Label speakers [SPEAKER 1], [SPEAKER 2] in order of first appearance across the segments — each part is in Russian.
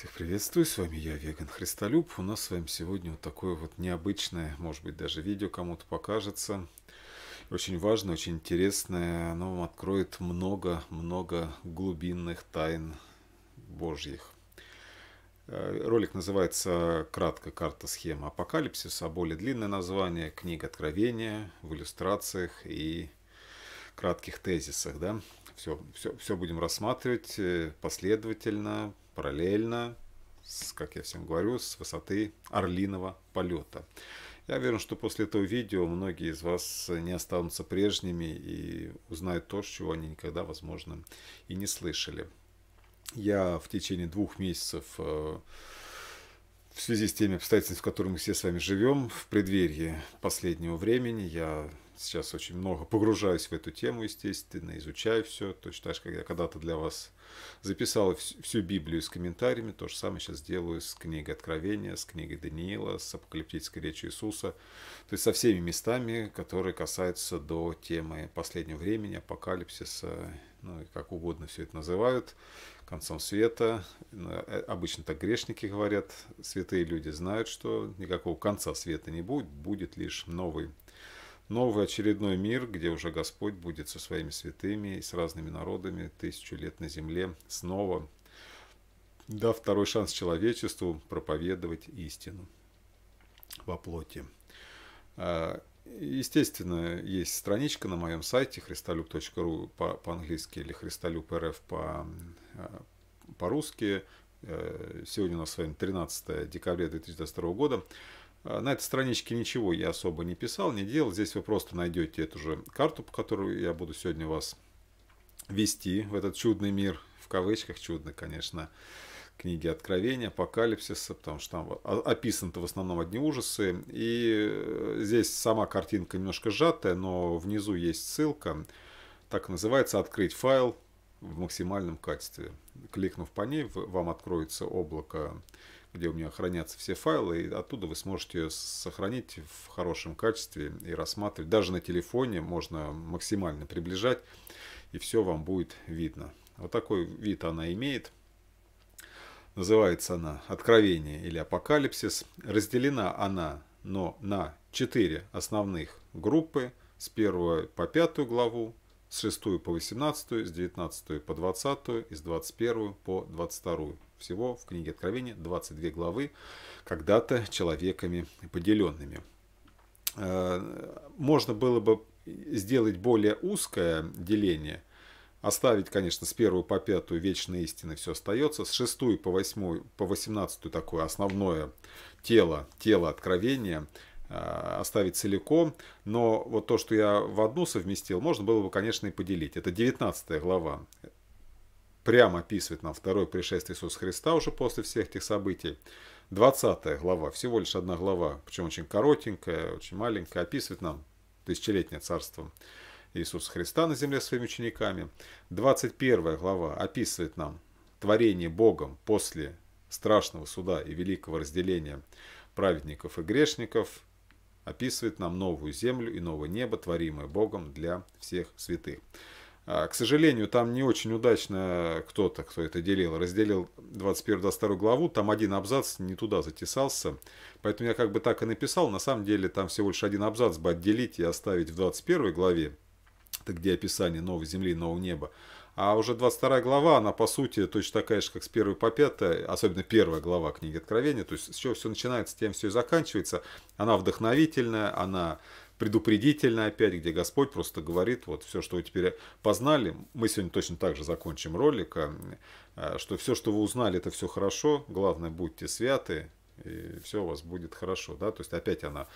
[SPEAKER 1] Всех приветствую, с вами я, Веган Христолюб. У нас с вами сегодня вот такое вот необычное, может быть, даже видео кому-то покажется. Очень важное, очень интересное. Оно вам откроет много-много глубинных тайн божьих. Э, ролик называется кратко «Карта схема апокалипсиса», более длинное название «Книга откровения» в иллюстрациях и кратких тезисах. Да? Все, все, все будем рассматривать э, последовательно, параллельно, с, как я всем говорю, с высоты орлиного полета. Я уверен, что после этого видео многие из вас не останутся прежними и узнают то, чего они никогда, возможно, и не слышали. Я в течение двух месяцев э, в связи с теми обстоятельствами, в которых мы все с вами живем, в преддверии последнего времени, я сейчас очень много погружаюсь в эту тему, естественно, изучаю все. Точно так же, как я когда-то для вас Записал всю Библию с комментариями, то же самое сейчас делаю с книгой Откровения, с книгой Даниила, с апокалиптической речью Иисуса, то есть со всеми местами, которые касаются до темы последнего времени, апокалипсиса, ну и как угодно все это называют, концом света. Ну, э, обычно так грешники говорят, святые люди знают, что никакого конца света не будет, будет лишь новый Новый очередной мир, где уже Господь будет со своими святыми и с разными народами тысячу лет на земле снова, да второй шанс человечеству проповедовать истину во плоти. А, естественно, есть страничка на моем сайте христолюб.ру по-английски или христолюб.рф по, а, по-русски. Э, сегодня у нас с вами 13 декабря 2022 года. А, на этой страничке ничего я особо не писал, не делал. Здесь вы просто найдете эту же карту, по которой я буду сегодня вас вести в этот чудный мир. В кавычках чудный, конечно. Книги Откровения, Апокалипсиса, потому что там описаны-то в основном одни ужасы. И э, здесь сама картинка немножко сжатая, но внизу есть ссылка. Так называется «Открыть файл в максимальном качестве». Кликнув по ней, вам откроется облако где у меня хранятся все файлы, и оттуда вы сможете ее сохранить в хорошем качестве и рассматривать. Даже на телефоне можно максимально приближать, и все вам будет видно. Вот такой вид она имеет. Называется она «Откровение» или «Апокалипсис». Разделена она, но на четыре основных группы с первой по пятую главу, с 6 по 18, с 19 по 20 и с 21 по 22. Всего в книге Откровения 22 главы, когда-то человеками поделенными. Э, можно было бы сделать более узкое деление – Оставить, конечно, с 1 по 5 вечной истины все остается. С 6 по 8, по 18 такое основное тело, тело откровения – Э, оставить целиком, но вот то, что я в одну совместил, можно было бы, конечно, и поделить. Это 19 глава. Прямо описывает нам второе пришествие Иисуса Христа уже после всех этих событий. 20 глава, всего лишь одна глава, причем очень коротенькая, очень маленькая, описывает нам тысячелетнее царство Иисуса Христа на земле своими учениками. 21 глава описывает нам творение Богом после страшного суда и великого разделения праведников и грешников – описывает нам новую землю и новое небо, творимое Богом для всех святых. А, к сожалению, там не очень удачно кто-то, кто это делил, разделил 21-22 главу, там один абзац не туда затесался, поэтому я как бы так и написал, на самом деле там всего лишь один абзац бы отделить и оставить в 21 главе, где описание новой земли, нового неба, а уже 22 глава, она по сути точно такая же, как с 1 по 5, особенно первая глава книги Откровения, то есть с чего все начинается, тем все и заканчивается. Она вдохновительная, она предупредительная опять, где Господь просто говорит, вот все, что вы теперь познали, мы сегодня точно так же закончим ролик, а, а, что все, что вы узнали, это все хорошо, главное, будьте святы, и все у вас будет хорошо, да, то есть опять она,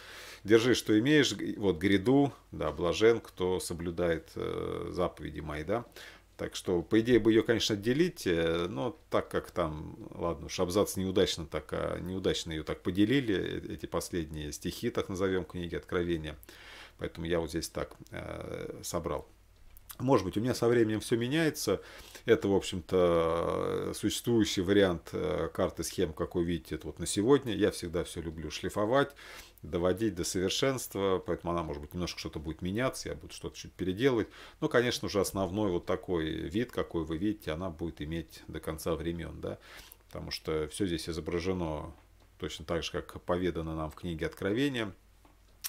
[SPEAKER 1] держи, что имеешь, вот гряду, да, блажен, кто соблюдает э, заповеди мои, да, так что, по идее, бы ее, конечно, делить, э, но так как там, ладно уж, неудачно так, а, неудачно ее так поделили, э, эти последние стихи, так назовем, книги Откровения. Поэтому я вот здесь так э, собрал. Может быть, у меня со временем все меняется. Это, в общем-то, э, существующий вариант э, карты схем, как вы видите, это вот на сегодня. Я всегда все люблю шлифовать, доводить до совершенства, поэтому она, может быть, немножко что-то будет меняться, я буду что-то чуть переделывать. Но, конечно же, основной вот такой вид, какой вы видите, она будет иметь до конца времен, да, потому что все здесь изображено точно так же, как поведано нам в книге Откровения.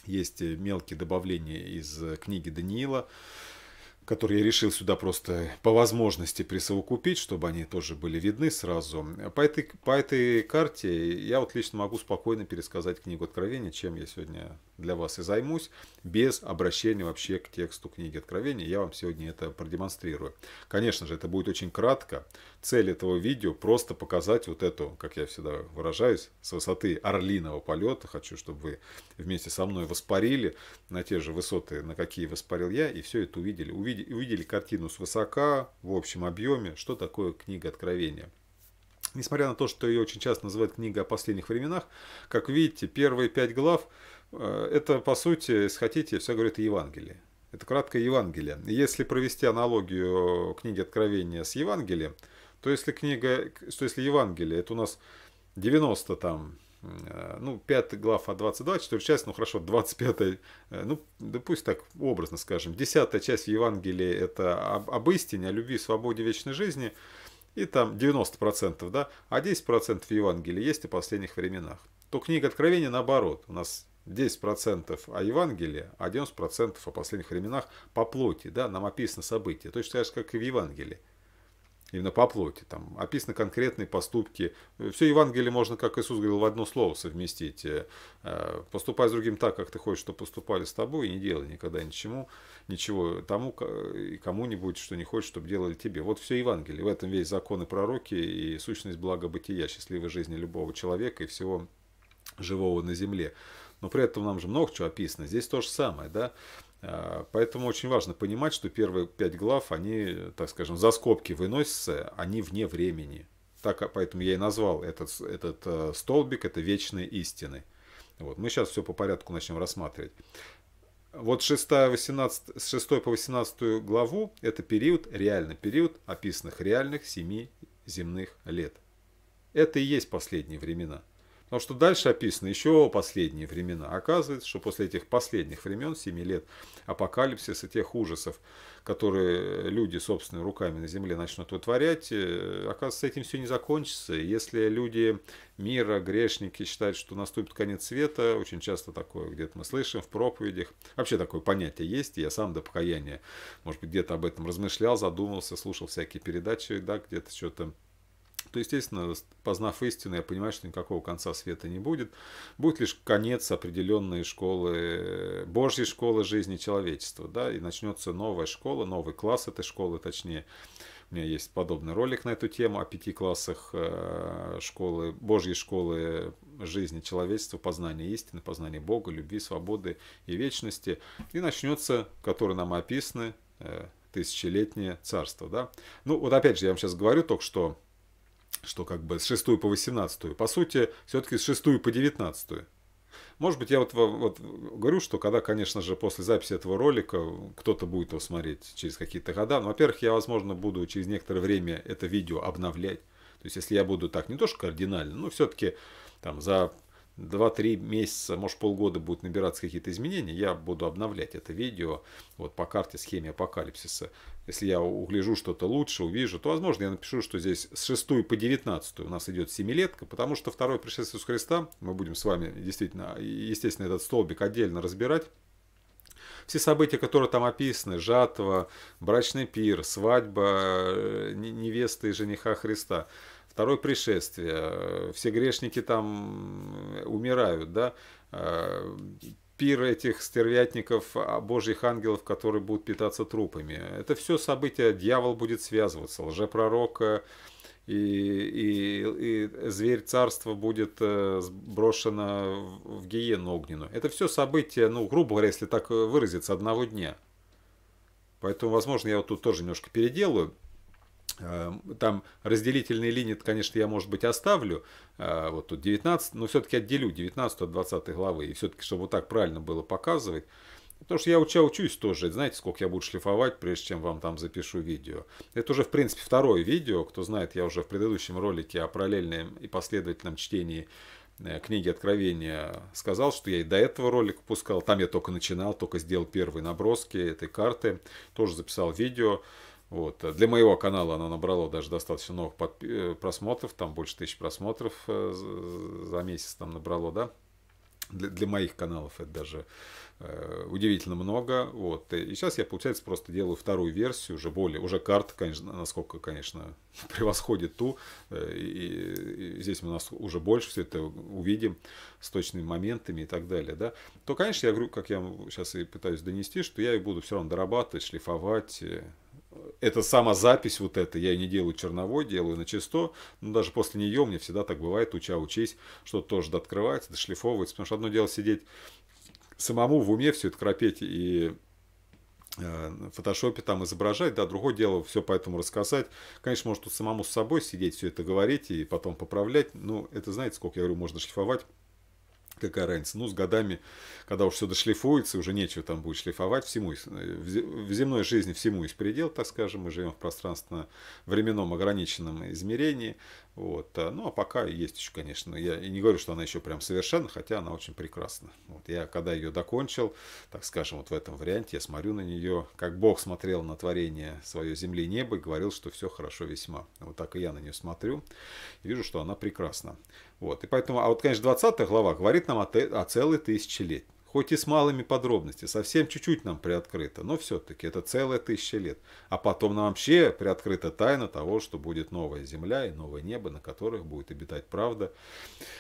[SPEAKER 1] Есть э, мелкие добавления из книги Даниила, который я решил сюда просто по возможности присовокупить, чтобы они тоже были видны сразу. По этой, по этой карте я вот лично могу спокойно пересказать книгу Откровения, чем я сегодня для вас и займусь, без обращения вообще к тексту книги Откровения. Я вам сегодня это продемонстрирую. Конечно же, это будет очень кратко, цель этого видео просто показать вот эту, как я всегда выражаюсь, с высоты орлиного полета. Хочу, чтобы вы вместе со мной воспарили на те же высоты, на какие воспарил я, и все это увидели. Увидели, увидели картину высока, в общем объеме, что такое книга Откровения. Несмотря на то, что ее очень часто называют книга о последних временах, как видите, первые пять глав э, – это, по сути, если хотите, все говорит Евангелие. Это краткое Евангелие. Если провести аналогию книги Откровения с Евангелием – что если книга, что если Евангелие, это у нас 90 там, э, ну, 5 глав от 22, 4 часть, ну хорошо, 25, э, ну, да пусть так образно скажем, 10 часть Евангелия это об, об истине, о любви, свободе, вечной жизни, и там 90%, да, а 10% в Евангелии есть о последних временах. То книга Откровения наоборот, у нас 10% о Евангелии, а 90% о последних временах по плоти, да, нам описано событие, точно так же, как и в Евангелии именно по плоти. Там описаны конкретные поступки. Все Евангелие можно, как Иисус говорил, в одно слово совместить. Э, поступай с другим так, как ты хочешь, чтобы поступали с тобой, и не делай никогда ничему, ничего тому и кому-нибудь, что не хочешь, чтобы делали тебе. Вот все Евангелие. В этом весь закон и пророки, и сущность блага бытия, счастливой жизни любого человека и всего живого на земле. Но при этом нам же много чего описано. Здесь то же самое, да. А, поэтому очень важно понимать, что первые пять глав, они, так скажем, за скобки выносятся, они вне времени. Так, а, поэтому я и назвал этот, этот э, столбик, это вечные истины. Вот. Мы сейчас все по порядку начнем рассматривать. Вот 6, 18, с 6 по 18 главу это период, реальный период описанных реальных семи земных лет. Это и есть последние времена – Потому что дальше описано еще последние времена. Оказывается, что после этих последних времен, 7 лет апокалипсиса, тех ужасов, которые люди собственными руками на земле начнут вытворять, э, оказывается, этим все не закончится. Если люди мира, грешники считают, что наступит конец света, очень часто такое где-то мы слышим в проповедях. Вообще такое понятие есть, я сам до покаяния, может быть, где-то об этом размышлял, задумался, слушал всякие передачи, да, где-то что-то то, естественно, познав истину, я понимаю, что никакого конца света не будет. Будет лишь конец определенной школы, э, Божьей школы жизни человечества. Да? И начнется новая школа, новый класс этой школы, точнее. У меня есть подобный ролик на эту тему о пяти классах э, школы, Божьей школы жизни человечества, познания истины, познания Бога, любви, свободы и вечности. И начнется, которые нам описаны, э, тысячелетнее царство. Да? Ну, вот опять же, я вам сейчас говорю только что что как бы с 6 по 18. По сути, все-таки с 6 по 19. Может быть, я вот, вот говорю, что когда, конечно же, после записи этого ролика кто-то будет его смотреть через какие-то года. Но, во-первых, я, возможно, буду через некоторое время это видео обновлять. То есть, если я буду так не то что кардинально, но все-таки там за 2-3 месяца, может полгода будут набираться какие-то изменения, я буду обновлять это видео вот по карте схеме апокалипсиса если я угляжу что-то лучше, увижу, то, возможно, я напишу, что здесь с 6 по 19 у нас идет семилетка, потому что второе пришествие Иисуса Христа, мы будем с вами действительно, естественно, этот столбик отдельно разбирать, все события, которые там описаны, жатва, брачный пир, свадьба э, невесты и жениха Христа, второе пришествие, э, все грешники там э, умирают, да, пир этих стервятников, а, божьих ангелов, которые будут питаться трупами. Это все события, дьявол будет связываться, лжепророк э, и, и, и зверь царства будет э, сброшено в гиену огненную. Это все события, ну, грубо говоря, если так э, выразиться, одного дня. Поэтому, возможно, я вот тут тоже немножко переделаю. Эм, там разделительные линии, конечно, я, может быть, оставлю. Э, вот тут 19, но все-таки отделю 19 от 20 главы. И все-таки, чтобы вот так правильно было показывать. Потому что я уча учусь тоже. Знаете, сколько я буду шлифовать, прежде чем вам там запишу видео. Это уже, в принципе, второе видео. Кто знает, я уже в предыдущем ролике о параллельном и последовательном чтении э, книги Откровения сказал, что я и до этого ролик пускал. Там я только начинал, только сделал первые наброски этой карты. Тоже записал видео. Вот. А для моего канала она набрала даже достаточно новых э, просмотров, там больше тысяч просмотров э, за месяц там набрало, да. Для, для моих каналов это даже э, удивительно много. Вот. Э, и сейчас я, получается, просто делаю вторую версию, уже более, уже карта, конечно, насколько, конечно, превосходит ту. Э, и, и здесь у нас уже больше все это увидим с точными моментами и так далее. Да? То, конечно, я говорю, как я сейчас и пытаюсь донести, что я и буду все равно дорабатывать, шлифовать, это сама запись вот эта, я не делаю черновой, делаю на чисто, но даже после нее мне всегда так бывает, уча учись, что -то тоже дооткрывается, дошлифовывается, потому что одно дело сидеть самому в уме все это кропеть и в э, фотошопе там изображать, да, другое дело все поэтому рассказать. Конечно, может тут самому с собой сидеть, все это говорить и потом поправлять, Ну это знаете, сколько я говорю, можно шлифовать какая разница. Ну, с годами, когда уж все дошлифуется, уже нечего там будет шлифовать, всему э, в земной жизни всему есть предел, так скажем, мы живем в пространственно-временном ограниченном измерении, вот, а, ну а пока есть еще, конечно, я не говорю, что она еще прям совершенно, хотя она очень прекрасна. Вот, я когда ее докончил, так скажем, вот в этом варианте, я смотрю на нее, как Бог смотрел на творение свое земли и неба и говорил, что все хорошо весьма. Вот так и я на нее смотрю и вижу, что она прекрасна. Вот, и поэтому, а вот, конечно, 20 глава говорит нам о, о целой тысячелетии Хоть и с малыми подробностями, совсем чуть-чуть нам приоткрыто, но все-таки это целая тысяча лет. А потом нам вообще приоткрыта тайна того, что будет новая земля и новое небо, на которых будет обитать правда,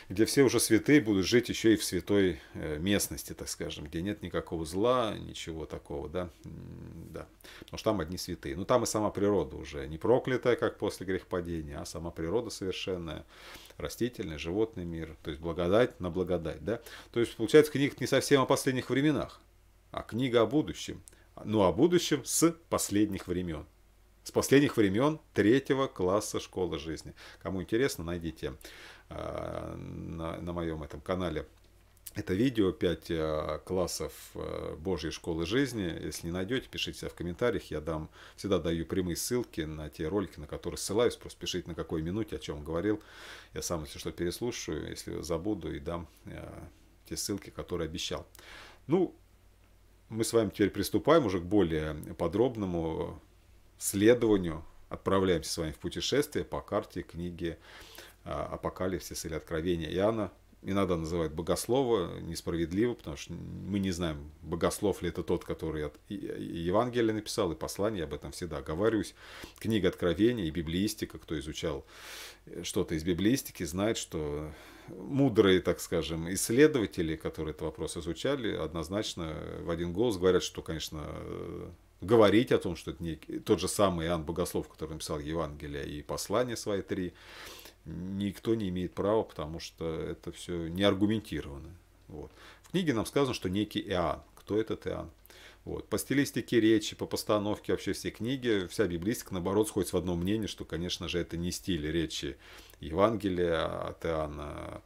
[SPEAKER 1] где все уже святые будут жить еще и в святой э, местности, так скажем, где нет никакого зла, ничего такого, да, да. Потому что там одни святые. но ну, там и сама природа уже не проклятая, как после грехопадения, а сама природа совершенная растительный, животный мир, то есть благодать на благодать. Да? То есть, получается, книга не совсем о последних временах, а книга о будущем. Ну, о будущем с последних времен. С последних времен третьего класса школы жизни. Кому интересно, найдите а, на, на моем этом канале это видео пять а, классов э, Божьей школы жизни. Если не найдете, пишите себя в комментариях. Я дам, всегда даю прямые ссылки на те ролики, на которые ссылаюсь. Просто пишите, на какой минуте, о чем говорил. Я сам, если что, переслушаю, если забуду, и дам а, те ссылки, которые обещал. Ну, мы с вами теперь приступаем уже к более подробному следованию. Отправляемся с вами в путешествие по карте книги а, «Апокалипсис» или «Откровение Иоанна» иногда называют богослова несправедливо, потому что мы не знаем, богослов ли это тот, который от Евангелия написал, и послание, об этом всегда оговариваюсь. Книга Откровения и библиистика, кто изучал что-то из библиистики, знает, что мудрые, так скажем, исследователи, которые этот вопрос изучали, однозначно в один голос говорят, что, конечно, говорить о том, что это не тот же самый Иоанн Богослов, который написал Евангелие и послание свои три, никто не имеет права, потому что это все не аргументировано. Вот. В книге нам сказано, что некий Иоанн. Кто этот Иоанн? Вот. По стилистике речи, по постановке вообще всей книги, вся библистика, наоборот, сходится в одном мнении, что, конечно же, это не стиль речи Евангелия от Иоанна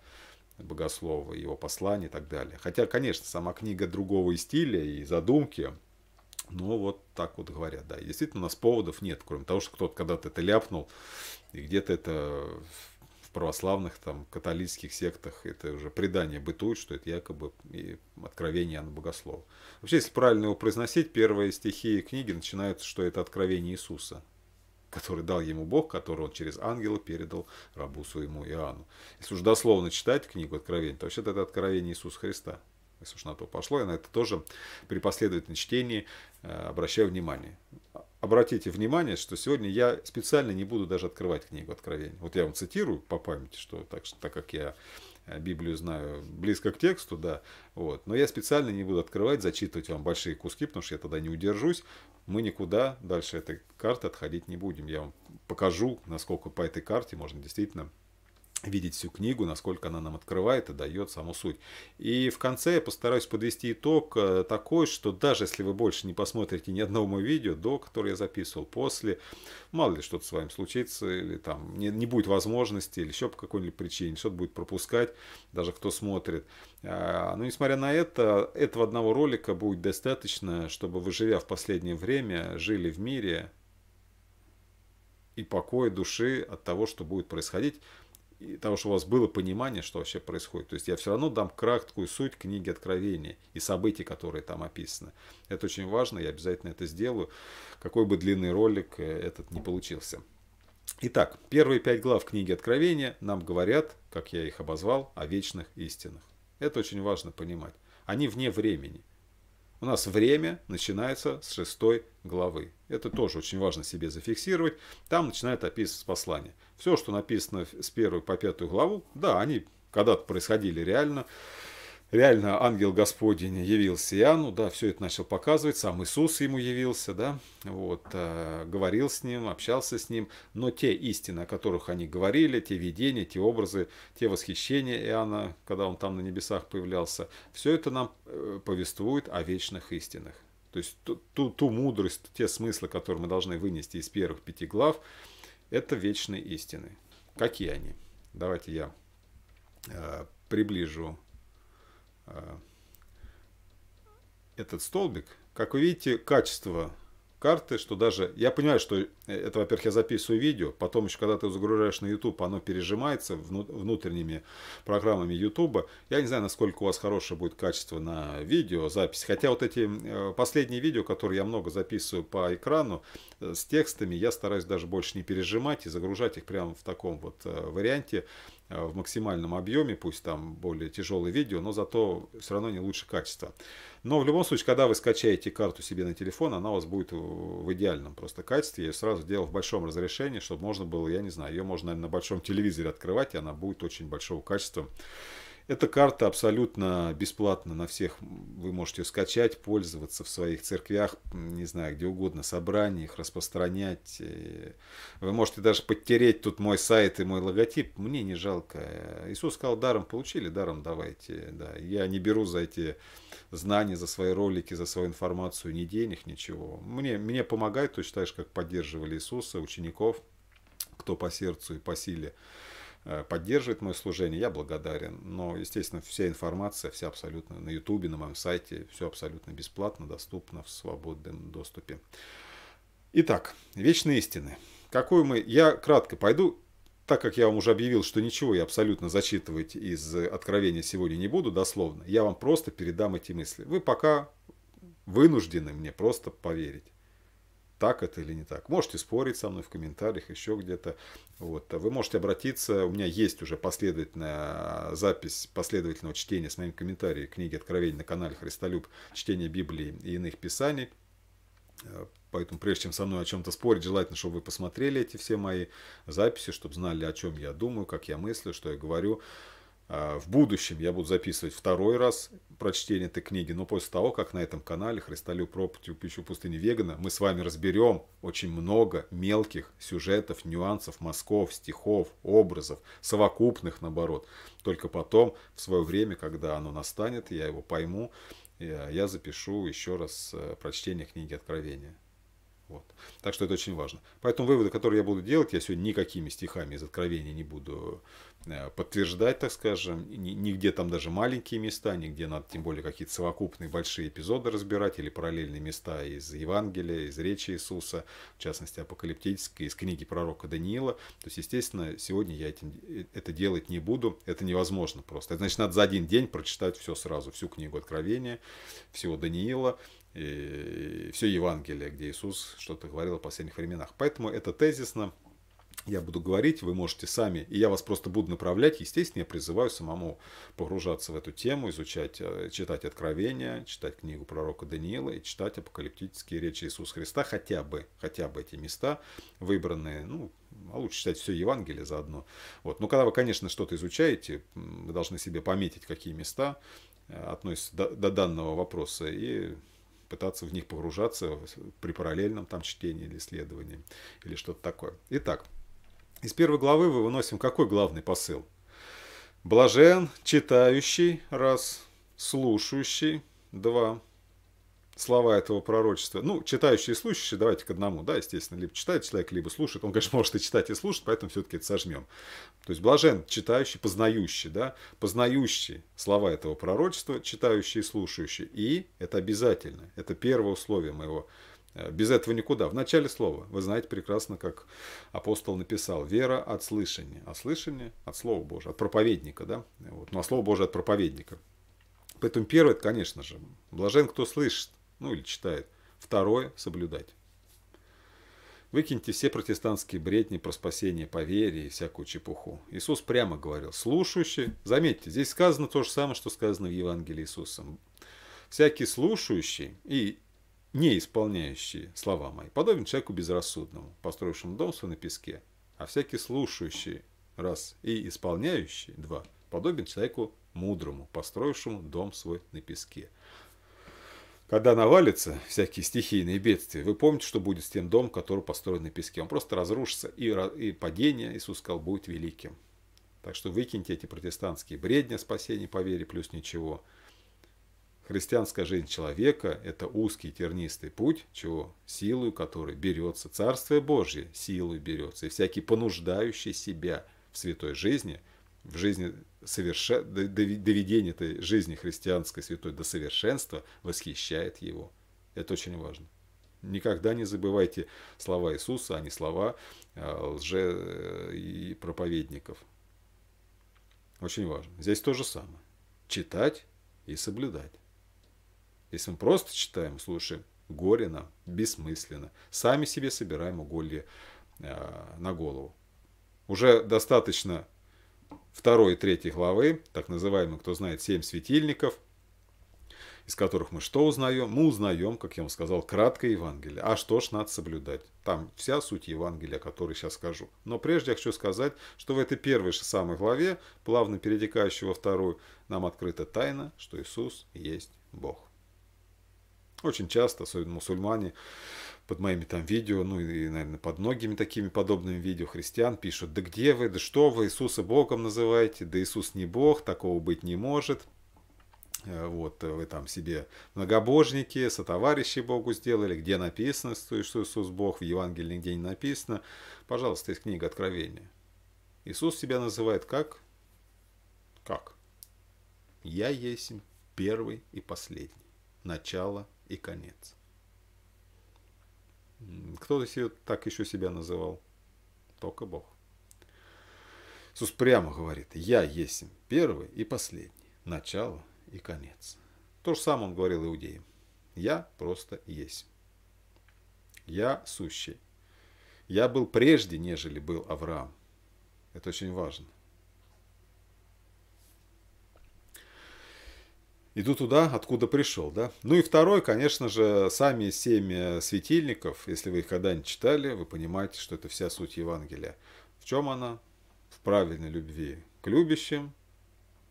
[SPEAKER 1] Богослова, его послания и так далее. Хотя, конечно, сама книга другого и стиля, и задумки, но вот так вот говорят, да. действительно, у нас поводов нет, кроме того, что кто-то когда-то это ляпнул, и где-то это в православных, там, католических сектах это уже предание бытует, что это якобы и откровение Иоанна Богослова. Вообще, если правильно его произносить, первые стихи книги начинаются, что это откровение Иисуса, который дал ему Бог, который он через ангела передал рабу своему Иоанну. Если уж дословно читать книгу Откровения, то вообще-то это откровение Иисуса Христа. Если уж на то пошло, я на это тоже при последовательном чтении э, обращаю внимание обратите внимание, что сегодня я специально не буду даже открывать книгу Откровения. Вот я вам цитирую по памяти, что так, что, так как я э, Библию знаю близко к тексту, да, вот. Но я специально не буду открывать, зачитывать вам большие куски, потому что я тогда не удержусь. Мы никуда дальше этой карты отходить не будем. Я вам покажу, насколько по этой карте можно действительно видеть всю книгу, насколько она нам открывает и дает саму суть. И в конце я постараюсь подвести итог э, такой, что даже если вы больше не посмотрите ни одного моего видео, до которое я записывал, после, мало ли что-то с вами случится, или там не, не будет возможности, или еще по какой-нибудь причине, что-то будет пропускать, даже кто смотрит. А, но ну, несмотря на это, этого одного ролика будет достаточно, чтобы вы, живя в последнее время, жили в мире и покое души от того, что будет происходить и того, что у вас было понимание, что вообще происходит. То есть я все равно дам краткую суть книги Откровения и событий, которые там описаны. Это очень важно, я обязательно это сделаю, какой бы длинный ролик э, этот не получился. Итак, первые пять глав книги Откровения нам говорят, как я их обозвал, о вечных истинах. Это очень важно понимать. Они вне времени. У нас время начинается с шестой главы. Это тоже очень важно себе зафиксировать. Там начинает описываться послание. Все, что написано с первой по пятую главу, да, они когда-то происходили реально реально ангел Господень явился Иоанну, да, все это начал показывать, сам Иисус ему явился, да, вот, э, говорил с ним, общался с ним, но те истины, о которых они говорили, те видения, те образы, те восхищения Иоанна, когда он там на небесах появлялся, все это нам э, повествует о вечных истинах. То есть ту, ту, ту мудрость, те смыслы, которые мы должны вынести из первых пяти глав, это вечные истины. Какие они? Давайте я э, приближу Э, этот столбик. Как вы видите, качество карты, что даже... Я понимаю, что это, во-первых, я записываю видео, потом еще, когда ты загружаешь на YouTube, оно пережимается внутренними программами YouTube. Я не знаю, насколько у вас хорошее будет качество на видео, запись. Хотя вот эти э, последние видео, которые я много записываю по экрану, э, с текстами, я стараюсь даже больше не пережимать и загружать их прямо в таком вот варианте, в максимальном объеме, пусть там более тяжелое видео, но зато все равно не лучше качество. Но в любом случае, когда вы скачаете карту себе на телефон, она у вас будет в идеальном просто качестве. Я сразу делал в большом разрешении, чтобы можно было, я не знаю, ее можно, наверное, на большом телевизоре открывать, и она будет очень большого качества. Эта карта абсолютно бесплатна на всех. Вы можете ее скачать, пользоваться в своих церквях, не знаю, где угодно, собраниях, распространять. Э, вы можете даже подтереть тут мой сайт и мой логотип. Мне не жалко. Иисус сказал, даром получили, даром давайте. Да, я не беру за эти знания, за свои ролики, за свою информацию ни денег, ничего. Мне, мне помогает точно так же, как поддерживали Иисуса, учеников, кто по сердцу и по силе. Э, поддерживает мое служение, я благодарен. Но, естественно, вся информация, вся абсолютно на ютубе, на моем сайте, все абсолютно бесплатно, доступно в свободном доступе. Итак, вечные истины. Какую мы... Я кратко пойду, так как я вам уже объявил, что ничего я абсолютно зачитывать из Откровения сегодня не буду дословно, я вам просто передам эти мысли. Вы пока вынуждены мне просто поверить так это или не так. Можете спорить со мной в комментариях, еще где-то. Вот. Вы можете обратиться, у меня есть уже последовательная запись последовательного чтения с моим комментарием книги Откровений на канале Христолюб, чтение Библии и иных писаний. Поэтому прежде чем со мной о чем-то спорить, желательно, чтобы вы посмотрели эти все мои записи, чтобы знали, о чем я думаю, как я мыслю, что я говорю. А, в будущем я буду записывать второй раз прочтение этой книги, но после того, как на этом канале Христалю Пропутью пищу пустыни вегана» мы с вами разберем очень много мелких сюжетов, нюансов, мазков, стихов, образов, совокупных, наоборот. Только потом, в свое время, когда оно настанет, я его пойму, я запишу еще раз э, прочтение книги Откровения. Вот. Так что это очень важно. Поэтому выводы, которые я буду делать, я сегодня никакими стихами из Откровения не буду э, подтверждать, так скажем, нигде там даже маленькие места, нигде надо тем более какие-то совокупные большие эпизоды разбирать или параллельные места из Евангелия, из речи Иисуса, в частности апокалиптической, из книги пророка Даниила. То есть, естественно, сегодня я этим, э, это делать не буду, это невозможно просто. Это значит, надо за один день прочитать все сразу, всю книгу Откровения, всего Даниила, и все Евангелие, где Иисус что-то говорил о последних временах. Поэтому это тезисно. Я буду говорить, вы можете сами, и я вас просто буду направлять. Естественно, я призываю самому погружаться в эту тему, изучать, э, читать Откровения, читать книгу пророка Даниила и читать апокалиптические речи Иисуса Христа, хотя бы, хотя бы эти места выбранные, ну, а лучше читать все Евангелие заодно. Вот. Но когда вы, конечно, что-то изучаете, вы должны себе пометить, какие места э, относятся до, до данного вопроса, и пытаться в них погружаться при параллельном там чтении или исследовании, или что-то такое. Итак, из первой главы мы выносим какой главный посыл? Блажен читающий, раз, слушающий, два, слова этого пророчества. Ну, читающий и слушающий, давайте к одному, да, естественно, либо читает человек, либо слушает. Он, конечно, может и читать, и слушать, поэтому все-таки это сожмем. То есть блажен читающий, познающий, да, познающий слова этого пророчества, читающий и слушающий. И это обязательно, это первое условие моего э, без этого никуда. В начале слова. Вы знаете прекрасно, как апостол написал. Вера от слышания. От слышания от Слова Божьего, от проповедника. Да? Вот. Ну, а Слово Божие от проповедника. Поэтому первое, это, конечно же, блажен, кто слышит ну или читает. Второе – соблюдать. Выкиньте все протестантские бредни про спасение по вере и всякую чепуху. Иисус прямо говорил, слушающий, заметьте, здесь сказано то же самое, что сказано в Евангелии Иисусом. Всякий слушающий и не исполняющий слова мои, подобен человеку безрассудному, построившему дом свой на песке, а всякий слушающий, раз, и исполняющий, два, подобен человеку мудрому, построившему дом свой на песке – когда навалится всякие стихийные бедствия, вы помните, что будет с тем домом, который построен на песке. Он просто разрушится, и, и падение, Иисус сказал, будет великим. Так что выкиньте эти протестантские бредни спасения, спасении по вере, плюс ничего. Христианская жизнь человека – это узкий тернистый путь, чего силою которой берется. Царствие Божье силой берется. И всякий понуждающий себя в святой жизни в жизни соверше доведение этой жизни христианской святой до совершенства восхищает его. Это очень важно. Никогда не забывайте слова Иисуса, а не слова э, лже э, и проповедников. Очень важно. Здесь то же самое. Читать и соблюдать. Если мы просто читаем, слушаем, горе нам, бессмысленно. Сами себе собираем уголье э, на голову. Уже достаточно Второй и третьей главы, так называемые, кто знает, семь светильников, из которых мы что узнаем? Мы узнаем, как я вам сказал, краткое Евангелие. А что ж надо соблюдать? Там вся суть Евангелия, о которой сейчас скажу. Но прежде я хочу сказать, что в этой первой же самой главе, плавно перетекающей во вторую, нам открыта тайна, что Иисус есть Бог. Очень часто, особенно мусульмане, под моими там видео, ну и, наверное, под многими такими подобными видео христиан пишут, да где вы, да что вы, Иисуса Богом называете, да Иисус не Бог, такого быть не может. Э, вот, э, вы там себе многобожники, сотоварищи Богу сделали, где написано, что Иисус Бог, в Евангелии нигде не написано. Пожалуйста, есть книга Откровения. Иисус себя называет как? Как? Я есть первый и последний, начало и конец. Кто-то так еще себя называл. Только Бог. Иисус прямо говорит, «Я есть первый и последний, начало и конец». То же самое он говорил иудеям. «Я просто есть. Я сущий. Я был прежде, нежели был Авраам». Это очень важно. иду туда, откуда пришел, да. Ну и второй, конечно же, сами семь э, светильников, если вы их когда-нибудь читали, вы понимаете, что это вся суть Евангелия. В чем она? В правильной любви к любящим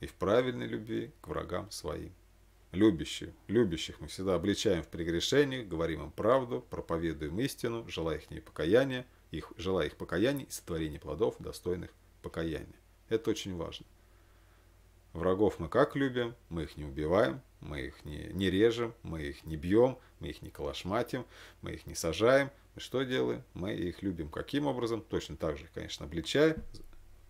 [SPEAKER 1] и в правильной любви к врагам своим. Любящих, любящих мы всегда обличаем в прегрешениях, говорим им правду, проповедуем истину, желая их покаяния, их, желая их покаяния и сотворения плодов, достойных покаяния. Это очень важно. Врагов мы как любим, мы их не убиваем, мы их не, не режем, мы их не бьем, мы их не калашматим, мы их не сажаем. Мы что делаем? Мы их любим. Каким образом? Точно так же, конечно, обличая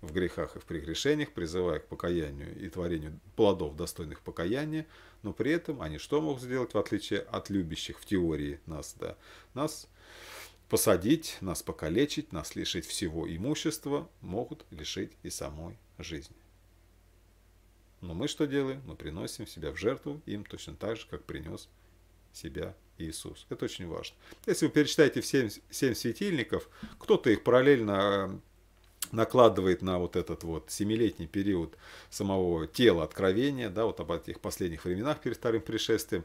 [SPEAKER 1] в грехах и в прегрешениях, призывая к покаянию и творению плодов, достойных покаяния, но при этом они что могут сделать, в отличие от любящих в теории нас, да, нас посадить, нас покалечить, нас лишить всего имущества, могут лишить и самой жизни. Но мы что делаем? Мы приносим себя в жертву им точно так же, как принес себя Иисус. Это очень важно. Если вы перечитаете семь, семь светильников, кто-то их параллельно э, накладывает на вот этот вот семилетний период самого тела откровения, да, вот об этих последних временах перед вторым пришествием.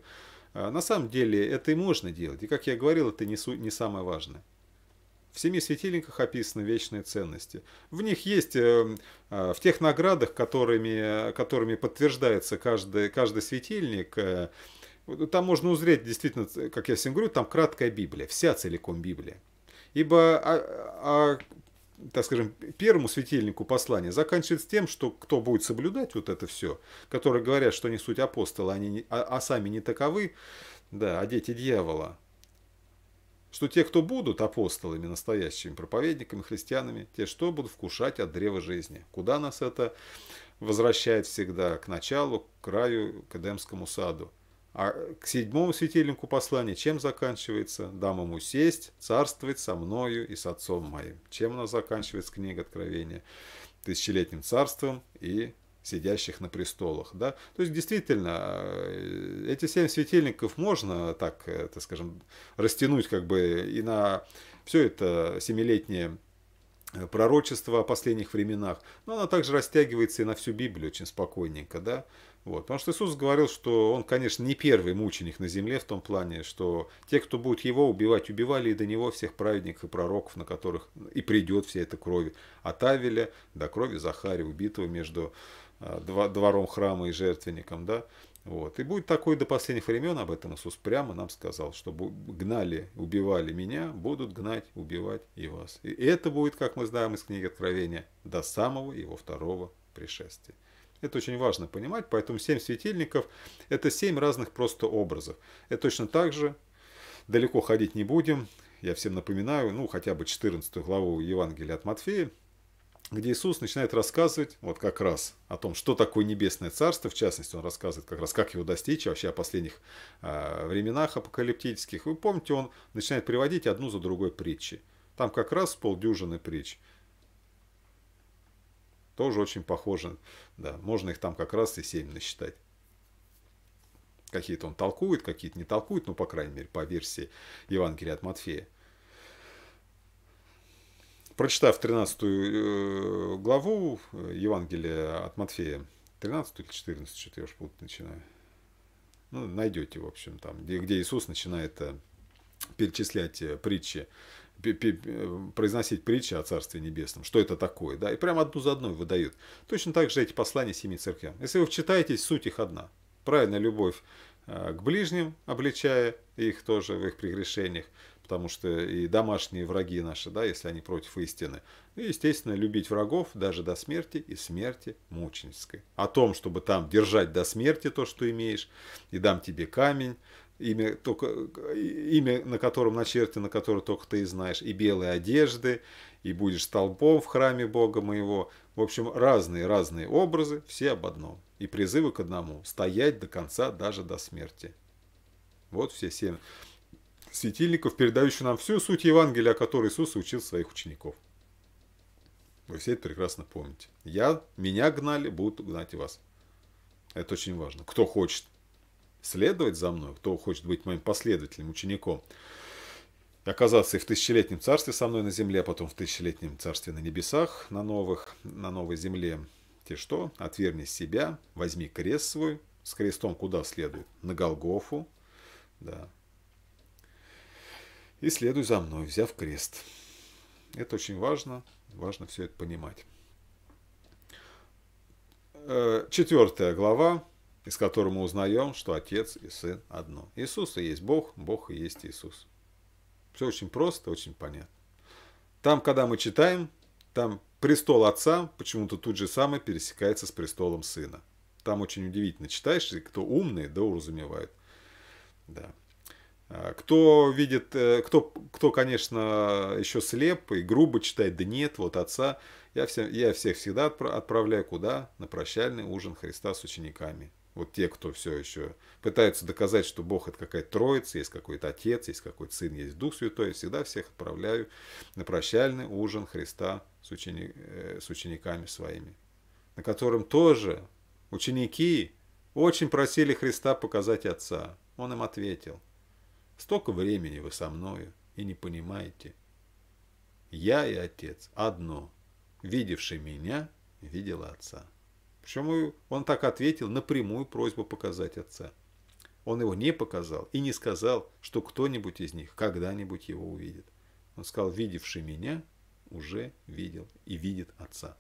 [SPEAKER 1] Э, на самом деле это и можно делать. И, как я говорил, это не, не самое важное. В семи светильниках описаны вечные ценности. В них есть, эм, э, в тех наградах, которыми, которыми подтверждается каждый, каждый светильник, э, там можно узреть действительно, как я всем говорю, там краткая Библия, вся целиком Библия. Ибо, а, а, так скажем, первому светильнику послание заканчивается тем, что кто будет соблюдать вот это все, которые говорят, что не суть апостолы, они а, а сами не таковы, да, а дети дьявола, что те, кто будут апостолами, настоящими проповедниками, христианами, те что будут вкушать от древа жизни. Куда нас это возвращает всегда? К началу, к краю, к Эдемскому саду. А к седьмому светильнику послания чем заканчивается? «Дам ему сесть, царствовать со мною и с отцом моим». Чем нас заканчивается, книга Откровения? Тысячелетним царством и сидящих на престолах. Да? То есть, действительно, э, эти семь светильников можно так, э, так скажем, растянуть как бы и на все это семилетнее э, пророчество о последних временах, но оно также растягивается и на всю Библию очень спокойненько, да, вот, потому что Иисус говорил, что он, конечно, не первый мученик на земле в том плане, что те, кто будет его убивать, убивали и до него всех праведников и пророков, на которых и придет вся эта кровь от Авеля до крови Захария, убитого между Э, двором храма и жертвенником, да, вот. И будет такой до последних времен, об этом Иисус прямо нам сказал, что гнали, убивали меня, будут гнать, убивать и вас. И это будет, как мы знаем из книги Откровения, до самого его второго пришествия. Это очень важно понимать, поэтому семь светильников – это семь разных просто образов. Это точно так же, далеко ходить не будем, я всем напоминаю, ну, хотя бы 14 главу Евангелия от Матфея, где Иисус начинает рассказывать вот как раз о том, что такое небесное царство, в частности, он рассказывает как раз, как его достичь, вообще о последних э, временах апокалиптических. Вы помните, он начинает приводить одну за другой притчи. Там как раз полдюжины притч. Тоже очень похоже. Да, можно их там как раз и семь насчитать. Какие-то он толкует, какие-то не толкует, ну, по крайней мере, по версии Евангелия от Матфея прочитав 13 э, главу э, Евангелия от Матфея, 13 или 14, что-то я уж путать начинаю. Ну, найдете, в общем, там, где, где Иисус начинает э, перечислять притчи, произносить притчи о Царстве Небесном, что это такое, да, и прямо одну за одной выдают. Точно так же эти послания семи церквям. Если вы вчитаетесь, суть их одна. Правильная любовь к ближним, обличая их тоже в их прегрешениях, потому что и домашние враги наши, да, если они против истины. Ну, естественно, любить врагов даже до смерти и смерти мученической. О том, чтобы там держать до смерти то, что имеешь, и дам тебе камень, имя, только, имя на котором на которое только ты и знаешь, и белые одежды, и будешь столбом в храме Бога моего. В общем, разные-разные образы, все об одном. И призывы к одному – стоять до конца, даже до смерти. Вот все семь светильников, передающий нам всю суть Евангелия, о которой Иисус учил своих учеников. Вы все это прекрасно помните. Я, меня гнали, будут гнать и вас. Это очень важно. Кто хочет следовать за мной, кто хочет быть моим последователем, учеником, оказаться и в тысячелетнем царстве со мной на земле, а потом в тысячелетнем царстве на небесах, на, новых, на новой земле, те что? отверни себя, возьми крест свой, с крестом куда следует? На Голгофу, да, и следуй за мной, взяв крест. Это очень важно, важно все это понимать. Э, Четвертая глава, из которой мы узнаем, что Отец и Сын одно. Иисус и есть Бог, Бог и есть Иисус. Все очень просто, очень понятно. Там, когда мы читаем, там престол Отца почему-то тут же самое пересекается с престолом Сына. Там очень удивительно читаешь, и кто умный, да уразумевает. Да. А, кто видит, э, кто, кто, конечно, еще слеп и грубо читает, да нет, вот отца, я, всем, я всех всегда отправляю куда? На прощальный ужин Христа с учениками. Вот те, кто все еще пытаются доказать, что Бог это какая-то троица, есть какой-то отец, есть какой-то сын, есть Дух Святой, я всегда всех отправляю на прощальный ужин Христа с, учени... Э, с учениками своими, на котором тоже ученики очень просили Христа показать Отца. Он им ответил – Столько времени вы со мною и не понимаете. Я и отец одно. Видевший меня, видел отца. Почему он так ответил на прямую просьбу показать отца? Он его не показал и не сказал, что кто-нибудь из них когда-нибудь его увидит. Он сказал, видевший меня, уже видел и видит отца.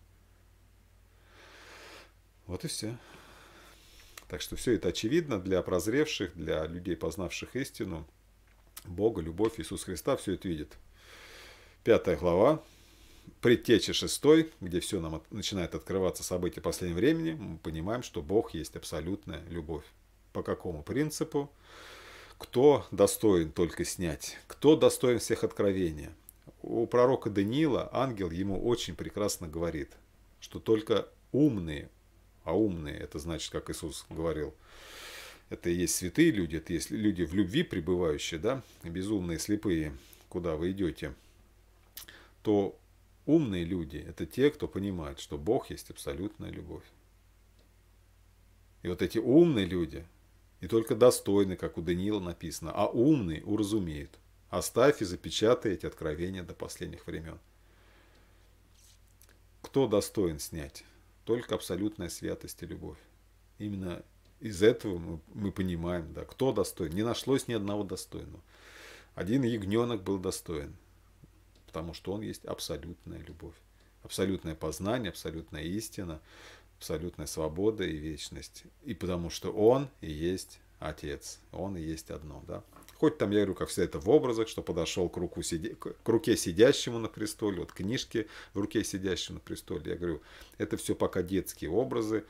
[SPEAKER 1] Вот и все. Так что все это очевидно для прозревших, для людей, познавших истину. Бога, любовь, Иисус Христа все это видит. Пятая глава, предтеча шестой, где все нам от, начинает открываться события последнего времени, мы понимаем, что Бог есть абсолютная любовь. По какому принципу? Кто достоин только снять? Кто достоин всех откровения? У пророка Даниила ангел ему очень прекрасно говорит, что только умные, а умные, это значит, как Иисус говорил, это и есть святые люди, это есть люди в любви пребывающие, да, безумные, слепые, куда вы идете, то умные люди – это те, кто понимает, что Бог есть абсолютная любовь. И вот эти умные люди, и только достойны, как у Даниила написано, а умный уразумеет. Оставь и запечатай эти откровения до последних времен. Кто достоин снять? Только абсолютная святость и любовь. Именно из этого мы, мы понимаем, да, кто достоин. Не нашлось ни одного достойного. Один ягненок был достоин, потому что он есть абсолютная любовь, абсолютное познание, абсолютная истина, абсолютная свобода и вечность. И потому что он и есть Отец, он и есть одно, да. Хоть там, я говорю, как все это в образах, что подошел к, руку сидя... к руке сидящему на престоле, вот книжки в руке сидящему на престоле. Я говорю, это все пока детские образы,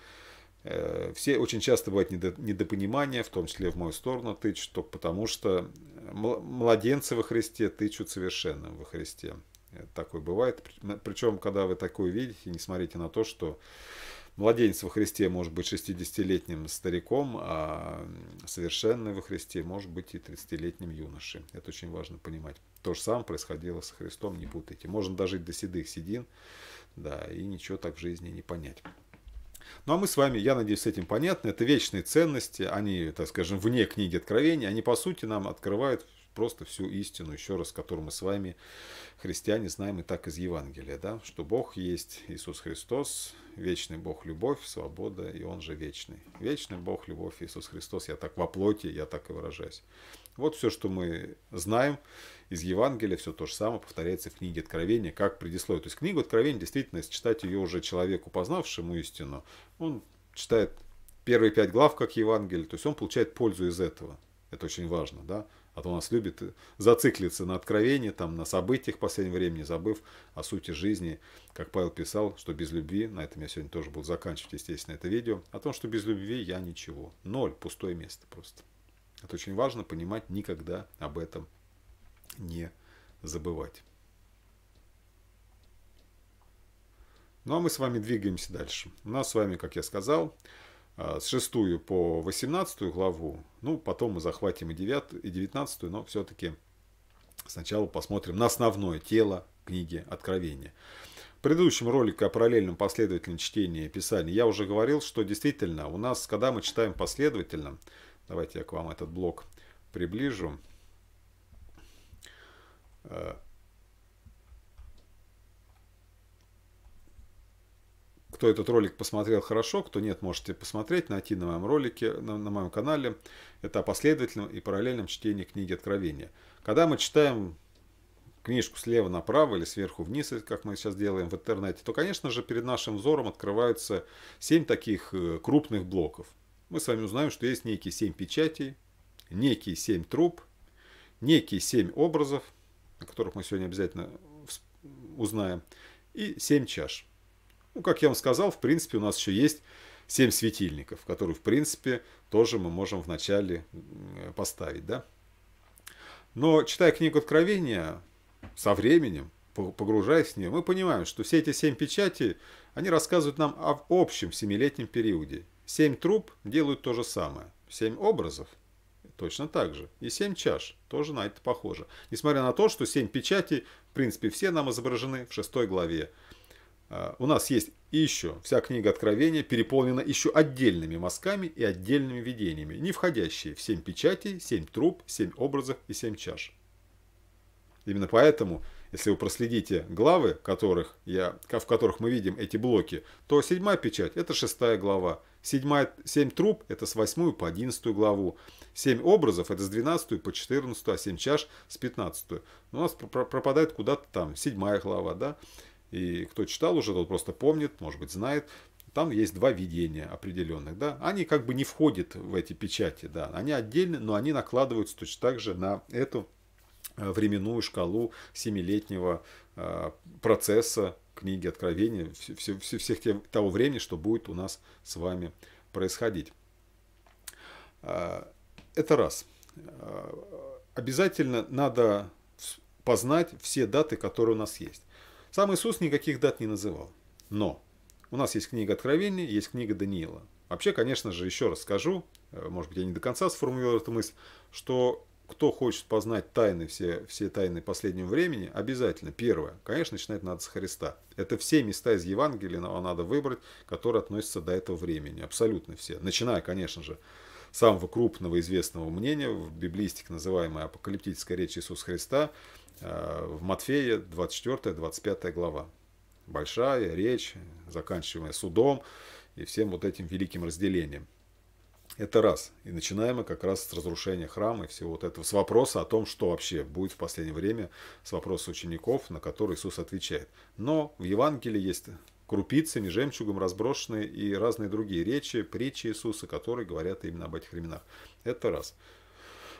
[SPEAKER 1] Э, все очень часто бывает недопонимание, в том числе в мою сторону тычут, только потому что младенцы во Христе тычут совершенным во Христе. Э, такое бывает. Причем, когда вы такое видите, не смотрите на то, что младенец во Христе может быть 60-летним стариком, а совершенный во Христе может быть и 30-летним юношей. Это очень важно понимать. То же самое происходило с Христом, не путайте. Можно дожить до седых седин, да, и ничего так в жизни не понять. Ну а мы с вами, я надеюсь, с этим понятно. Это вечные ценности, они, так скажем, вне книги Откровения, они по сути нам открывают просто всю истину, еще раз, которую мы с вами, христиане, знаем и так из Евангелия, да, что Бог есть Иисус Христос, вечный Бог – любовь, свобода, и Он же вечный. Вечный Бог – любовь, Иисус Христос, я так во плоти, я так и выражаюсь. Вот все, что мы знаем из Евангелия, все то же самое повторяется в книге Откровения, как предисловие. То есть книгу Откровения, действительно, если читать ее уже человеку, познавшему истину, он читает первые пять глав, как Евангелие, то есть он получает пользу из этого. Это очень важно, да? А то у нас любит зациклиться на откровении, там, на событиях последнего времени, забыв о сути жизни. Как Павел писал, что без любви, на этом я сегодня тоже буду заканчивать, естественно, это видео, о том, что без любви я ничего. Ноль, пустое место просто. Это очень важно понимать, никогда об этом не забывать. Ну а мы с вами двигаемся дальше. У нас с вами, как я сказал, а, с 6 по 18 главу, ну потом мы захватим и 9, и 19, но все-таки сначала посмотрим на основное тело книги Откровения. В предыдущем ролике о параллельном последовательном чтении Писания я уже говорил, что действительно у нас, когда мы читаем последовательно, Давайте я к вам этот блок приближу. Э, кто этот ролик посмотрел хорошо, кто нет, можете посмотреть, найти на моем ролике, на, на моем канале. Это о последовательном и параллельном чтении книги Откровения. Когда мы читаем книжку слева направо или сверху вниз, как мы сейчас делаем в интернете, то, конечно же, перед нашим взором открываются 7 таких э, крупных блоков – мы с вами узнаем, что есть некие семь печатей, некие семь труб, некие семь образов, о которых мы сегодня обязательно узнаем, и семь чаш. Ну, как я вам сказал, в принципе, у нас еще есть семь светильников, которые, в принципе, тоже мы можем вначале поставить, да. Но, читая книгу Откровения, со временем, погружаясь в нее, мы понимаем, что все эти семь печати, они рассказывают нам о общем семилетнем периоде. Семь труб делают то же самое. Семь образов точно так же. И семь чаш тоже на это похоже. Несмотря на то, что семь печатей, в принципе, все нам изображены в шестой главе. А, у нас есть еще, вся книга Откровения переполнена еще отдельными мазками и отдельными видениями, не входящие в семь печатей, семь труб, семь образов и семь чаш. Именно поэтому если вы проследите главы, которых я, в которых мы видим эти блоки, то седьмая печать – это шестая глава. Седьмая, семь труб – это с восьмую по одиннадцатую главу. Семь образов – это с двенадцатую по четырнадцатую, а семь чаш – с пятнадцатую. Ну, у нас пропадает куда-то там седьмая глава, да? И кто читал уже, тот просто помнит, может быть, знает. Там есть два видения определенных, да. Они как бы не входят в эти печати, да. Они отдельно, но они накладываются точно так же на эту Э, временную шкалу семилетнего э, процесса книги Откровения, все, все, всех те, того времени, что будет у нас с вами происходить. Э, это раз. Обязательно надо познать все даты, которые у нас есть. Сам Иисус никаких дат не называл. Но у нас есть книга Откровения, есть книга Даниила. Вообще, конечно же, еще раз скажу, может быть, я не до конца сформулировал эту мысль, что кто хочет познать тайны, все, все тайны последнего времени, обязательно первое, конечно, начинать надо с Христа. Это все места из Евангелия надо выбрать, которые относятся до этого времени, абсолютно все. Начиная, конечно же, самого крупного известного мнения, в библистике называемая апокалиптическая речь Иисуса Христа, э, в Матфея 24-25 глава. Большая речь, заканчивая судом и всем вот этим великим разделением. Это раз. И начинаем мы как раз с разрушения храма и всего вот этого. С вопроса о том, что вообще будет в последнее время, с вопроса учеников, на который Иисус отвечает. Но в Евангелии есть крупицами, жемчугом разброшены и разные другие речи, притчи Иисуса, которые говорят именно об этих временах. Это раз.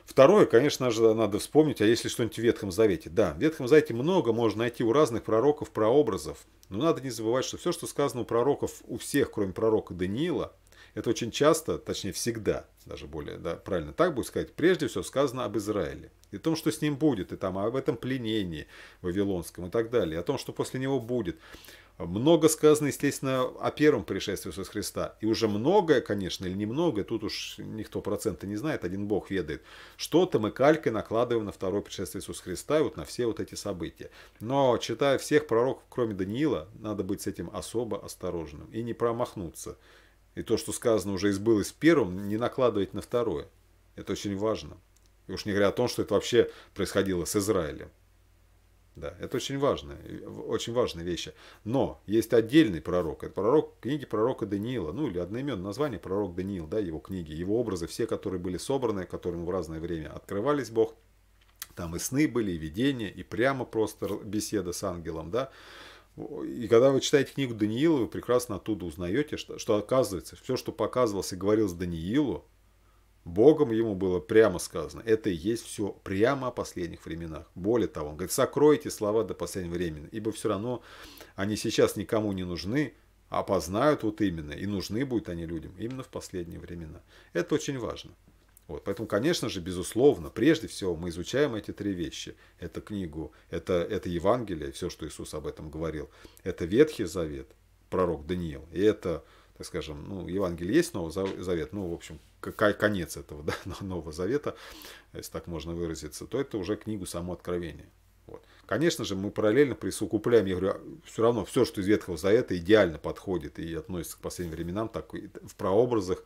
[SPEAKER 1] Второе, конечно же, надо вспомнить, а если что-нибудь в Ветхом Завете? Да, в Ветхом Завете много можно найти у разных пророков, прообразов. Но надо не забывать, что все, что сказано у пророков, у всех, кроме пророка Даниила, это очень часто, точнее всегда, даже более да, правильно так будет сказать, прежде всего сказано об Израиле. И о том, что с ним будет, и там об этом пленении вавилонском и так далее, и о том, что после него будет. Много сказано, естественно, о первом пришествии Иисуса Христа. И уже многое, конечно, или немногое, тут уж никто процента не знает, один Бог ведает. Что-то мы калькой накладываем на второе пришествие Иисуса Христа и вот на все вот эти события. Но, читая всех пророков, кроме Даниила, надо быть с этим особо осторожным и не промахнуться. И то, что сказано уже избылось первым, не накладывать на второе. Это очень важно. И уж не говоря о том, что это вообще происходило с Израилем. Да, это очень важно, очень важные вещи. Но есть отдельный пророк, это пророк книги пророка Даниила, ну или одноименное название пророк Даниил, да, его книги, его образы, все, которые были собраны, которым в разное время открывались Бог, там и сны были, и видения, и прямо просто беседа с ангелом, да, и когда вы читаете книгу Даниила, вы прекрасно оттуда узнаете, что, что оказывается, все, что показывалось и говорилось Даниилу, Богом ему было прямо сказано. Это и есть все прямо о последних временах. Более того, он говорит, сокройте слова до последнего времени, ибо все равно они сейчас никому не нужны, а познают вот именно, и нужны будут они людям именно в последние времена. Это очень важно. Вот. Поэтому, конечно же, безусловно, прежде всего мы изучаем эти три вещи. Это книгу, это, это Евангелие, все, что Иисус об этом говорил. Это Ветхий Завет, пророк Даниил. И это, так скажем, ну, Евангелие есть Новый Завет, ну, в общем, конец этого да, Нового Завета, если так можно выразиться, то это уже книгу само откровение. Вот. Конечно же, мы параллельно присукупляем, я говорю, а, все равно все, что из Ветхого Завета идеально подходит и относится к последним временам, так и в прообразах,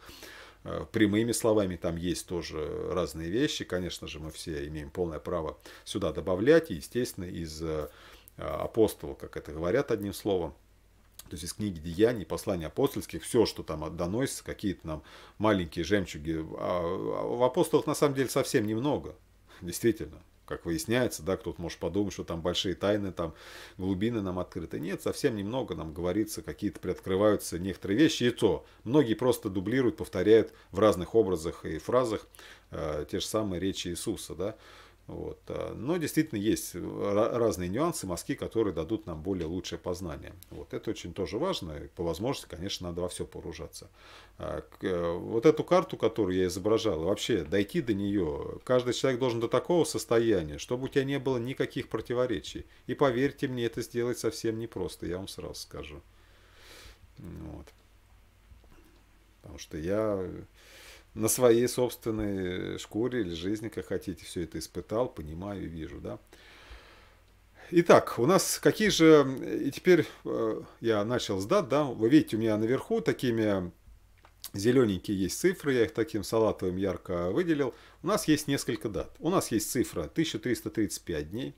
[SPEAKER 1] Э, прямыми словами там есть тоже разные вещи. Конечно же, мы все имеем полное право сюда добавлять. И, естественно, из э, апостолов, как это говорят одним словом, то есть из книги Деяний, послания апостольских, все, что там доносится, какие-то нам маленькие жемчуги. А, а в апостолах на самом деле совсем немного, действительно как выясняется, да, кто-то может подумать, что там большие тайны, там глубины нам открыты. Нет, совсем немного нам говорится, какие-то приоткрываются некоторые вещи, и то многие просто дублируют, повторяют в разных образах и фразах э, те же самые речи Иисуса, да. Вот. А, но действительно есть э, разные нюансы, мазки, которые дадут нам более лучшее познание. Вот. Это очень тоже важно. И по возможности, конечно, надо во все поружаться. А, э, вот эту карту, которую я изображал, вообще дойти до нее, каждый человек должен до такого состояния, чтобы у тебя не было никаких противоречий. И поверьте мне, это сделать совсем непросто, я вам сразу скажу. Вот. Потому что я э, на своей собственной э, шкуре или жизни, как хотите, все это испытал, понимаю и вижу, да. Итак, у нас какие же... И теперь э, я начал сдать, да, вы видите, у меня наверху такими зелененькие есть цифры, я их таким салатовым ярко выделил. У нас есть несколько дат. У нас есть цифра 1335 дней.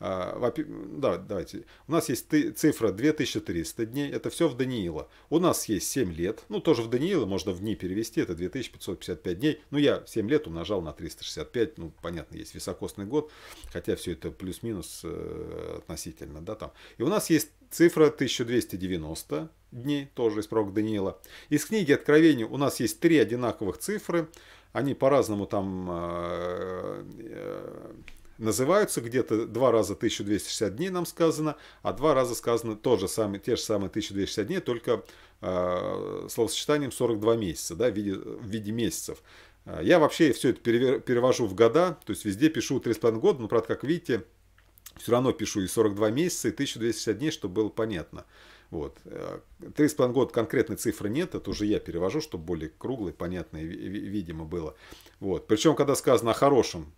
[SPEAKER 1] А, да, давайте. У нас есть цифра 2300 дней. Это все в Даниила. У нас есть 7 лет. Ну, тоже в Даниила, можно в дни перевести. Это 2555 дней. Ну, я 7 лет умножал на 365. Ну, понятно, есть високосный год. Хотя все это плюс-минус э, относительно, да, там. И у нас есть Цифра 1290 дней, тоже из пророка Даниила. Из книги Откровения у нас есть три одинаковых цифры. Они по-разному там э, э, называются. Где-то два раза 1260 дней нам сказано, а два раза сказано тоже самые, те же самые 1260 дней, только э, словосочетанием 42 месяца, да, в, виде, в виде месяцев. Э, я вообще все это перевожу в года, то есть везде пишу 3,5 года, но, правда, как видите, все равно пишу и 42 месяца, и 1260 дней, чтобы было понятно. Вот. 3,5 года конкретной цифры нет, это уже я перевожу, чтобы более кругло и видимо было. Вот. Причем, когда сказано о хорошем,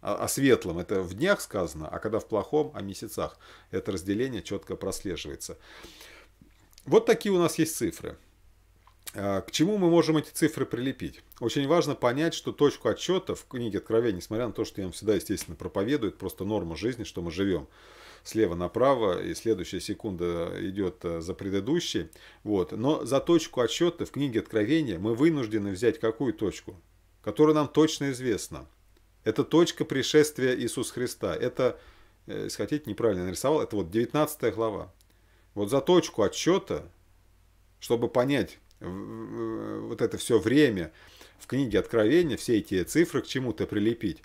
[SPEAKER 1] о светлом, это в днях сказано, а когда в плохом, о месяцах. Это разделение четко прослеживается. Вот такие у нас есть цифры. А, к чему мы можем эти цифры прилепить? Очень важно понять, что точку отчета в книге Откровения, несмотря на то, что я вам всегда, естественно, проповедую, это просто норма жизни, что мы живем слева направо, и следующая секунда идет э, за предыдущей. Вот. Но за точку отсчета в книге Откровения мы вынуждены взять какую точку? Которая нам точно известна. Это точка пришествия Иисуса Христа. Это, э, если хотите, неправильно нарисовал, это вот 19 глава. Вот за точку отсчета, чтобы понять, вот это все время в книге Откровения, все эти цифры к чему-то прилепить,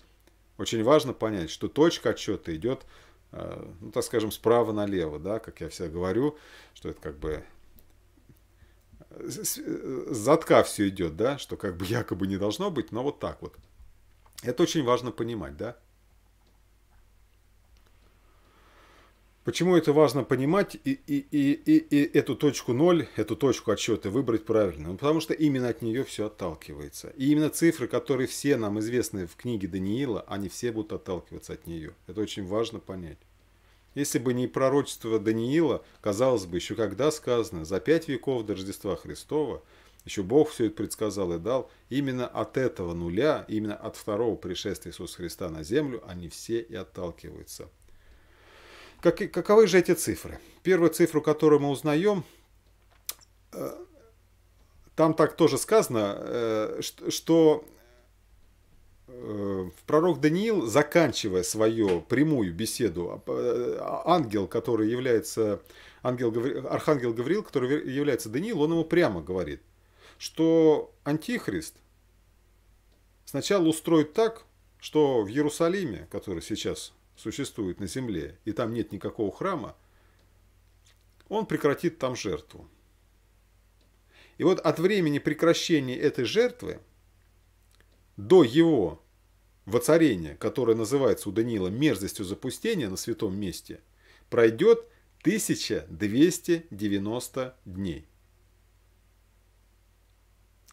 [SPEAKER 1] очень важно понять, что точка отсчета идет, э, ну, так скажем, справа налево, да, как я всегда говорю, что это как бы э, с затка все идет, да, что как бы якобы не должно быть, но вот так вот. Это очень важно понимать, да. Почему это важно понимать и, и, и, и, и эту точку ноль, эту точку отсчета выбрать правильно? Ну, потому что именно от нее все отталкивается. И именно цифры, которые все нам известны в книге Даниила, они все будут отталкиваться от нее. Это очень важно понять. Если бы не пророчество Даниила, казалось бы, еще когда сказано, за пять веков до Рождества Христова, еще Бог все это предсказал и дал, именно от этого нуля, именно от второго пришествия Иисуса Христа на землю, они все и отталкиваются. Как, каковы же эти цифры? Первую цифру, которую мы узнаем, э, там так тоже сказано, э, что э, пророк Даниил, заканчивая свою прямую беседу, а, ангел, который является, ангел, архангел Гавриил, который является Даниил, он ему прямо говорит, что антихрист сначала устроит так, что в Иерусалиме, который сейчас существует на земле, и там нет никакого храма, он прекратит там жертву. И вот от времени прекращения этой жертвы до его воцарения, которое называется у Даниила мерзостью запустения на святом месте, пройдет 1290 дней.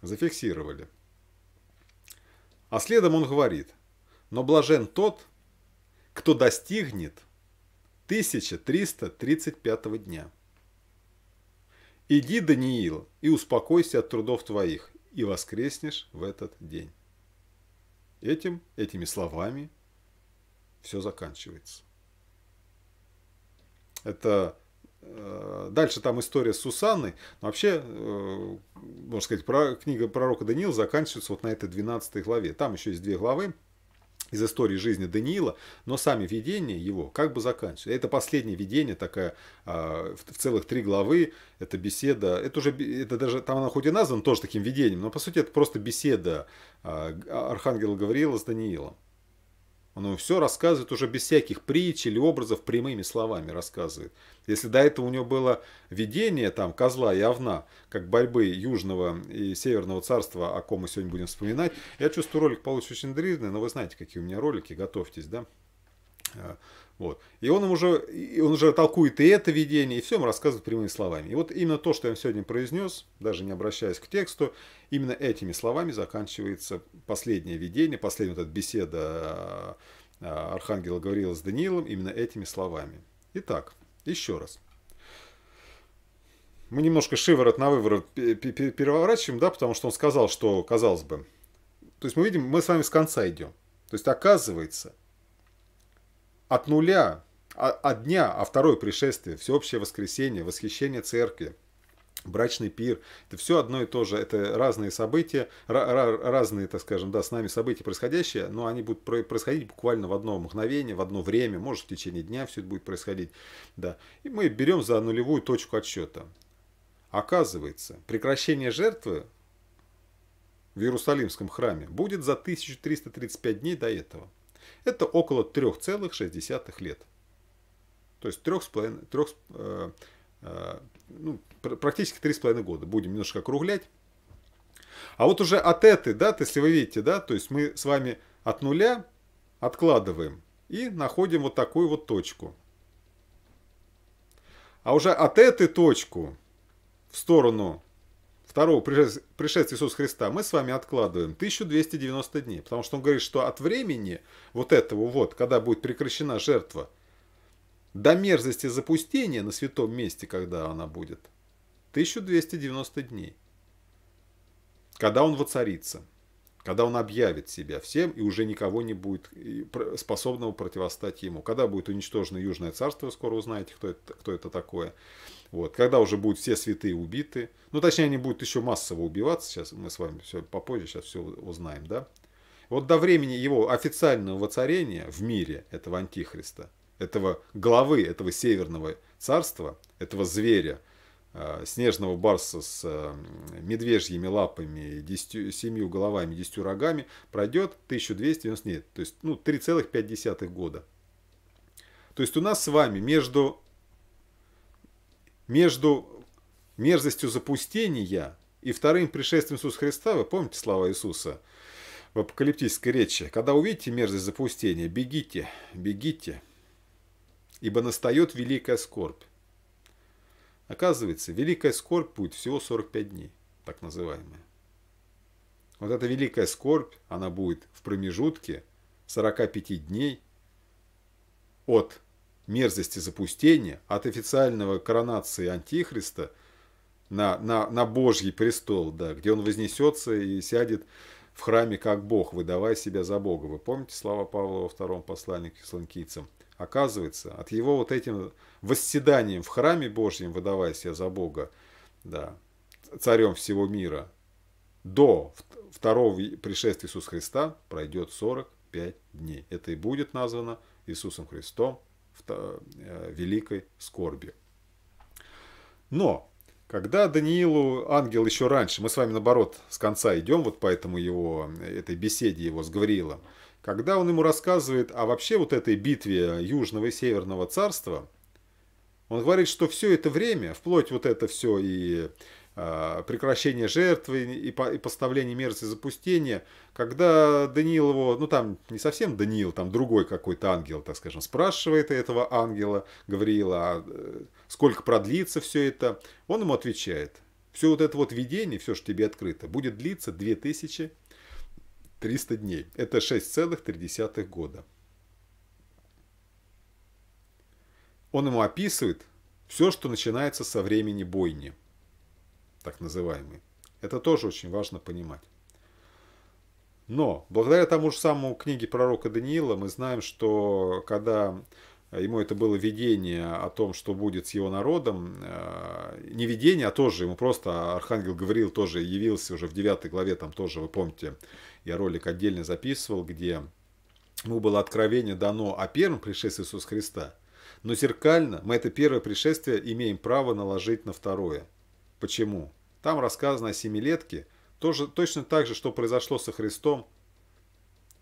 [SPEAKER 1] Зафиксировали. А следом он говорит, но блажен тот, кто достигнет 1335 дня. Иди, Даниил, и успокойся от трудов твоих, и воскреснешь в этот день. Этим, этими словами все заканчивается. Это э, дальше там история с Сусанной. вообще, э, можно сказать, про, книга пророка Даниил заканчивается вот на этой 12 главе. Там еще есть две главы, из истории жизни Даниила, но сами видения его как бы заканчиваются. Это последнее видение, такая а, в целых три главы, это беседа, это уже, это даже, там она хоть и названа тоже таким видением, но по сути это просто беседа а, Архангела Гавриила с Даниилом. Он все рассказывает уже без всяких притч или образов, прямыми словами рассказывает. Если до этого у него было видение там козла и овна, как борьбы Южного и Северного царства, о ком мы сегодня будем вспоминать, я чувствую, ролик получится очень длинный, но вы знаете, какие у меня ролики, готовьтесь, да? А, вот. И он им уже, он уже толкует и это видение, и все ему рассказывает прямыми словами. И вот именно то, что я сегодня произнес, даже не обращаясь к тексту, именно этими словами заканчивается последнее видение, последняя вот эта беседа а, Архангела говорила с Даниилом, именно этими словами. Итак, еще раз. Мы немножко шиворот на выворот переворачиваем, да, потому что он сказал, что, казалось бы, то есть мы видим, мы с вами с конца идем. То есть оказывается – от нуля, а, от дня, а второе пришествие, всеобщее воскресение, восхищение церкви, брачный пир, это все одно и то же, это разные события, разные, так скажем, да, с нами события происходящие, но они будут происходить буквально в одно мгновение, в одно время, может в течение дня все это будет происходить, да. И мы берем за нулевую точку отсчета. Оказывается, прекращение жертвы в Иерусалимском храме будет за 1335 дней до этого. Это около 3,6 лет. То есть 3,5, 3, э, э, ну, практически 3,5 года. Будем немножко округлять. А вот уже от этой даты, если вы видите, да, то есть мы с вами от нуля откладываем и находим вот такую вот точку. А уже от этой точку в сторону второго пришествия, пришествия Иисуса Христа мы с вами откладываем 1290 дней, потому что он говорит, что от времени вот этого вот, когда будет прекращена жертва, до мерзости запустения на святом месте, когда она будет, 1290 дней. Когда он воцарится, когда он объявит себя всем, и уже никого не будет способного противостать ему. Когда будет уничтожено Южное Царство, вы скоро узнаете, кто это, кто это такое. Вот, когда уже будут все святые убиты. Ну, точнее, они будут еще массово убиваться. Сейчас мы с вами все попозже сейчас все узнаем, да? Вот до времени его официального воцарения в мире, этого антихриста, этого главы, этого северного царства, этого зверя, э, снежного барса с э, медвежьими лапами, 10, семью головами, десятью рогами, пройдет 1290 нет, то есть ну, 3,5 года. То есть у нас с вами между между мерзостью запустения и вторым пришествием Иисуса Христа, вы помните слова Иисуса в апокалиптической речи, когда увидите мерзость запустения, бегите, бегите, ибо настает великая скорбь. Оказывается, великая скорбь будет всего 45 дней, так называемая. Вот эта великая скорбь, она будет в промежутке 45 дней от мерзости запустения от официального коронации Антихриста на, на, на Божий престол, да, где он вознесется и сядет в храме как Бог, выдавая себя за Бога. Вы помните слова Павла во втором послании к фессалоникийцам? Оказывается, от его вот этим восседанием в храме Божьем, выдавая себя за Бога, да, царем всего мира, до второго пришествия Иисуса Христа пройдет 45 дней. Это и будет названо Иисусом Христом Э, великой скорби. Но когда Даниилу ангел еще раньше, мы с вами наоборот с конца идем, вот поэтому его, э, этой беседе его с Гавриилом, когда он ему рассказывает о вообще вот этой битве Южного и Северного царства, он говорит, что все это время, вплоть вот это все и Э, прекращение жертвы и, поставление мерзости запустения, когда Даниил его, ну там не совсем Даниил, там другой какой-то ангел, так скажем, спрашивает этого ангела Гавриила, а э, сколько продлится все это, он ему отвечает, все вот это вот видение, все, что тебе открыто, будет длиться 2300 дней. Это 6,3 года. Он ему описывает все, что начинается со времени бойни – так называемый. Это тоже очень важно понимать. Но благодаря тому же самому книге пророка Даниила мы знаем, что когда ему это было видение о том, что будет с его народом, э, не видение, а тоже ему просто архангел говорил тоже явился уже в 9 главе, там тоже, вы помните, я ролик отдельно записывал, где ему было откровение дано о первом пришествии Иисуса Христа, но зеркально мы это первое пришествие имеем право наложить на второе – Почему? Там рассказано о семилетке, тоже, точно так же, что произошло со Христом,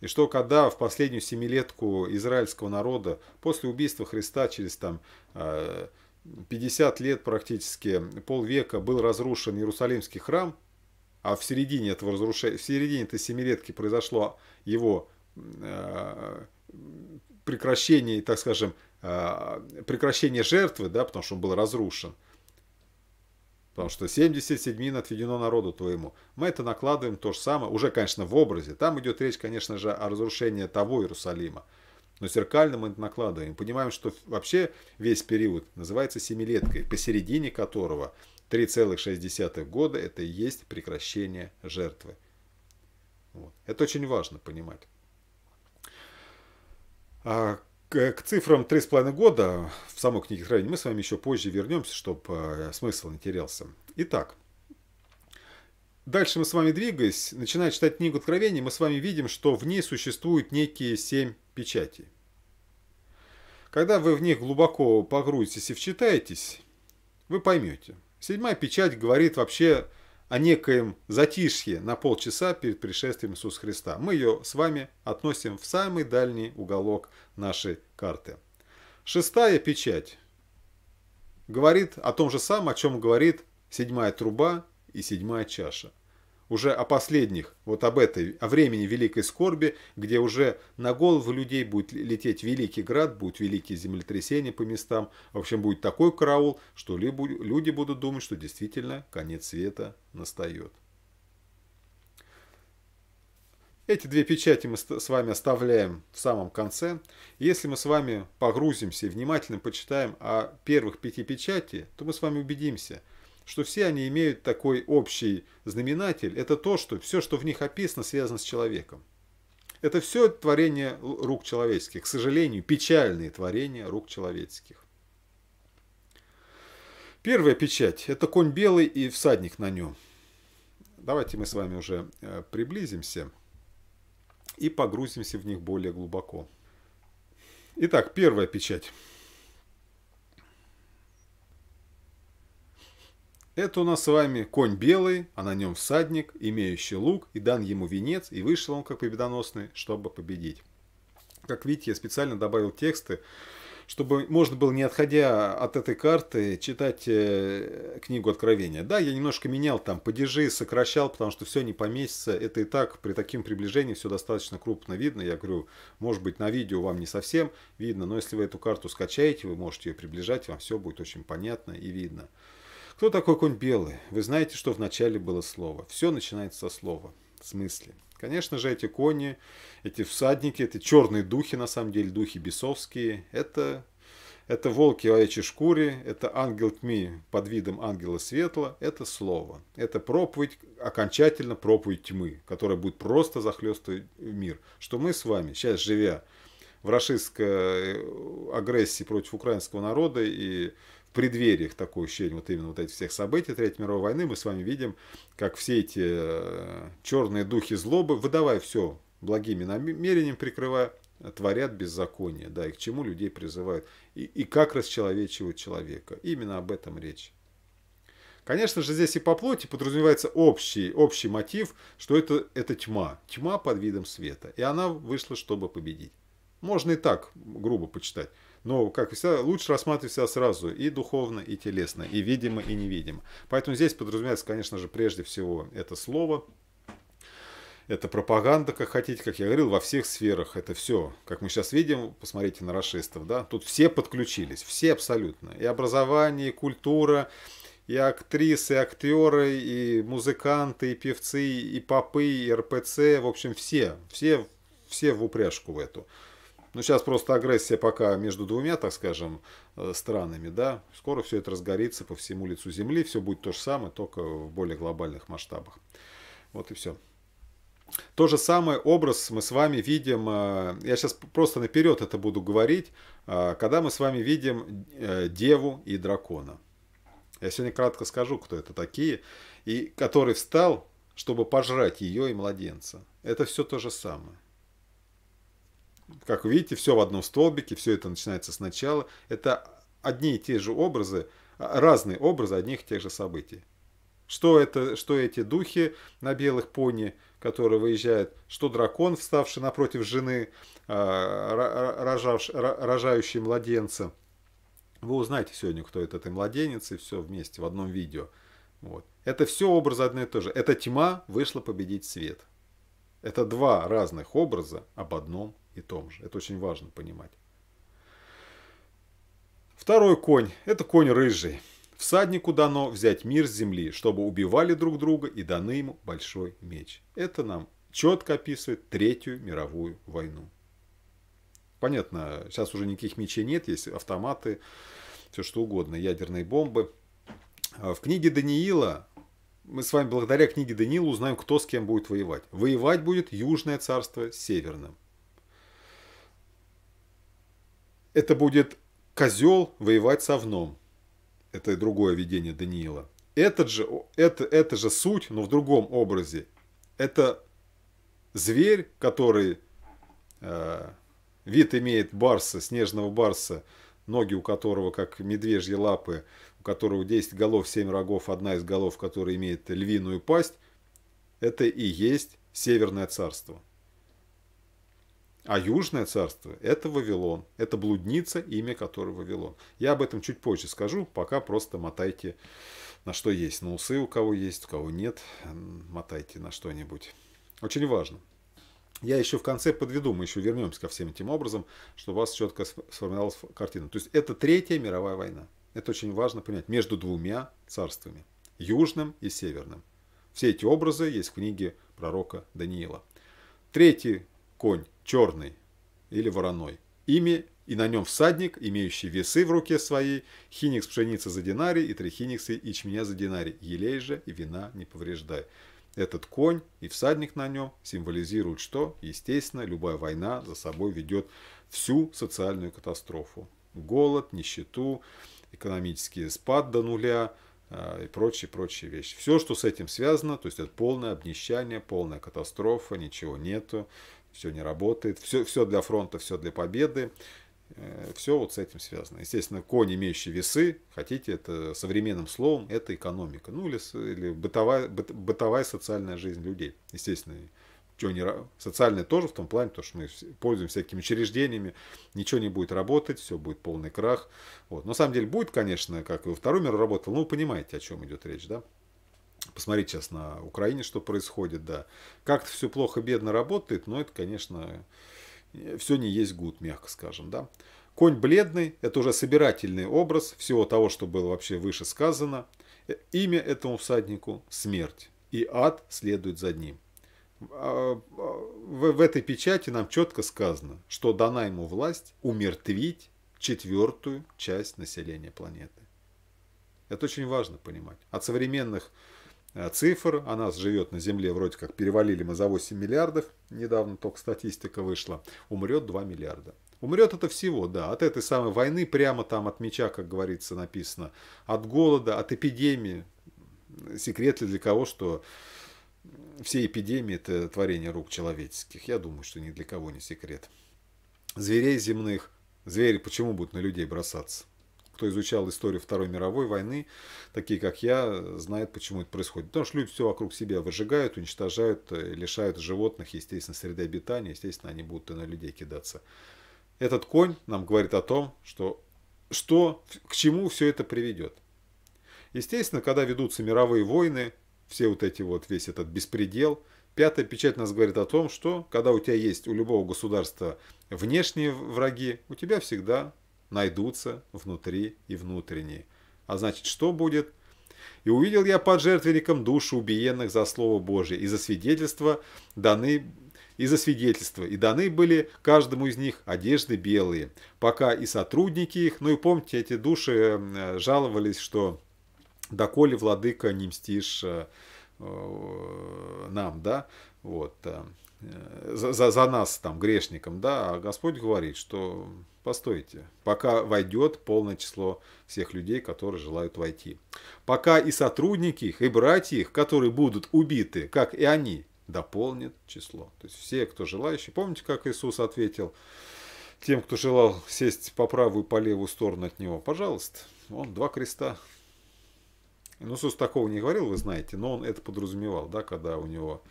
[SPEAKER 1] и что когда в последнюю семилетку израильского народа, после убийства Христа через там, 50 э, лет практически, полвека был разрушен Иерусалимский храм, а в середине, этого разрушения, в середине этой семилетки произошло его э, прекращение, так скажем, э, прекращение жертвы, да, потому что он был разрушен – Потому что 70 седьмин отведено народу твоему. Мы это накладываем то же самое, уже, конечно, в образе. Там идет речь, конечно же, о разрушении того Иерусалима. Но зеркально мы это накладываем. Понимаем, что вообще весь период называется семилеткой, посередине которого 3,6 года это и есть прекращение жертвы. Вот. Это очень важно понимать. А к, к цифрам 3,5 года в самой книге Откровения мы с вами еще позже вернемся, чтобы э, смысл не терялся. Итак, дальше мы с вами двигаясь, начиная читать книгу Откровения, мы с вами видим, что в ней существуют некие семь печатей. Когда вы в них глубоко погрузитесь и вчитаетесь, вы поймете. Седьмая печать говорит вообще о некоем затишье на полчаса перед пришествием Иисуса Христа. Мы ее с вами относим в самый дальний уголок нашей карты. Шестая печать говорит о том же самом, о чем говорит седьмая труба и седьмая чаша уже о последних, вот об этой, о времени великой скорби, где уже на голову людей будет лететь великий град, будут великие землетрясения по местам, в общем, будет такой караул, что люди будут думать, что действительно конец света настает. Эти две печати мы с вами оставляем в самом конце. Если мы с вами погрузимся и внимательно почитаем о первых пяти печати, то мы с вами убедимся – что все они имеют такой общий знаменатель, это то, что все, что в них описано, связано с человеком. Это все творение рук человеческих, к сожалению, печальные творения рук человеческих. Первая печать – это конь белый и всадник на нем. Давайте мы с вами уже э, приблизимся и погрузимся в них более глубоко. Итак, первая печать. Это у нас с вами конь белый, а на нем всадник, имеющий лук, и дан ему венец, и вышел он как победоносный, чтобы победить. Как видите, я специально добавил тексты, чтобы можно было, не отходя от этой карты, читать э, книгу Откровения. Да, я немножко менял там падежи, сокращал, потому что все не поместится. Это и так при таким приближении все достаточно крупно видно. Я говорю, может быть, на видео вам не совсем видно, но если вы эту карту скачаете, вы можете ее приближать, вам все будет очень понятно и видно. Кто такой конь белый? Вы знаете, что в начале было слово. Все начинается со слова, с мысли. Конечно же, эти кони, эти всадники, эти черные духи, на самом деле, духи бесовские, это, это волки в овечьей шкуре, это ангел тьмы под видом ангела светла, это слово. Это проповедь, окончательно проповедь тьмы, которая будет просто захлестывать мир. Что мы с вами, сейчас живя в расистской э, агрессии против украинского народа и преддвериях такое ощущение вот именно вот этих всех событий Третьей мировой войны мы с вами видим, как все эти э, черные духи злобы, выдавая все благими намерениями, прикрывая, творят беззаконие, да, и к чему людей призывают, и, и как расчеловечивают человека. Именно об этом речь. Конечно же, здесь и по плоти подразумевается общий, общий мотив, что это, это тьма. Тьма под видом света. И она вышла, чтобы победить. Можно и так грубо почитать. Но, как всегда, лучше рассматривать себя сразу и духовно, и телесно, и видимо, и невидимо. Поэтому здесь подразумевается, конечно же, прежде всего это слово, это пропаганда, как хотите, как я говорил, во всех сферах. Это все, как мы сейчас видим, посмотрите на расистов, да, тут все подключились, все абсолютно. И образование, и культура, и актрисы, и актеры, и музыканты, и певцы, и попы, и РПЦ, в общем, все, все, все в упряжку в эту. Но ну, сейчас просто агрессия пока между двумя, так скажем, э, странами, да. Скоро все это разгорится по всему лицу Земли, все будет то же самое, только в более глобальных масштабах. Вот и все. То же самое образ мы с вами видим, э, я сейчас просто наперед это буду говорить, э, когда мы с вами видим Деву и Дракона. Я сегодня кратко скажу, кто это такие, и который встал, чтобы пожрать ее и младенца. Это все то же самое. Как вы видите, все в одном столбике, все это начинается сначала. Это одни и те же образы, а, разные образы одних и тех же событий. Что, это, что эти духи на белых пони, которые выезжают, что дракон, вставший напротив жены, а, рожавший, рожающий младенца. Вы узнаете сегодня, кто это, это младенец, и все вместе в одном видео. Вот. Это все образы одно и то же. Эта тьма вышла победить свет. Это два разных образа об одном и том же. Это очень важно понимать. Второй конь – это конь рыжий. Всаднику дано взять мир с земли, чтобы убивали друг друга и даны ему большой меч. Это нам четко описывает Третью мировую войну. Понятно, сейчас уже никаких мечей нет, есть автоматы, все что угодно, ядерные бомбы. А в книге Даниила мы с вами благодаря книге Даниила узнаем, кто с кем будет воевать. Воевать будет Южное царство с Северным. Это будет козел воевать с овном. Это и другое видение Даниила. Этот же, это, это же суть, но в другом образе. Это зверь, который э, вид имеет барса, снежного барса, ноги у которого как медвежьи лапы, э, у которого 10 голов, 7 рогов, одна из голов, которая имеет львиную пасть, это и есть Северное царство. А Южное царство – это Вавилон, это блудница, имя которой Вавилон. Я об этом чуть позже скажу, пока просто мотайте на что есть, на усы у кого есть, у кого нет, мотайте на что-нибудь. Очень важно. Я еще в конце подведу, мы еще вернемся ко всем этим образом, чтобы у вас четко сформировалась картина. То есть это Третья мировая война это очень важно понять, между двумя царствами, южным и северным. Все эти образы есть в книге пророка Даниила. Третий конь черный или вороной. Имя и на нем всадник, имеющий весы в руке своей, хиникс пшеницы за динарий и три хиниксы ячменя за динарий, елей же и вина не повреждай. Этот конь и всадник на нем символизируют, что, естественно, любая война за собой ведет всю социальную катастрофу. Голод, нищету, экономический спад до нуля э, и прочие-прочие вещи. Все, что с этим связано, то есть это полное обнищание, полная катастрофа, ничего нету, все не работает, все, все для фронта, все для победы. Э, все вот с этим связано. Естественно, конь, имеющий весы, хотите, это современным словом, это экономика. Ну, или, или бытовая, бытовая социальная жизнь людей. Естественно, что не социальное тоже в том плане, то что мы пользуемся всякими учреждениями, ничего не будет работать, все будет полный крах. Вот. Но на самом деле будет, конечно, как и во Вторую миру работал, Ну, вы понимаете, о чем идет речь, да? Посмотрите сейчас на Украине, что происходит, да. Как-то все плохо, бедно работает, но это, конечно, э, все не есть гуд, мягко скажем, да. Конь бледный – это уже собирательный образ всего того, что было вообще выше сказано. Э, имя этому всаднику – смерть, и ад следует за ним – а, а, в, в этой печати нам четко сказано, что дана ему власть умертвить четвертую часть населения планеты. Это очень важно понимать. От современных э, цифр, а нас живет на Земле, вроде как перевалили мы за 8 миллиардов, недавно только статистика вышла, умрет 2 миллиарда. Умрет это всего, да, от этой самой войны, прямо там от меча, как говорится, написано, от голода, от эпидемии. Секрет ли для кого, что все эпидемии – это творение рук человеческих. Я думаю, что ни для кого не секрет. Зверей земных. Звери почему будут на людей бросаться? Кто изучал историю Второй мировой войны, такие как я, знает, почему это происходит. Потому что люди все вокруг себя выжигают, уничтожают, э, лишают животных, естественно, среды обитания. Естественно, они будут и на людей кидаться. Этот конь нам говорит о том, что, что к чему все это приведет. Естественно, когда ведутся мировые войны, все вот эти вот, весь этот беспредел. Пятая печать нас говорит о том, что когда у тебя есть у любого государства внешние враги, у тебя всегда найдутся внутри и внутренние. А значит, что будет? «И увидел я под жертвенником души убиенных за Слово Божие, и за свидетельство даны и за свидетельство, и даны были каждому из них одежды белые, пока и сотрудники их, ну и помните, эти души э, жаловались, что доколе, владыка, не мстишь э, э, нам, да, вот, э, за, за, за нас, там, грешникам, да, а Господь говорит, что постойте, пока войдет полное число всех людей, которые желают войти. Пока и сотрудники их, и братья их, которые будут убиты, как и они, дополнит число. То есть все, кто желающий, помните, как Иисус ответил тем, кто желал сесть по правую по левую сторону от него, пожалуйста, он два креста ну, Иисус такого не говорил, вы знаете, но он это подразумевал, да, когда у него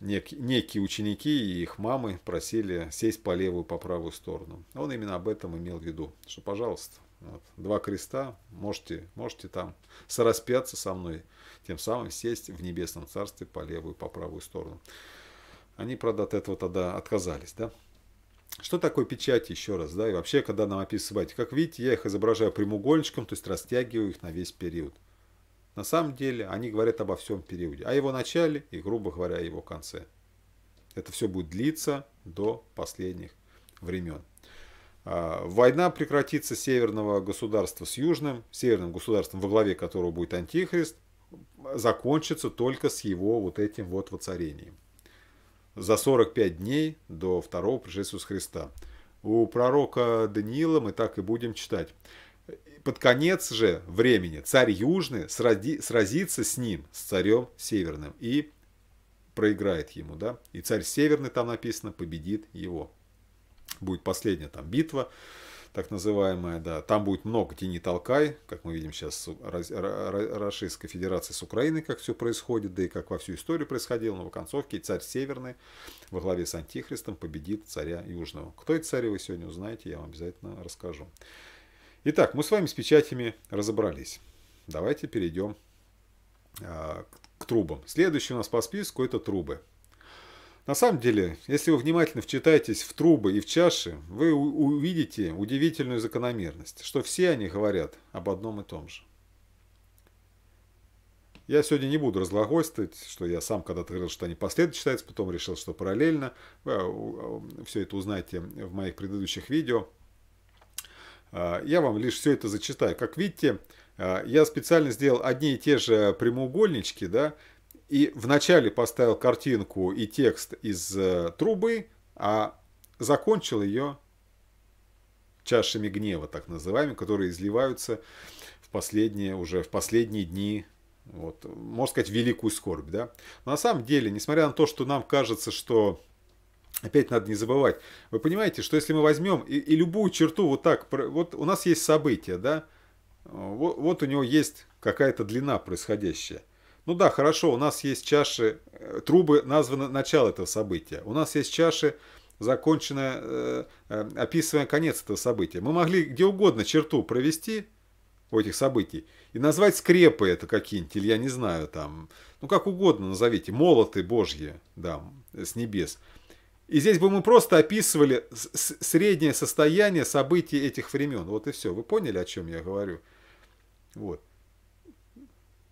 [SPEAKER 1] нек, некие ученики и их мамы просили сесть по левую, по правую сторону. Он именно об этом имел в виду, что, пожалуйста, вот, два креста, можете, можете там сораспяться со мной, тем самым сесть в небесном царстве по левую, по правую сторону. Они, правда, от этого тогда отказались, да? Что такое печать еще раз, да, и вообще, когда нам описывать, как видите, я их изображаю прямоугольничком, то есть растягиваю их на весь период. На самом деле они говорят обо всем периоде, о его начале и, грубо говоря, о его конце. Это все будет длиться до последних времен. А, война прекратится северного государства с южным, северным государством, во главе которого будет Антихрист, закончится только с его вот этим вот воцарением. За 45 дней до второго пришествия Христа. У пророка Даниила мы так и будем читать под конец же времени царь Южный сради, сразится с ним, с царем Северным, и проиграет ему, да, и царь Северный, там написано, победит его. Будет последняя там битва, так называемая, да, там будет много тени толкай, как мы видим сейчас с Российской Федерации с Украиной, как все происходит, да и как во всю историю происходило, но в концовке царь Северный во главе с Антихристом победит царя Южного. Кто это царь, вы сегодня узнаете, я вам обязательно расскажу. Итак, мы с вами с печатями разобрались. Давайте перейдем а, к, к трубам. Следующий у нас по списку это трубы. На самом деле, если вы внимательно вчитаетесь в трубы и в чаши, вы увидите удивительную закономерность, что все они говорят об одном и том же. Я сегодня не буду разглагольствовать, что я сам когда-то говорил, что они последовательно читаются, потом решил, что параллельно. Вы а, а, все это узнаете в моих предыдущих видео – а, я вам лишь все это зачитаю. Как видите, а, я специально сделал одни и те же прямоугольнички, да, и вначале поставил картинку и текст из э, трубы, а закончил ее чашами гнева, так называемыми, которые изливаются в последние, уже в последние дни, вот, можно сказать, великую скорбь. Да? Но на самом деле, несмотря на то, что нам кажется, что Опять надо не забывать. Вы понимаете, что если мы возьмем и, и любую черту вот так, вот у нас есть событие, да, вот, вот у него есть какая-то длина происходящая. Ну да, хорошо, у нас есть чаши, э, трубы названо начало этого события. У нас есть чаши, законченное, э, э, описывая конец этого события. Мы могли где угодно черту провести у этих событий и назвать скрепы это какие-нибудь, или я не знаю, там, ну как угодно назовите, молоты божьи, да, с небес – и здесь бы мы просто описывали среднее состояние событий этих времен. Вот и все. Вы поняли, о чем я говорю? Вот.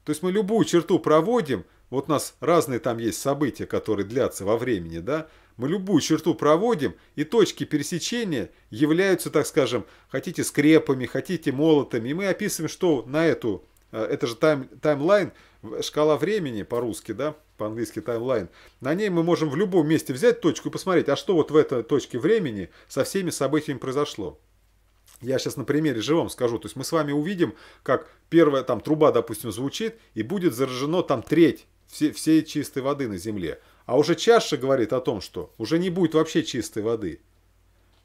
[SPEAKER 1] То есть мы любую черту проводим, вот у нас разные там есть события, которые длятся во времени, да, мы любую черту проводим, и точки пересечения являются, так скажем, хотите скрепами, хотите молотами, и мы описываем, что на эту, э, это же тайм, таймлайн, шкала времени по-русски, да, по-английски таймлайн, на ней мы можем в любом месте взять точку и посмотреть, а что вот в этой точке времени со всеми событиями произошло. Я сейчас на примере живом скажу. То есть мы с вами увидим, как первая там труба, допустим, звучит, и будет заражено там треть всей, всей чистой воды на Земле. А уже чаша говорит о том, что уже не будет вообще чистой воды.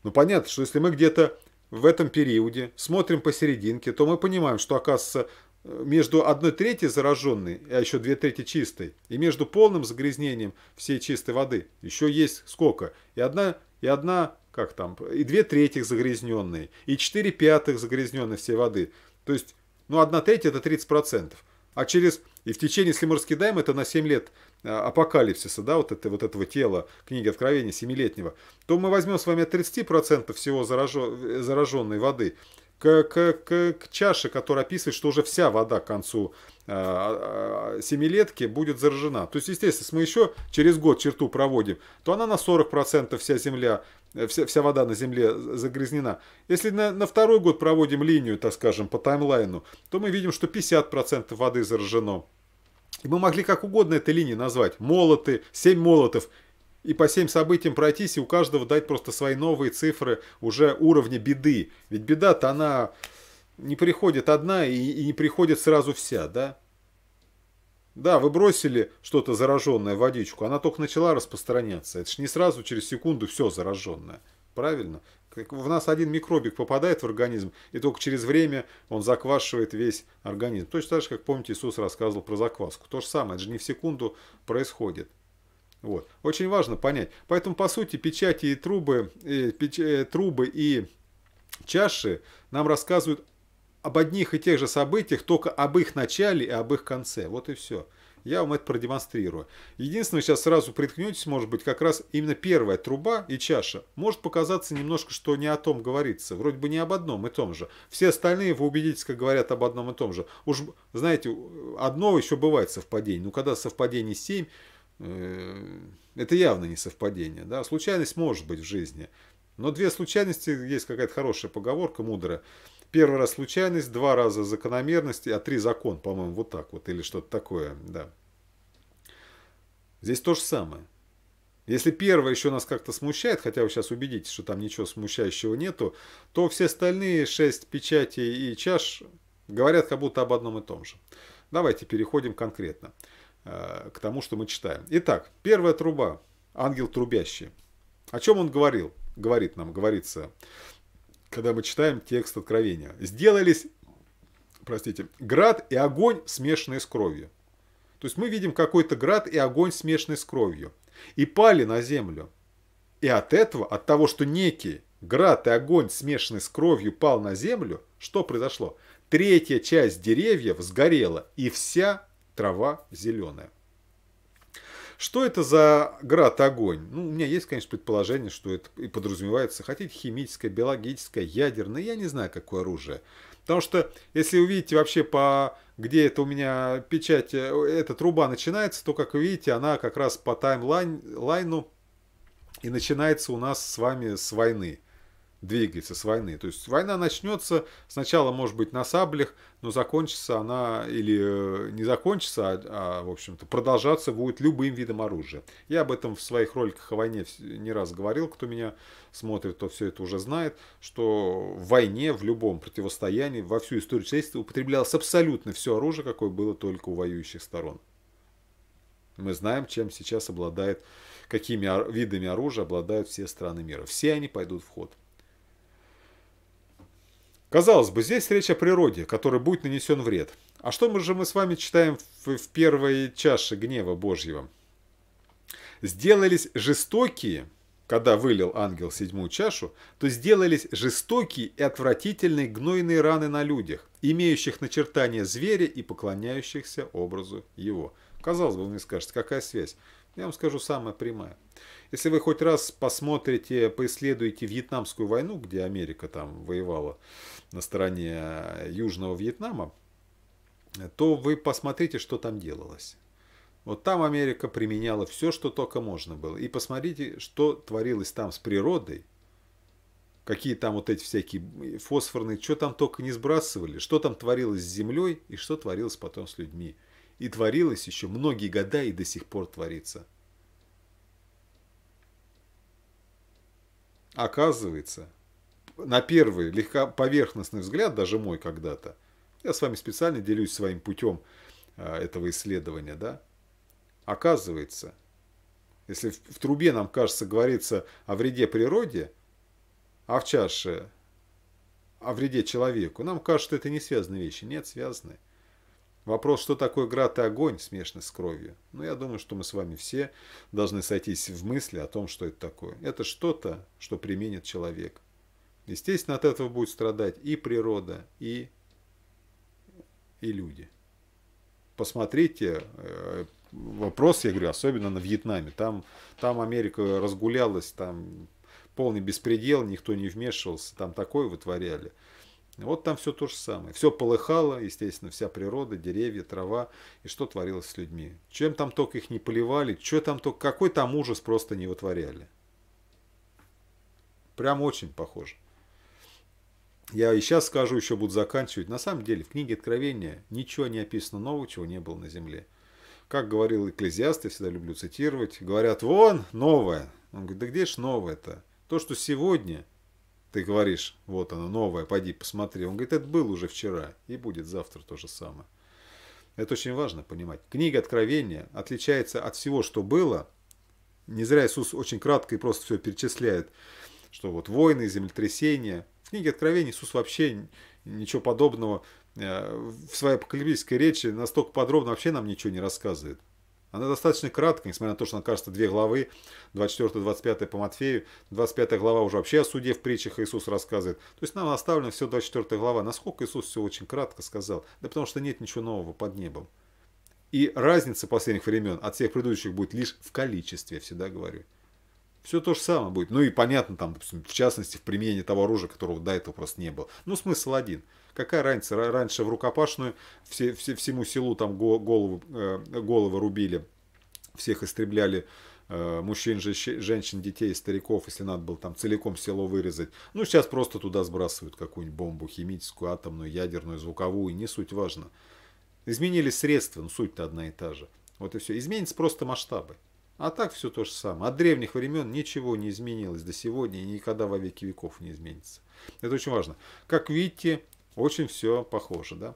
[SPEAKER 1] Ну понятно, что если мы где-то в этом периоде смотрим посерединке, то мы понимаем, что, оказывается, между одной третьей зараженной, а еще две трети чистой, и между полным загрязнением всей чистой воды еще есть сколько? И одна, и одна, как там, и две трети загрязненные, и четыре пятых загрязненной всей воды. То есть, ну, одна треть это 30%. А через, и в течение, если мы раскидаем это на 7 лет э, апокалипсиса, да, вот, это, вот этого тела, книги Откровения 7-летнего, то мы возьмем с вами от 30% всего заражен, э, зараженной воды – к, к, к, к чаше, которая описывает, что уже вся вода к концу э, э, семилетки будет заражена. То есть, естественно, если мы еще через год черту проводим, то она на 40% вся земля, э, вся, вся вода на земле загрязнена. Если на, на второй год проводим линию, так скажем, по таймлайну, то мы видим, что 50% воды заражено. И мы могли как угодно этой линии назвать. Молоты, 7 молотов и по всем событиям пройтись, и у каждого дать просто свои новые цифры уже уровня беды. Ведь беда-то она не приходит одна и, и не приходит сразу вся, да? Да, вы бросили что-то зараженное в водичку, она только начала распространяться. Это ж не сразу, через секунду все зараженное. Правильно? В нас один микробик попадает в организм, и только через время он заквашивает весь организм. Точно так же, как помните, Иисус рассказывал про закваску. То же самое, это же не в секунду происходит. Вот. Очень важно понять. Поэтому, по сути, печати и трубы, э, печ, э, трубы и чаши нам рассказывают об одних и тех же событиях, только об их начале и об их конце. Вот и все. Я вам это продемонстрирую. Единственное, сейчас сразу приткнетесь, может быть, как раз именно первая труба и чаша. Может показаться немножко, что не о том говорится. Вроде бы не об одном и том же. Все остальные, вы убедитесь, как говорят об одном и том же. Уж, знаете, одно еще бывает совпадение. Ну, когда совпадений 7, Э, это явно не совпадение. Да? Случайность может быть в жизни. Но две случайности, есть какая-то хорошая поговорка мудрая. Первый раз случайность, два раза закономерность, а три закон, по-моему, вот так вот, или что-то такое, да. Здесь то же самое. Если первое еще нас как-то смущает, хотя вы сейчас убедитесь, что там ничего смущающего нету, то все остальные шесть печатей и чаш говорят как будто об одном и том же. Давайте переходим конкретно. Э, к тому, что мы читаем. Итак, первая труба. Ангел трубящий. О чем он говорил? Говорит нам, говорится, когда мы читаем текст Откровения. «Сделались, простите, град и огонь, смешанные с кровью». То есть мы видим какой-то град и огонь, смешанный с кровью. «И пали на землю». И от этого, от того, что некий град и огонь, смешанный с кровью, пал на землю, что произошло? Третья часть деревьев сгорела, и вся трава зеленая. Что это за град огонь? Ну, у меня есть, конечно, предположение, что это и подразумевается. Хотите химическое, биологическое, ядерное, я не знаю, какое оружие. Потому что, если увидите вообще по где это у меня печать, э, эта труба начинается, то, как вы видите, она как раз по таймлайну и начинается у нас с вами с войны двигается с войны. То есть война начнется сначала, может быть, на саблях, но закончится она или э, не закончится, а, а в общем-то, продолжаться будет любым видом оружия. Я об этом в своих роликах о войне не раз говорил, кто меня смотрит, то все это уже знает, что в войне, в любом противостоянии, во всю историю человечества употреблялось абсолютно все оружие, какое было только у воюющих сторон. Мы знаем, чем сейчас обладает, какими видами оружия обладают все страны мира. Все они пойдут в ход. Казалось бы, здесь речь о природе, которой будет нанесен вред. А что мы же мы с вами читаем в, в первой чаше гнева Божьего? «Сделались жестокие, когда вылил ангел седьмую чашу, то сделались жестокие и отвратительные гнойные раны на людях, имеющих начертание зверя и поклоняющихся образу его». Казалось бы, вы мне скажете, какая связь? Я вам скажу самая прямая. Если вы хоть раз посмотрите, поисследуете Вьетнамскую войну, где Америка там воевала, на стороне э, Южного Вьетнама, то вы посмотрите, что там делалось. Вот там Америка применяла все, что только можно было. И посмотрите, что творилось там с природой, какие там вот эти всякие фосфорные, что там только не сбрасывали, что там творилось с землей и что творилось потом с людьми. И творилось еще многие года и до сих пор творится. Оказывается, на первый легко поверхностный взгляд, даже мой когда-то, я с вами специально делюсь своим путем а, этого исследования, да, оказывается, если в трубе нам, кажется, говорится о вреде природе, а в чаше о вреде человеку, нам кажется, что это не связанные вещи. Нет, связаны. Вопрос, что такое град и огонь, смешанный с кровью. Но ну, я думаю, что мы с вами все должны сойтись в мысли о том, что это такое. Это что-то, что применит человек. Естественно, от этого будет страдать и природа, и, и люди. Посмотрите, э, вопрос, я говорю, особенно на Вьетнаме. Там, там Америка разгулялась, там полный беспредел, никто не вмешивался, там такое вытворяли. Вот там все то же самое. Все полыхало, естественно, вся природа, деревья, трава. И что творилось с людьми? Чем там только их не поливали, что там только, какой там ужас просто не вытворяли. Прям очень похоже. Я и сейчас скажу, еще буду заканчивать. На самом деле в книге Откровения ничего не описано нового, чего не было на земле. Как говорил экклезиаст, я всегда люблю цитировать, говорят, вон новое. Он говорит, да где ж новое-то? То, что сегодня ты говоришь, вот оно новое, пойди посмотри. Он говорит, это было уже вчера и будет завтра то же самое. Это очень важно понимать. Книга Откровения отличается от всего, что было. Не зря Иисус очень кратко и просто все перечисляет, что вот войны, землетрясения, книге Откровений Иисус вообще ничего подобного э, в своей апокалиптической речи настолько подробно вообще нам ничего не рассказывает. Она достаточно краткая, несмотря на то, что она кажется две главы, 24-25 по Матфею, 25 глава уже вообще о суде в притчах Иисус рассказывает. То есть нам оставлена все 24 глава. Насколько Иисус все очень кратко сказал? Да потому что нет ничего нового под небом. И разница последних времен от всех предыдущих будет лишь в количестве, всегда говорю. Все то же самое будет. Ну и понятно, там, допустим, в частности, в применении того оружия, которого до этого просто не было. Ну, смысл один. Какая разница? Раньше в рукопашную все, все, всему селу там головы, э, головы рубили, всех истребляли э, мужчин, женщин, детей, стариков, если надо было там целиком село вырезать. Ну, сейчас просто туда сбрасывают какую-нибудь бомбу химическую, атомную, ядерную, звуковую, не суть важно. Изменились средства, но ну, суть-то одна и та же. Вот и все. Изменится просто масштабы. А так все то же самое. От древних времен ничего не изменилось до сегодня и никогда во веки веков не изменится. Это очень важно. Как видите, очень все похоже, да.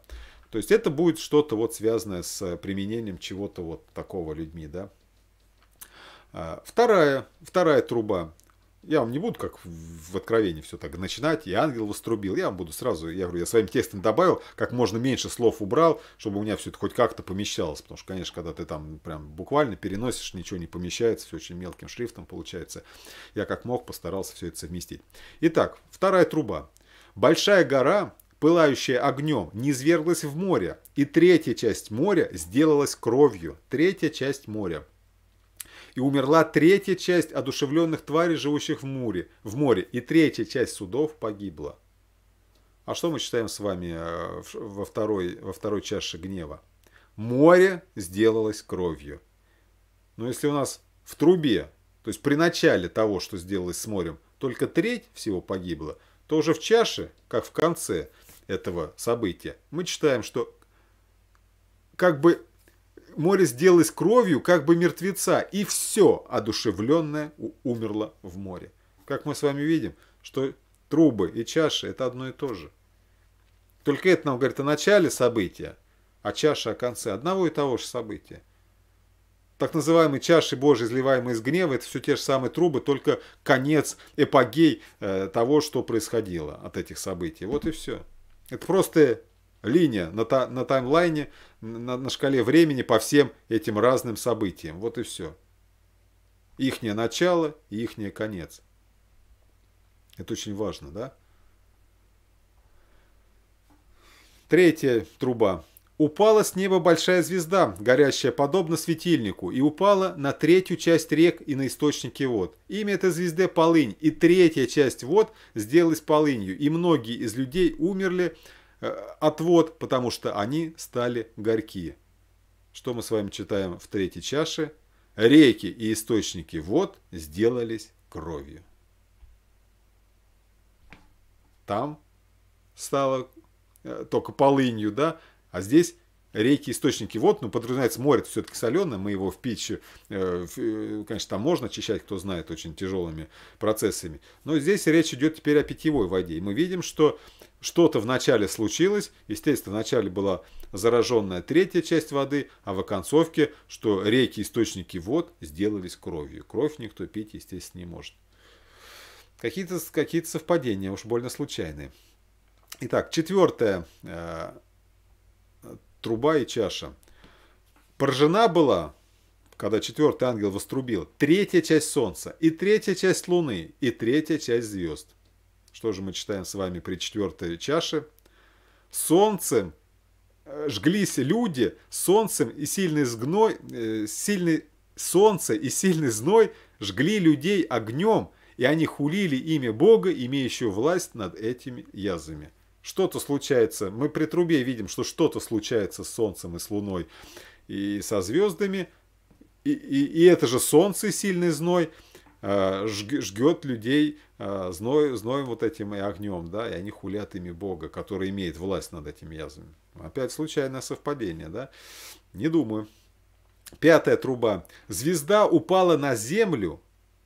[SPEAKER 1] То есть это будет что-то вот связанное с э, применением чего-то вот такого людьми, да. А, вторая, вторая труба я вам не буду, как в Откровении, все так начинать, и ангел вострубил. Я вам буду сразу, я говорю, я своим текстом добавил, как можно меньше слов убрал, чтобы у меня все это хоть как-то помещалось. Потому что, конечно, когда ты там прям буквально переносишь, ничего не помещается, все очень мелким шрифтом получается. Я как мог постарался все это совместить. Итак, вторая труба. Большая гора, пылающая огнем, низверглась в море, и третья часть моря сделалась кровью. Третья часть моря – и умерла третья часть одушевленных тварей, живущих в море, в море, и третья часть судов погибла. А что мы читаем с вами э, во второй, во второй чаше гнева? Море сделалось кровью. Но если у нас в трубе, то есть при начале того, что сделалось с морем, только треть всего погибла, то уже в чаше, как в конце этого события, мы читаем, что как бы море сделалось кровью, как бы мертвеца, и все одушевленное умерло в море. Как мы с вами видим, что трубы и чаши – это одно и то же. Только это нам говорит о начале события, а чаша о конце одного и того же события. Так называемые чаши Божьи, изливаемые из гнева, это все те же самые трубы, только конец, эпогей э, того, что происходило от этих событий. Вот и все. Это просто линия на, та, на таймлайне, на, на шкале времени по всем этим разным событиям. Вот и все. Ихнее начало и ихнее конец. Это очень важно, да? Третья труба. Упала с неба большая звезда, горящая подобно светильнику, и упала на третью часть рек и на источники вод. Имя этой звезды – Полынь, и третья часть вод сделалась Полынью, и многие из людей умерли, Э, отвод, потому что они стали горькие. Что мы с вами читаем в третьей чаше? Реки и источники вод сделались кровью. Там стало э, только полынью, да, а здесь реки, источники вод, ну, подразумевается, море все-таки соленое, мы его в пищу, э, конечно, там можно очищать, кто знает, очень тяжелыми процессами. Но здесь речь идет теперь о питьевой воде. И мы видим, что что-то вначале случилось, естественно, вначале была зараженная третья часть воды, а в оконцовке, что реки, источники вод сделались кровью. Кровь никто пить, естественно, не может. Какие-то какие, -то, совпадения, уж больно случайные. Итак, четвертая э, труба и чаша. Поражена была, когда четвертый ангел вострубил, третья часть солнца, и третья часть луны, и третья часть звезд. Что же мы читаем с вами при четвертой чаше? Солнцем э, жглись люди, солнцем и сильный сгной, э, сильный солнце и сильный зной жгли людей огнем, и они хулили имя Бога, имеющего власть над этими язвами. Что-то случается, мы при трубе видим, что что-то случается с солнцем и с луной, и со звездами, и, и, и это же солнце и сильный зной э, жгет людей Э, зной, зной вот этим и огнем, да, и они хулят ими Бога, который имеет власть над этими язвами. Опять случайное совпадение, да? Не думаю. Пятая труба. Звезда упала на землю,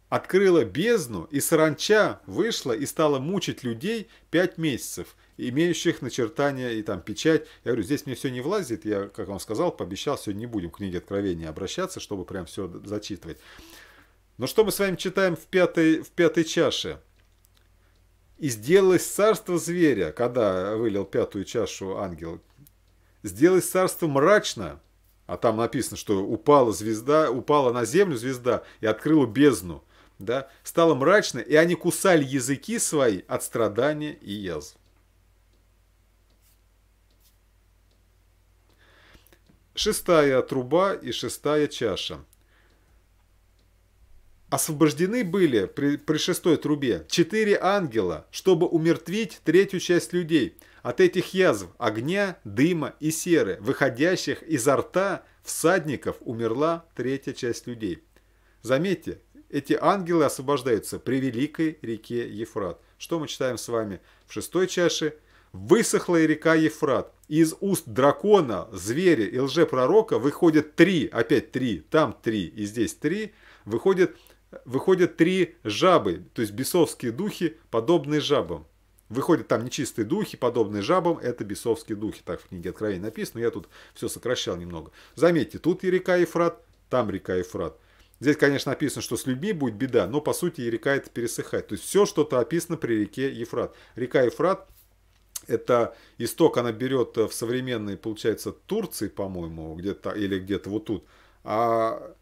[SPEAKER 1] открыла бездну и саранча вышла и стала мучить людей пять месяцев, имеющих начертания и там печать. Я говорю, здесь мне все не влазит, я, как вам сказал, пообещал, сегодня не будем к книге Откровения обращаться, чтобы прям все зачитывать. Но что мы с вами читаем в пятой, в пятой чаше? «И сделалось царство зверя», когда вылил пятую чашу ангел, «сделалось царство мрачно», а там написано, что упала звезда, упала на землю звезда и открыла бездну, да, стало мрачно, и они кусали языки свои от страдания и язв. Шестая труба и шестая чаша – освобождены были при, при шестой трубе четыре ангела, чтобы умертвить третью часть людей от этих язв огня, дыма и серы, выходящих изо рта всадников умерла третья часть людей. Заметьте, эти ангелы освобождаются при великой реке Ефрат. Что мы читаем с вами в шестой чаше? Высохла река Ефрат. Из уст дракона, зверя и лжепророка выходят три, опять три, там три и здесь три, выходят выходят три жабы, то есть бесовские духи, подобные жабам. Выходят там нечистые духи, подобные жабам, это бесовские духи, так в книге Откровения написано, я тут все сокращал немного. Заметьте, тут и река Ефрат, там река Ефрат. Здесь, конечно, написано, что с людьми будет беда, но по сути и река это пересыхает. То есть все что-то описано при реке Ефрат. Река Ефрат это исток она берет э, в современной, получается, Турции, по-моему, где-то или где-то вот тут. А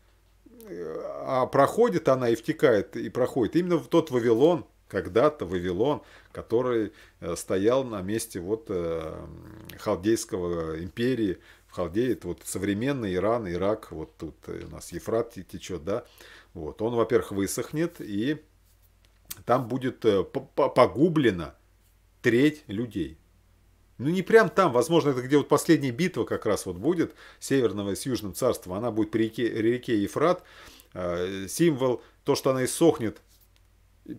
[SPEAKER 1] а проходит она и втекает, и проходит именно в тот Вавилон, когда-то Вавилон, который э, стоял на месте вот э, Халдейского империи, в Халдее, это вот современный Иран, Ирак, вот тут у нас Ефрат течет, да, вот, он, во-первых, высохнет, и там будет э, погублено треть людей ну не прям там, возможно, это где вот последняя битва как раз вот будет, Северного с Южным царством, она будет при реке, реке Ефрат, а, символ, то, что она иссохнет,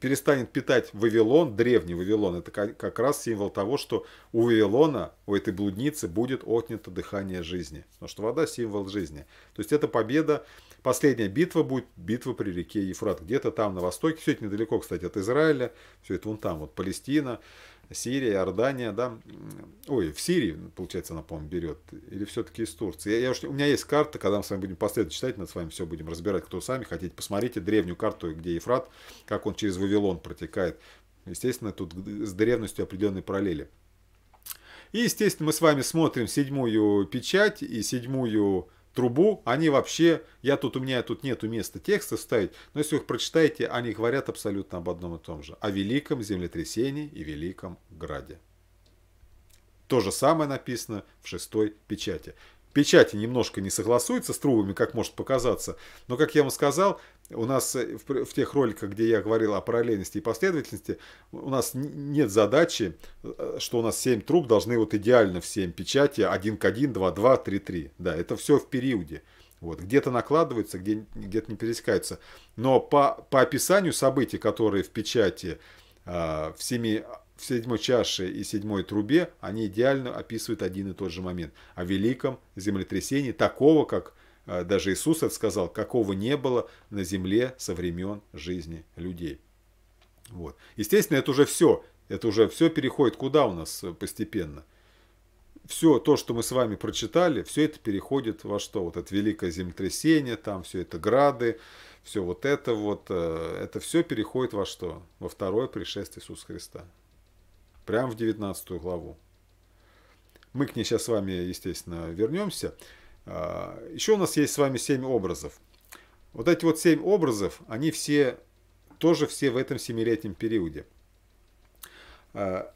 [SPEAKER 1] перестанет питать Вавилон, древний Вавилон, это как раз символ того, что у Вавилона, у этой блудницы будет отнято дыхание жизни, потому что вода символ жизни. То есть это победа Последняя битва будет битва при реке Ефрат, где-то там на востоке, все это недалеко, кстати, от Израиля, все это вон там, вот Палестина, Сирия, Иордания, да, ой, в Сирии, получается, она, по-моему, берет, или все-таки из Турции. Я, я уж, у меня есть карта, когда мы с вами будем последовательно читать, мы с вами все будем разбирать, кто сами хотите, посмотрите древнюю карту, где Ефрат, как он через Вавилон протекает. Естественно, тут с древностью определенные параллели. И, естественно, мы с вами смотрим седьмую печать и седьмую трубу, они вообще, я тут, у меня тут нету места текста ставить, но если вы их прочитаете, они говорят абсолютно об одном и том же, о великом землетрясении и великом граде. То же самое написано в шестой печати. Печати немножко не согласуются с трубами, как может показаться, но, как я вам сказал, у нас э, в, в тех роликах, где я говорил о параллельности и последовательности, у нас нет задачи, э, что у нас 7 труб должны вот идеально в 7 печати 1 к 1, 2, 2, 3, 3. Да, это все в периоде. Вот. Где-то накладывается, где, где-то не пересекается. Но по, по описанию событий, которые в печати э, в, семи, в седьмой чаше и седьмой трубе, они идеально описывают один и тот же момент. О великом землетрясении, такого, как а, даже Иисус это сказал, какого не было на земле со времен жизни людей. Вот. Естественно, это уже все. Это уже все переходит куда у нас э, постепенно? Все то, что мы с вами прочитали, все это переходит во что? Вот это великое землетрясение, там все это грады, все вот это вот, э, это все переходит во что? Во второе пришествие Иисуса Христа. Прямо в 19 главу. Мы к ней сейчас с вами, естественно, вернемся. А, Еще у нас есть с вами семь образов. Вот эти вот семь образов, они все, тоже все в этом семилетнем периоде. А,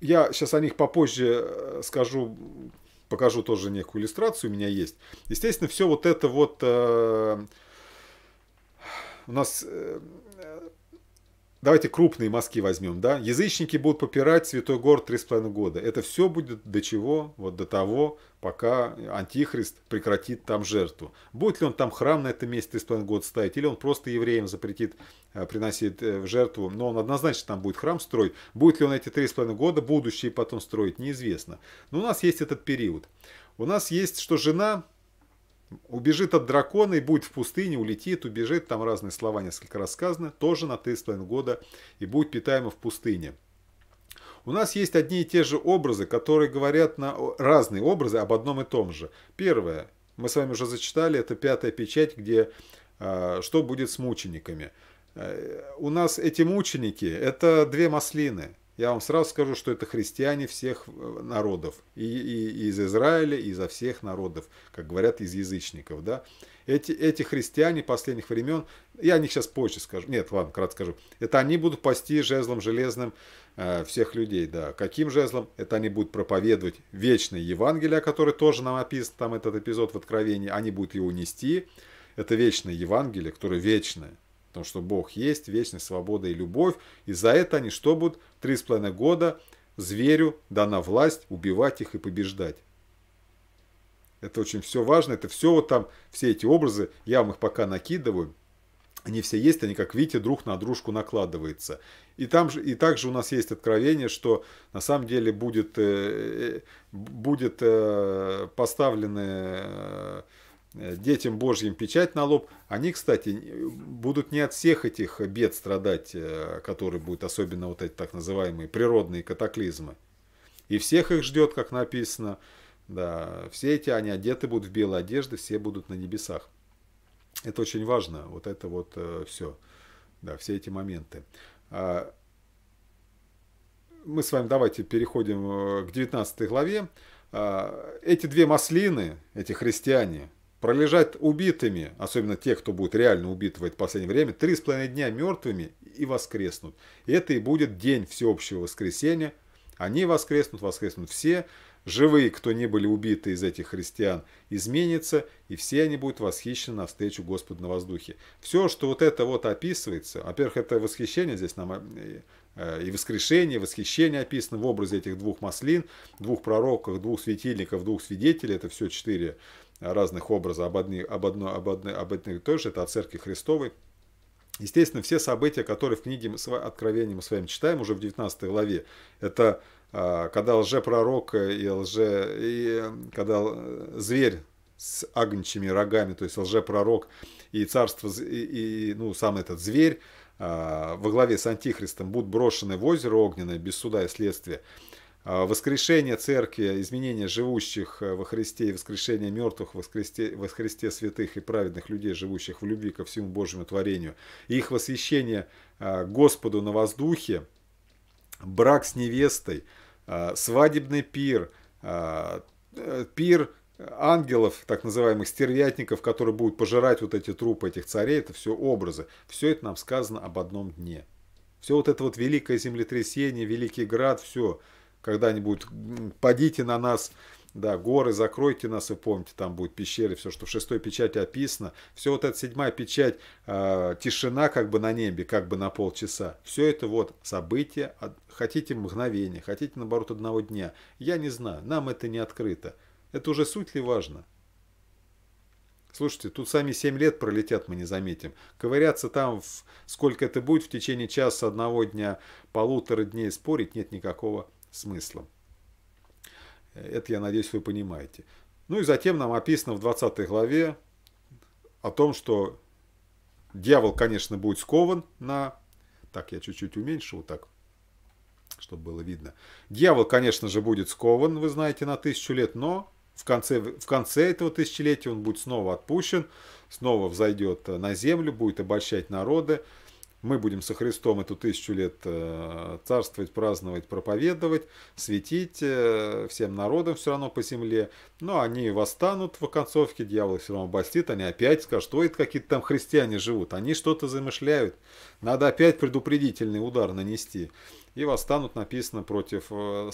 [SPEAKER 1] я сейчас о них попозже э, скажу, покажу тоже некую иллюстрацию, у меня есть. Естественно, все вот это вот э, у нас э, давайте крупные мазки возьмем, да, язычники будут попирать святой город три с половиной года. Это все будет до чего? Вот до того, пока антихрист прекратит там жертву. Будет ли он там храм на этом месте три с половиной года ставить, или он просто евреям запретит э, приносить э, в жертву, но он однозначно там будет храм строить. Будет ли он эти три с половиной года будущие потом строить, неизвестно. Но у нас есть этот период. У нас есть, что жена Убежит от дракона и будет в пустыне, улетит, убежит, там разные слова несколько раз сказано, тоже на Тейстлайн года и будет питаемо в пустыне. У нас есть одни и те же образы, которые говорят на разные образы об одном и том же. Первое, мы с вами уже зачитали, это пятая печать, где а, что будет с мучениками. Э, у нас эти мученики – это две маслины – я вам сразу скажу, что это христиане всех э, народов, и, и, и из Израиля, и изо всех народов, как говорят, из язычников. Да? Эти, эти христиане последних времен, я о них сейчас позже скажу, нет, ладно, кратко скажу, это они будут пасти жезлом железным э, всех людей. Да. Каким жезлом? Это они будут проповедовать вечное Евангелие, которое тоже нам описан там этот эпизод в Откровении, они будут его нести. Это вечное Евангелие, которое вечное Потому что Бог есть, вечность, свобода и любовь. И за это они что будут? Три с половиной года зверю дана власть убивать их и побеждать. Это очень все важно. Это все вот там, все эти образы, я вам их пока накидываю. Они все есть, они, как видите, друг на дружку накладываются. И, там же, и также у нас есть откровение, что на самом деле будет, э, э, будет э, поставлены Э, детям Божьим печать на лоб. Они, кстати, будут не от всех этих бед страдать, э, которые будут, особенно вот эти так называемые природные катаклизмы. И всех их ждет, как написано, да, все эти, они одеты будут в белые одежды, все будут на небесах. Это очень важно, вот это вот э, все, да, все эти моменты. А, мы с вами давайте переходим к 19 главе. А, эти две маслины, эти христиане, Пролежать убитыми, особенно те, кто будет реально убит в это последнее время, три с половиной дня мертвыми и воскреснут. И это и будет день всеобщего воскресения. Они воскреснут, воскреснут все. Живые, кто не были убиты из этих христиан, изменятся, и все они будут восхищены навстречу Господу на воздухе. Все, что вот это вот описывается, во-первых, это восхищение здесь нам э, Э, и воскрешение, восхищение описано в образе этих двух маслин, двух пророков, двух светильников, двух свидетелей. Это все четыре разных образа об одной, об одной, об одной, об одной той же. Это о Церкви Христовой. Естественно, все события, которые в книге Откровения мы с вами читаем уже в 19 главе, это э, когда лжепророк и лже... И, когда зверь с агнчими рогами, то есть лжепророк и царство, и, и ну, сам этот зверь, Э, во главе с Антихристом будут брошены в озеро Огненное без суда и следствия. Э, воскрешение церкви, изменение живущих э, во Христе и воскрешение мертвых во Христе, во Христе святых и праведных людей, живущих в любви ко всему Божьему творению, и их восхищение Господу на воздухе, брак с невестой, свадебный пир, пир ангелов, так называемых стервятников, которые будут пожирать вот эти трупы этих царей, это все образы. Все это нам сказано об одном дне. Все вот это вот великое землетрясение, великий град, все, когда-нибудь падите на нас, да, горы, закройте нас и помните, там будет пещеры, все, что в шестой печати описано. Все вот эта седьмая печать, э, тишина как бы на небе, как бы на полчаса. Все это вот события, хотите мгновения, хотите наоборот одного дня. Я не знаю, нам это не открыто. Это уже суть ли важно? Слушайте, тут сами 7 лет пролетят, мы не заметим. Ковыряться там, в... сколько это будет, в течение часа, одного дня, полутора дней спорить нет никакого смысла. Это, я надеюсь, вы понимаете. Ну и затем нам описано в 20 главе о том, что дьявол, конечно, будет скован на... Так, я чуть-чуть уменьшу вот так, чтобы было видно. Дьявол, конечно же, будет скован, вы знаете, на тысячу лет, но в конце, в конце этого тысячелетия он будет снова отпущен, снова взойдет э, на землю, будет обольщать народы. Мы будем со Христом эту тысячу лет э, царствовать, праздновать, проповедовать, светить э, всем народам все равно по земле. Но они восстанут в оконцовке, дьявол все равно бастит, они опять скажут, что это какие-то там христиане живут, они что-то замышляют. Надо опять предупредительный удар нанести и восстанут, написано, против, э,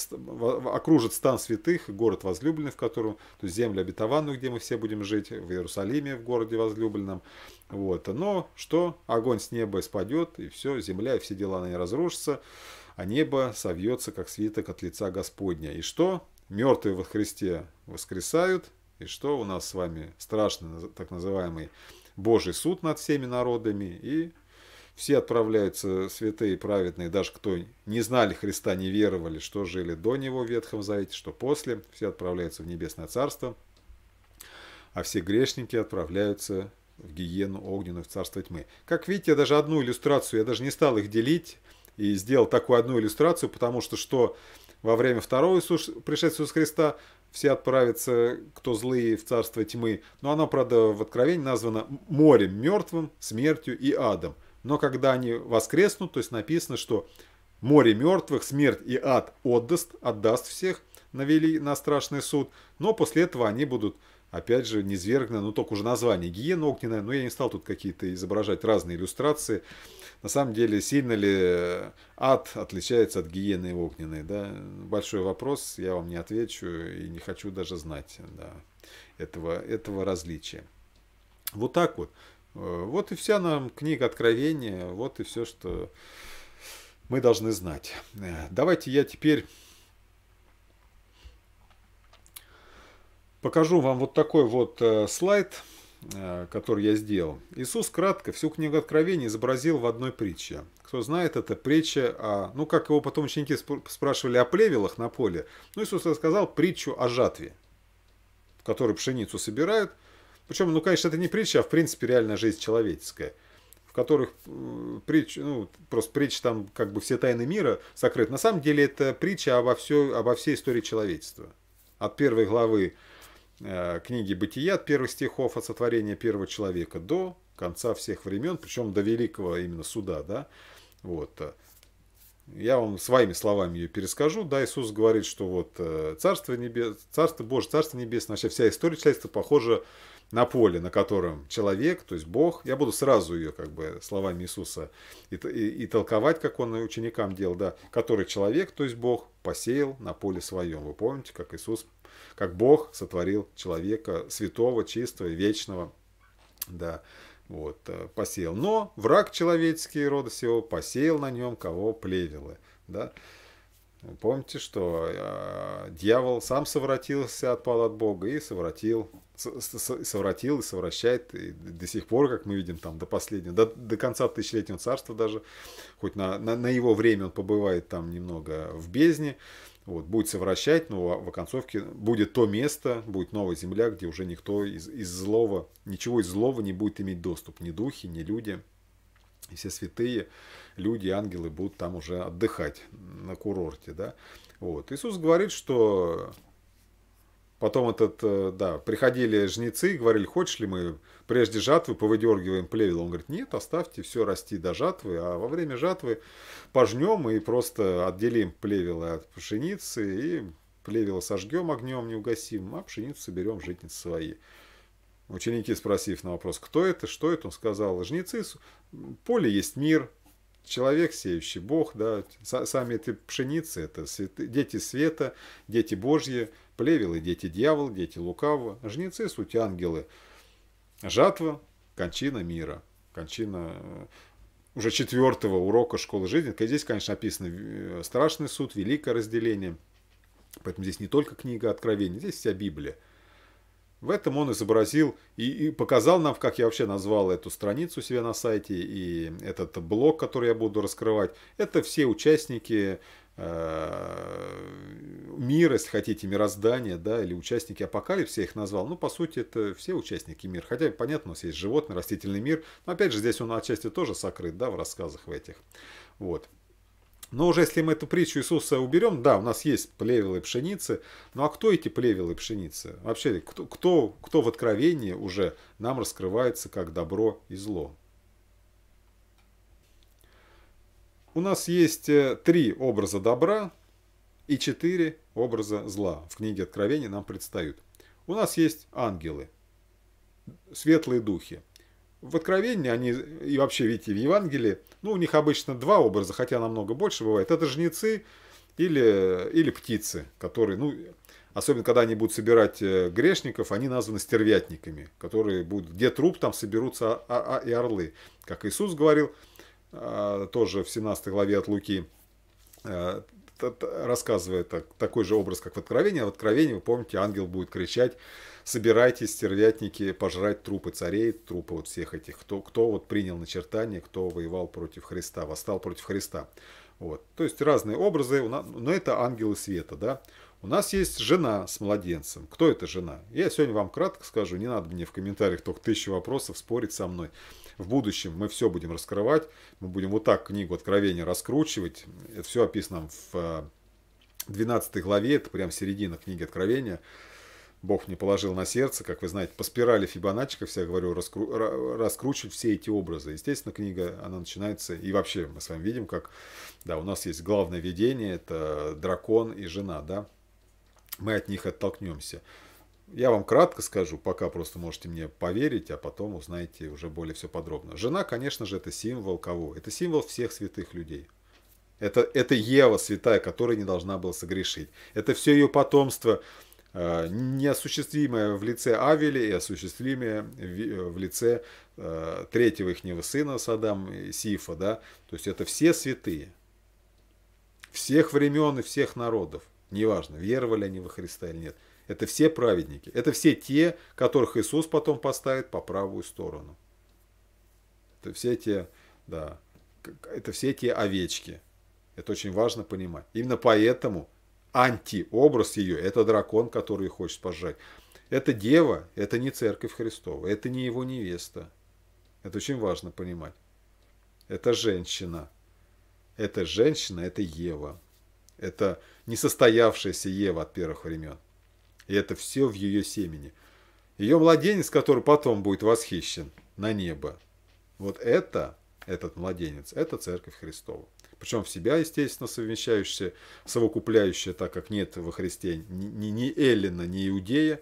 [SPEAKER 1] окружит стан святых, город возлюбленный, в котором, то есть землю обетованную, где мы все будем жить, в Иерусалиме, в городе возлюбленном. Вот. Но что? Огонь с неба спадет, и все, земля и все дела на ней разрушатся, а небо совьется, как свиток от лица Господня. И что? Мертвые во Христе воскресают, и что у нас с вами страшный так называемый Божий суд над всеми народами, и все отправляются святые, и праведные, даже кто не знали Христа, не веровали, что жили до Него в Ветхом Завете, что после, все отправляются в Небесное Царство, а все грешники отправляются в гиену огненную, в царство тьмы. Как видите, я даже одну иллюстрацию, я даже не стал их делить, и сделал такую одну иллюстрацию, потому что что во время второго пришествия Иисуса Христа все отправятся, кто злые, в царство тьмы. Но она, правда, в Откровении названа морем мертвым, смертью и адом. Но когда они воскреснут, то есть написано, что море мертвых, смерть и ад отдаст, отдаст всех, навели на страшный суд. Но после этого они будут, опять же, низвергнуты, ну только уже название гиена огненная, но я не стал тут какие-то изображать разные иллюстрации. На самом деле, сильно ли ад отличается от гиены огненной, да? Большой вопрос, я вам не отвечу и не хочу даже знать, да, этого, этого различия. Вот так вот. Э, вот и вся нам книга Откровения, вот и все, что мы должны знать. Э, давайте я теперь покажу вам вот такой вот э, слайд, который я сделал. Иисус кратко всю книгу Откровения изобразил в одной притче. Кто знает, это притча о... Ну, как его потом ученики спрашивали о плевелах на поле. Ну, Иисус рассказал притчу о жатве, в которой пшеницу собирают – причем, ну, конечно, это не притча, а в принципе реальная жизнь человеческая, в которых притч, ну, просто притча там как бы все тайны мира сокрыты. На самом деле это притча обо, все, обо всей истории человечества. От первой главы э, книги «Бытия», от первых стихов от сотворения первого человека до конца всех времен, причем до великого именно суда, да, вот. Я вам своими словами ее перескажу. Да, Иисус говорит, что вот э, Царство, небес, Царство Божье, Царство Небесное, вообще вся история человечества похожа на поле, на котором человек, то есть Бог, я буду сразу ее как бы словами Иисуса и, и, и толковать, как он ученикам делал, да, который человек, то есть Бог, посеял на поле своем. Вы помните, как Иисус, как Бог сотворил человека святого, чистого, вечного, да, вот, э, посеял. Но враг человеческий рода сего посеял на нем кого плевелы, да. Помните, что э, дьявол сам совратился, отпал от Бога и совратил совратил и совращает и до сих пор, как мы видим, там до последнего, до, до конца тысячелетнего царства даже, хоть на, на, на его время он побывает там немного в бездне, вот, будет совращать, но в оконцовке будет то место, будет новая земля, где уже никто из, из злого, ничего из злого не будет иметь доступ, ни духи, ни люди, и все святые люди, ангелы будут там уже отдыхать на курорте, да. Вот. Иисус говорит, что Потом этот, э, да, приходили жнецы и говорили, хочешь ли мы прежде жатвы повыдергиваем плевел? Он говорит, нет, оставьте все расти до жатвы, а во время жатвы пожнем и просто отделим плевелы от пшеницы и плевело сожгем огнем неугасим, а пшеницу соберем житницы свои. Ученики, спросив на вопрос, кто это, что это, он сказал, жнецы, поле есть мир, человек, сеющий Бог, да, сами эти пшеницы, это святы, дети света, дети Божьи, плевелы – дети дьявол, дети лукавого, жнецы – суть ангелы, жатва – кончина мира, кончина э, уже четвертого урока школы жизни. Здесь, конечно, описан э, страшный суд, великое разделение. Поэтому здесь не только книга Откровения, здесь вся Библия. В этом он изобразил и, показал нам, как я вообще назвал эту страницу себе на сайте и этот блог, который я буду раскрывать. Это все участники Э, мир, если хотите, мироздание, да, или участники апокалипсиса, я их назвал. Ну, по сути, это все участники мира. Хотя, понятно, у нас есть животный, растительный мир. Но, опять же, здесь он отчасти тоже сокрыт, да, в рассказах в этих. Вот. Но уже если мы эту притчу Иисуса уберем, да, у нас есть плевелы пшеницы, ну а кто эти плевелы пшеницы? Вообще, кто, кто, кто в откровении уже нам раскрывается как добро и зло? у нас есть э, три образа добра и четыре образа зла. В книге Откровения нам предстают. У нас есть ангелы, светлые духи. В Откровении они, и вообще, видите, в Евангелии, ну, у них обычно два образа, хотя намного больше бывает. Это жнецы или, или птицы, которые, ну, особенно когда они будут собирать э, грешников, они названы стервятниками, которые будут, где труп, там соберутся а, а, и орлы. Как Иисус говорил – а, тоже в 17 главе от Луки, а, рассказывает такой же образ, как в Откровении. В Откровении, вы помните, ангел будет кричать «Собирайтесь, стервятники, пожрать трупы царей, трупы вот всех этих, кто, кто вот принял начертание, кто воевал против Христа, восстал против Христа». Вот. То есть разные образы, но это ангелы света, да. У нас есть жена с младенцем. Кто эта жена? Я сегодня вам кратко скажу, не надо мне в комментариях только тысячу вопросов спорить со мной. В будущем мы все будем раскрывать, мы будем вот так книгу Откровения раскручивать. Это все описано в 12 э, главе, это прям середина книги Откровения. Бог мне положил на сердце, как вы знаете, по спирали Фибоначчи, как я говорю, раскру... раскручивать все эти образы. Естественно, книга, она начинается, и вообще мы с вами видим, как, да, у нас есть главное видение, это дракон и жена, да, мы от них оттолкнемся. Я вам кратко скажу, пока просто можете мне поверить, а потом узнаете уже более все подробно. Жена, конечно же, это символ кого? Это символ всех святых людей. Это, это Ева святая, которая не должна была согрешить. Это все ее потомство, э, неосуществимое в лице Авели и осуществимое в, э, в лице э, третьего ихнего сына Садам Сифа. Да? То есть это все святые. Всех времен и всех народов. Неважно, веровали они во Христа или нет – это все праведники. Это все те, которых Иисус потом поставит по правую сторону. Это все те, да, это все те овечки. Это очень важно понимать. Именно поэтому антиобраз ее – это дракон, который ее хочет пожрать. Это дева, это не церковь Христова, это не его невеста. Это очень важно понимать. Это женщина. Это женщина, это Ева. Это несостоявшаяся Ева от первых времен и это все в ее семени. Ее младенец, который потом будет восхищен на небо, вот это, этот младенец, это Церковь Христова. Причем в себя, естественно, совмещающая, совокупляющая, так как нет во Христе ни, ни Эллина, ни Иудея,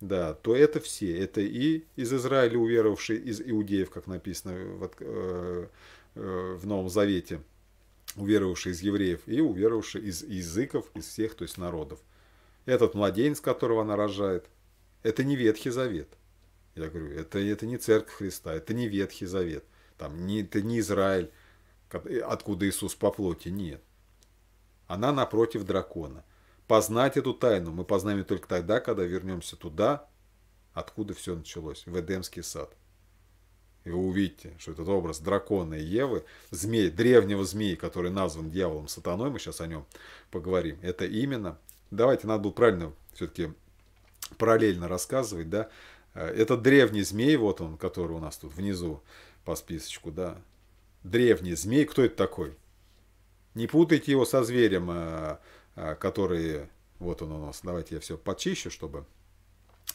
[SPEAKER 1] да, то это все. Это и из Израиля уверовавшие, из иудеев, как написано в, э, э, в Новом Завете, уверовавшие из евреев, и уверовавшие из языков, из всех, то есть народов. Этот младенец, которого она рожает, это не Ветхий Завет. Я говорю, это, это не Церковь Христа, это не Ветхий Завет. Там, не, это не Израиль, э, откуда Иисус по плоти. Нет. Она напротив дракона. Познать эту тайну мы познаем только тогда, когда вернемся туда, откуда все началось, в Эдемский сад. И вы увидите, что этот образ дракона и Евы, змей, древнего змея, который назван дьяволом сатаной, мы сейчас о нем поговорим, это именно давайте надо было правильно все-таки параллельно рассказывать, да. Э, это древний змей, вот он, который у нас тут внизу по списочку, да. Древний змей, кто это такой? Не путайте его со зверем, э, э, который... Вот он у нас. Давайте я все подчищу, чтобы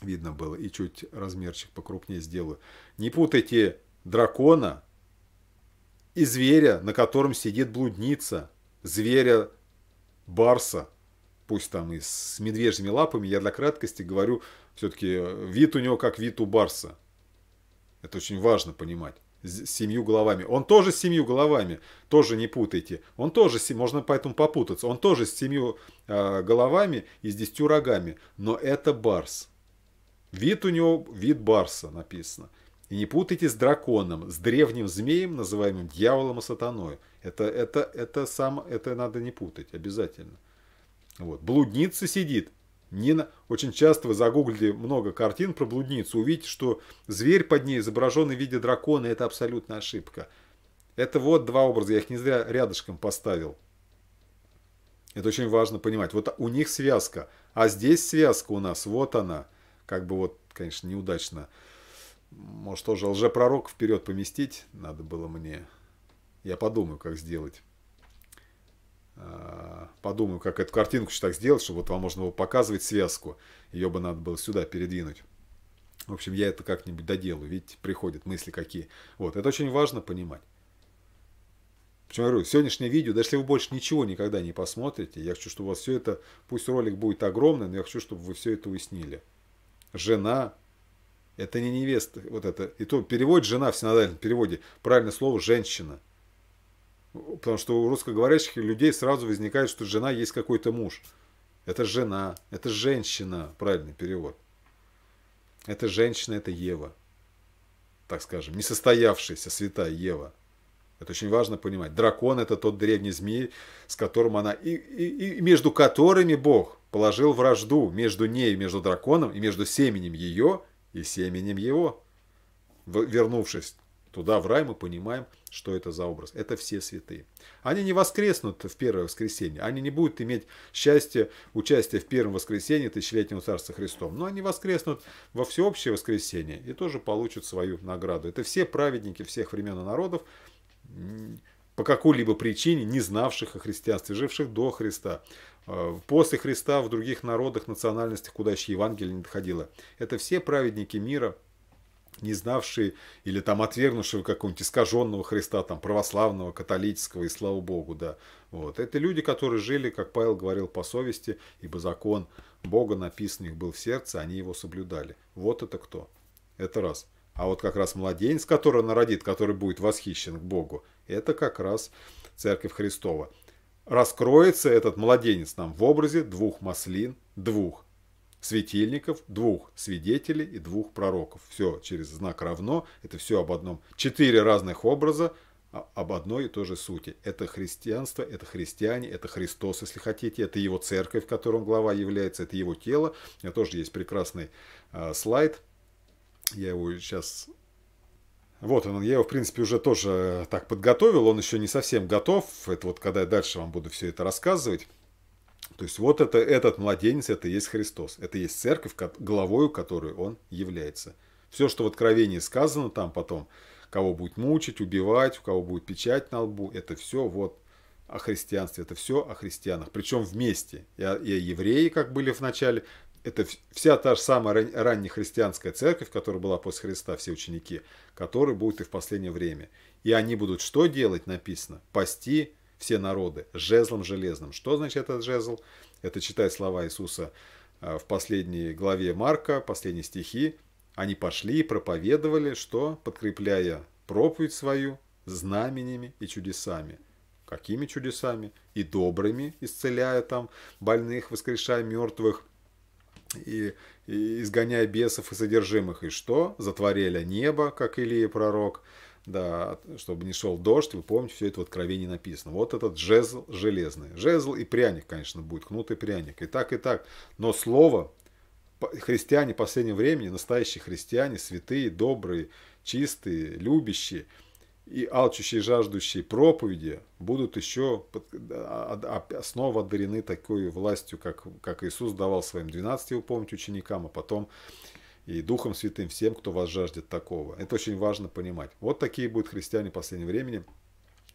[SPEAKER 1] видно было. И чуть размерчик покрупнее сделаю. Не путайте дракона и зверя, на котором сидит блудница. Зверя Барса – пусть там и с медвежьими лапами, я для краткости говорю, все-таки э, вид у него как вид у барса. Это очень важно понимать. С семью головами. Он тоже с семью головами, тоже не путайте. Он тоже, можно поэтому попутаться, он тоже с семью э, головами и с десятью рогами. Но это барс. Вид у него, вид барса написано. И не путайте с драконом, с древним змеем, называемым дьяволом и сатаной. Это, это, это, сам, это надо не путать обязательно. Вот. Блудница сидит. Не на... Очень часто вы загуглите много картин про блудницу, увидите, что зверь под ней изображенный в виде дракона, это абсолютная ошибка. Это вот два образа, я их не зря рядышком поставил. Это очень важно понимать. Вот у них связка, а здесь связка у нас, вот она. Как бы вот, конечно, неудачно. Может, тоже лжепророк вперед поместить надо было мне. Я подумаю, как сделать. А, подумаю, как эту картинку еще так сделать, чтобы вот вам можно было показывать связку. Ее бы надо было сюда передвинуть. В общем, я это как-нибудь доделаю. Видите, приходят мысли какие. Вот, это очень важно понимать. Почему я говорю, сегодняшнее видео, даже если вы больше ничего никогда не посмотрите, я хочу, чтобы у вас все это, пусть ролик будет огромный, но я хочу, чтобы вы все это уяснили. Жена, это не невеста, вот это, и то перевод жена в синодальном переводе, правильное слово женщина – Потому что у русскоговорящих людей сразу возникает, что жена есть какой-то муж. Это жена, это женщина, правильный перевод. Это женщина, это Ева. Так скажем, несостоявшаяся святая Ева. Это очень важно понимать. Дракон – это тот древний змей, с которым она, и, и, и между которыми Бог положил вражду, между ней, между драконом, и между семенем ее и семенем его, вернувшись туда, в рай, мы понимаем, что это за образ. Это все святые. Они не воскреснут в первое воскресенье. Они не будут иметь счастья участия в первом воскресенье тысячелетнего Царства Христом. Но они воскреснут во всеобщее воскресенье и тоже получат свою награду. Это все праведники всех времен и народов, по какой-либо причине не знавших о христианстве, живших до Христа, э, после Христа в других народах, национальностях, куда еще Евангелие не доходило. Это все праведники мира – не знавшие или там отвергнувшего какого-нибудь искаженного Христа, там православного, католического, и слава Богу, да. Вот. Это люди, которые жили, как Павел говорил, по совести, ибо закон Бога написан их был в сердце, они его соблюдали. Вот это кто? Это раз. А вот как раз младенец, который народит, который будет восхищен к Богу, это как раз Церковь Христова. Раскроется этот младенец нам в образе двух маслин, двух светильников, двух свидетелей и двух пророков. Все через знак равно, это все об одном. Четыре разных образа а, об одной и той же сути. Это христианство, это христиане, это Христос, если хотите, это его церковь, в котором глава является, это его тело. У меня тоже есть прекрасный э, слайд. Я его сейчас вот он, я его, в принципе, уже тоже э, так подготовил, он еще не совсем готов. Это вот когда я дальше вам буду все это рассказывать. То есть вот это, этот младенец, это и есть Христос, это и есть церковь, главою которой он является. Все, что в Откровении сказано там потом, кого будет мучить, убивать, у кого будет печать на лбу, это все вот о христианстве, это все о христианах. Причем вместе. И, и евреи, как были в начале, это вся та же самая ранняя христианская церковь, которая была после Христа, все ученики, которые будут и в последнее время. И они будут что делать, написано? Пасти все народы жезлом железным. Что значит этот жезл? Это читать слова Иисуса а, в последней главе Марка, последней стихи. Они пошли и проповедовали, что, подкрепляя проповедь свою, знаменями и чудесами. Какими чудесами? И добрыми, исцеляя там больных, воскрешая мертвых, и, и изгоняя бесов и содержимых. И что? Затворили небо, как Илия пророк, да, чтобы не шел дождь, вы помните, все это в откровении написано. Вот этот жезл железный. Жезл и пряник, конечно, будет, кнут и пряник. И так, и так. Но слово, христиане последнего времени, настоящие христиане, святые, добрые, чистые, любящие и алчущие, жаждущие проповеди будут еще а, снова одарены такой властью, как, как Иисус давал своим 12, вы помните, ученикам, а потом и Духом Святым всем, кто вас жаждет такого. Это очень важно понимать. Вот такие будут христиане в последнее времени.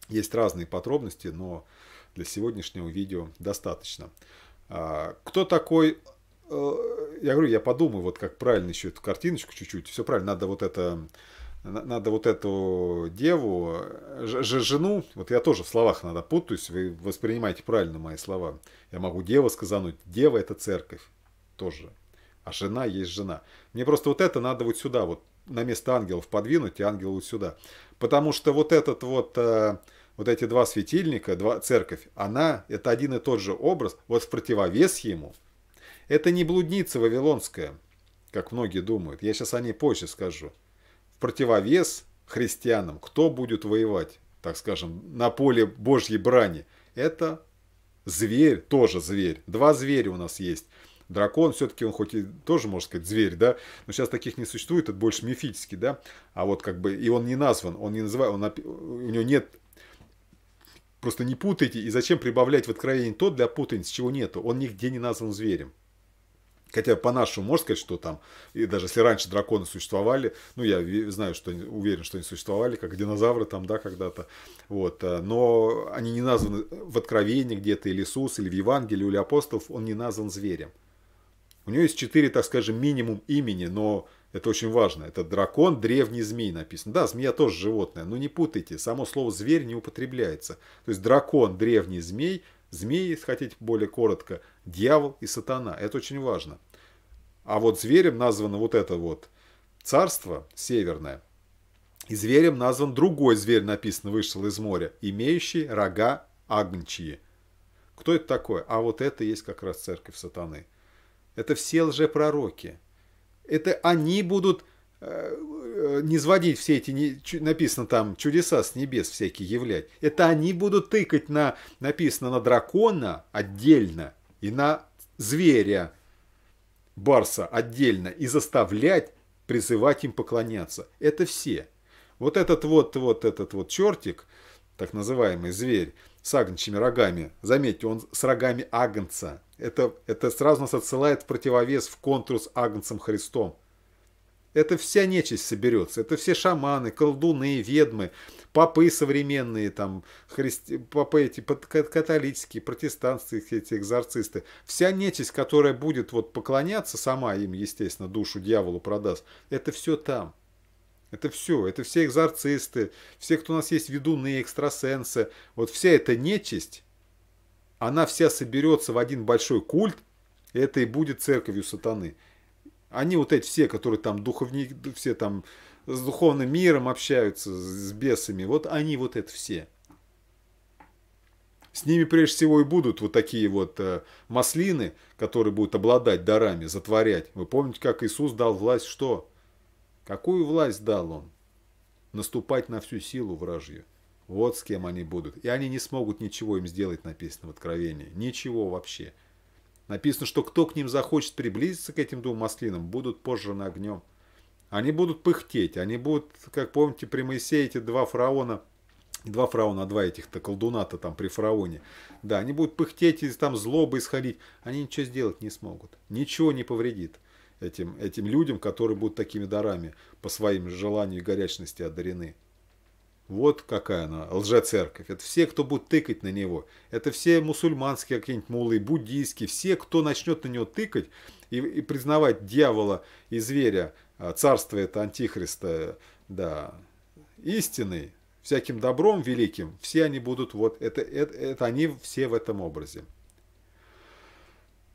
[SPEAKER 1] Есть разные подробности, но для сегодняшнего видео достаточно. А, кто такой э, я говорю, я подумаю, вот как правильно еще эту картиночку чуть-чуть. Все правильно, надо вот это, надо вот эту деву, ж, жену, вот я тоже в словах надо путаюсь, вы воспринимаете правильно мои слова. Я могу дева сказануть, дева это церковь тоже. А жена есть жена. Мне просто вот это надо вот сюда, вот на место ангелов подвинуть и ангелы вот сюда. Потому что вот этот вот, э, вот эти два светильника, два, церковь, она, это один и тот же образ, вот в противовес ему. Это не блудница вавилонская, как многие думают. Я сейчас о ней позже скажу. В противовес христианам, кто будет воевать, так скажем, на поле Божьей брани, это зверь, тоже зверь. Два зверя у нас есть – Дракон все-таки, он хоть и тоже, можно сказать, зверь, да, но сейчас таких не существует, это больше мифический, да, а вот как бы, и он не назван, он не называет, он, у него нет Просто не путайте, и зачем прибавлять в откровении то для путаниц, чего нету. Он нигде не назван зверем. Хотя по-нашему можно сказать, что там, и даже если раньше драконы существовали, ну, я знаю, что уверен, что они существовали, как динозавры там, да, когда-то, вот, э, но они не названы в Откровении где-то, или Иисус, или в Евангелии, или апостолов, он не назван зверем. У нее есть четыре, так скажем, минимум имени, но это очень важно. Это дракон, древний змей написано. Да, змея тоже животное, но не путайте. Само слово «зверь» не употребляется. То есть дракон, древний змей, змеи, если хотите более коротко, дьявол и сатана. Это очень важно. А вот зверем названо вот это вот царство северное. И зверем назван другой зверь, написано, вышел из моря, имеющий рога агнчии. Кто это такое? А вот это есть как раз церковь сатаны. Это все лжепророки. Это они будут э, э, не сводить все эти, написано там, чудеса с небес всякие являть. Это они будут тыкать на, написано, на дракона отдельно и на зверя барса отдельно и заставлять призывать им поклоняться. Это все. Вот этот вот, вот этот вот чертик, так называемый зверь, с агнчими рогами. Заметьте, он с рогами агнца. Это, это сразу нас отсылает в противовес в контур с агнцем Христом. Это вся нечисть соберется. Это все шаманы, колдуны, ведмы, попы современные, там, христи... попы эти католические, протестантские эти экзорцисты. Вся нечисть, которая будет вот поклоняться сама им, естественно, душу дьяволу продаст, это все там. Это все, это все экзорцисты, все, кто у нас есть ведуны, экстрасенсы. Вот вся эта нечисть, она вся соберется в один большой культ, и это и будет церковью сатаны. Они вот эти все, которые там духовники, все там с духовным миром общаются, с бесами, вот они вот это все. С ними прежде всего и будут вот такие вот э, маслины, которые будут обладать дарами, затворять. Вы помните, как Иисус дал власть что? Какую власть дал он? Наступать на всю силу вражью. Вот с кем они будут. И они не смогут ничего им сделать, написано в Откровении. Ничего вообще. Написано, что кто к ним захочет приблизиться к этим двум маслинам, будут пожжены огнем. Они будут пыхтеть, они будут, как помните, при Моисее эти два фараона, два фараона, а два этих-то колдуната там при фараоне, да, они будут пыхтеть и там злобы исходить, они ничего сделать не смогут, ничего не повредит этим, этим людям, которые будут такими дарами по своим желанию и горячности одарены. Вот какая она, лжецерковь. Это все, кто будет тыкать на него. Это все мусульманские какие-нибудь мулы, буддийские. Все, кто начнет на него тыкать и, и признавать дьявола и зверя, а, царство это антихриста, э, да, истинный всяким добром великим, все они будут вот, это, это, это они все в этом образе.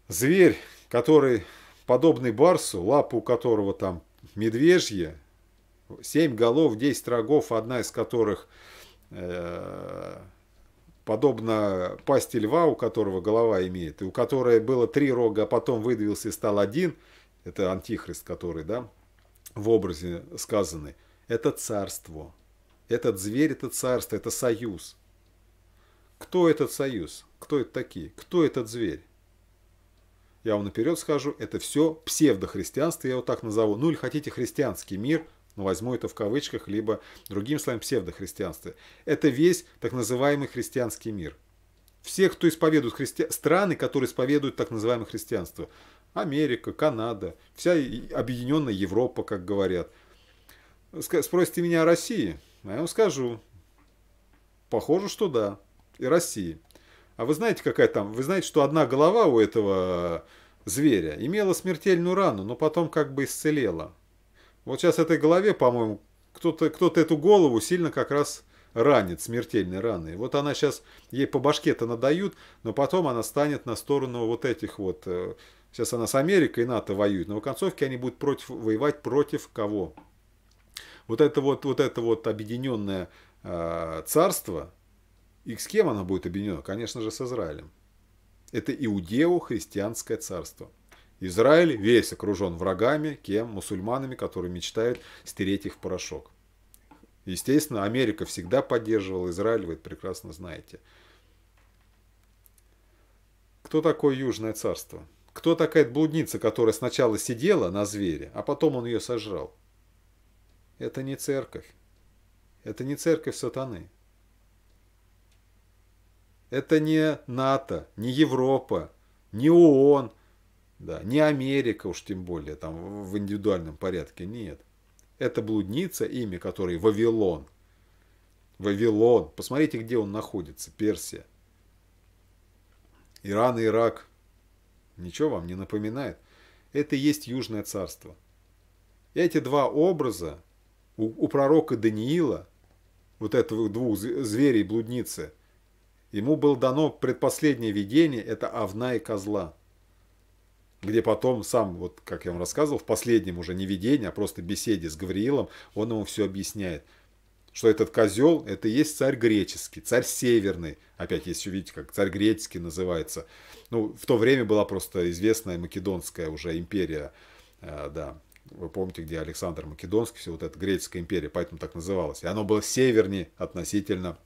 [SPEAKER 1] Зверь, который подобный барсу, лапу которого там медвежья, семь голов, десять рогов, одна из которых э, подобно пасти льва, у которого голова имеет, и у которой было три рога, а потом выдавился и стал один, это антихрист, который, да, в образе сказаны это царство. Этот зверь – это царство, это союз. Кто этот союз? Кто это такие? Кто этот зверь? я вам наперед скажу, это все псевдохристианство, я его так назову. Ну или хотите христианский мир, но возьму это в кавычках, либо другим словом псевдохристианство. Это весь так называемый христианский мир. Все, кто исповедует христи... страны, которые исповедуют так называемое христианство. Америка, Канада, вся объединенная Европа, как говорят. Спросите меня о России, а я вам скажу, похоже, что да, и России. А вы знаете, какая там? Вы знаете, что одна голова у этого э, зверя имела смертельную рану, но потом как бы исцелела. Вот сейчас этой голове, по-моему, кто-то кто, эту голову сильно как раз ранит смертельной раной. Вот она сейчас, ей по башке-то надают, но потом она станет на сторону вот этих вот... Сейчас э, она с Америкой и НАТО воюет, но в концовке они будут против, воевать против кого? Вот это вот, вот, это вот объединенное э, царство, и с кем она будет объединена? Конечно же, с Израилем. Это иудео-христианское царство. Израиль весь окружен врагами, кем? Мусульманами, которые мечтают стереть их в порошок. Естественно, Америка всегда поддерживала Израиль, вы это прекрасно знаете. Кто такое Южное царство? Кто такая блудница, которая сначала сидела на звере, а потом он ее сожрал? Это не церковь. Это не церковь сатаны. Это не НАТО, не Европа, не ООН, да, не Америка уж тем более, там в индивидуальном порядке, нет. Это блудница, имя которой Вавилон. Вавилон. Посмотрите, где он находится. Персия. Иран и Ирак. Ничего вам не напоминает? Это и есть Южное царство. эти два образа у, у пророка Даниила, вот этого двух зверей-блудницы – Ему было дано предпоследнее видение – это овна и козла. Где потом сам, вот как я вам рассказывал, в последнем уже не видении, а просто беседе с Гавриилом, он ему все объясняет. Что этот козел – это и есть царь греческий, царь северный. Опять, если увидите, как царь греческий называется. Ну, в то время была просто известная македонская уже империя, э, да, вы помните, где Александр Македонский, все вот эта греческая империя, поэтому так называлась. И оно было севернее относительно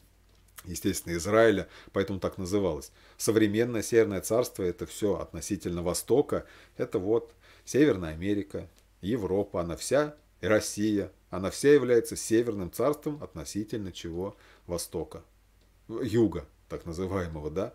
[SPEAKER 1] естественно, Израиля, поэтому так называлось. Современное Северное Царство – это все относительно Востока, это вот Северная Америка, Европа, она вся, и Россия, она вся является Северным Царством относительно чего? Востока, Юга, так называемого, да?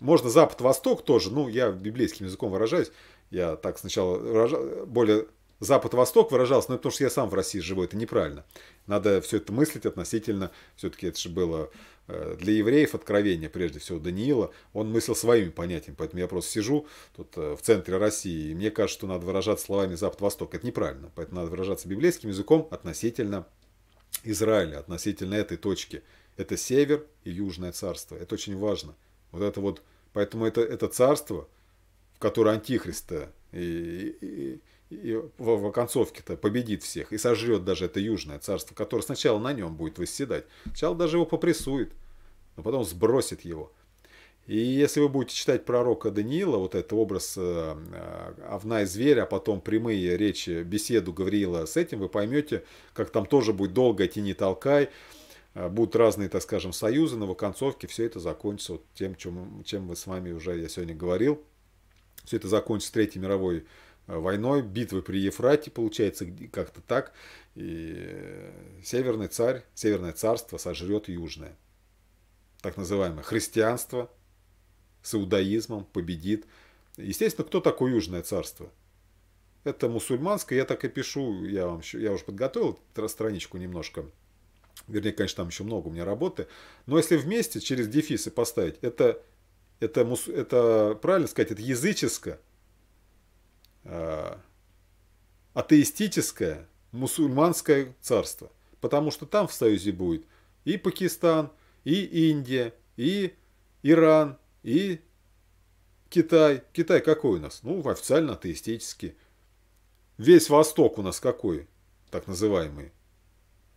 [SPEAKER 1] Можно Запад-Восток тоже, ну, я библейским языком выражаюсь, я так сначала выражал, более Запад-Восток выражался, но это то, что я сам в России живу, это неправильно. Надо все это мыслить относительно, все-таки это же было э, для евреев откровение, прежде всего, Даниила. Он мыслил своими понятиями, поэтому я просто сижу тут э, в центре России, и мне кажется, что надо выражаться словами Запад-Восток. Это неправильно, поэтому надо выражаться библейским языком относительно Израиля, относительно этой точки. Это север и южное царство. Это очень важно. Вот это вот, поэтому это, это царство, в которое антихриста и, и, и в, в концовке-то победит всех и сожрет даже это южное царство, которое сначала на нем будет восседать, сначала даже его попрессует, но потом сбросит его. И если вы будете читать пророка Даниила, вот этот образ э, э овна и зверя, а потом прямые речи, беседу Гавриила с этим, вы поймете, как там тоже будет долго не толкай, э, будут разные, так скажем, союзы, но в концовке все это закончится вот тем, чем, чем вы с вами уже, я сегодня говорил. Все это закончится Третьей мировой войной Э, войной, битвы при Ефрате, получается, как-то так. И э, Северный царь, Северное царство сожрет Южное. Так называемое христианство с иудаизмом победит. Естественно, кто такое Южное царство? Это мусульманское, я так и пишу, я, вам, я уже подготовил страничку немножко. Вернее, конечно, там еще много у меня работы. Но если вместе через дефисы поставить, это, это, это правильно сказать, это языческое Э, атеистическое мусульманское царство. Потому что там в Союзе будет и Пакистан, и Индия, и Иран, и Китай. Китай какой у нас? Ну, официально атеистический. Весь Восток у нас какой? Так называемый.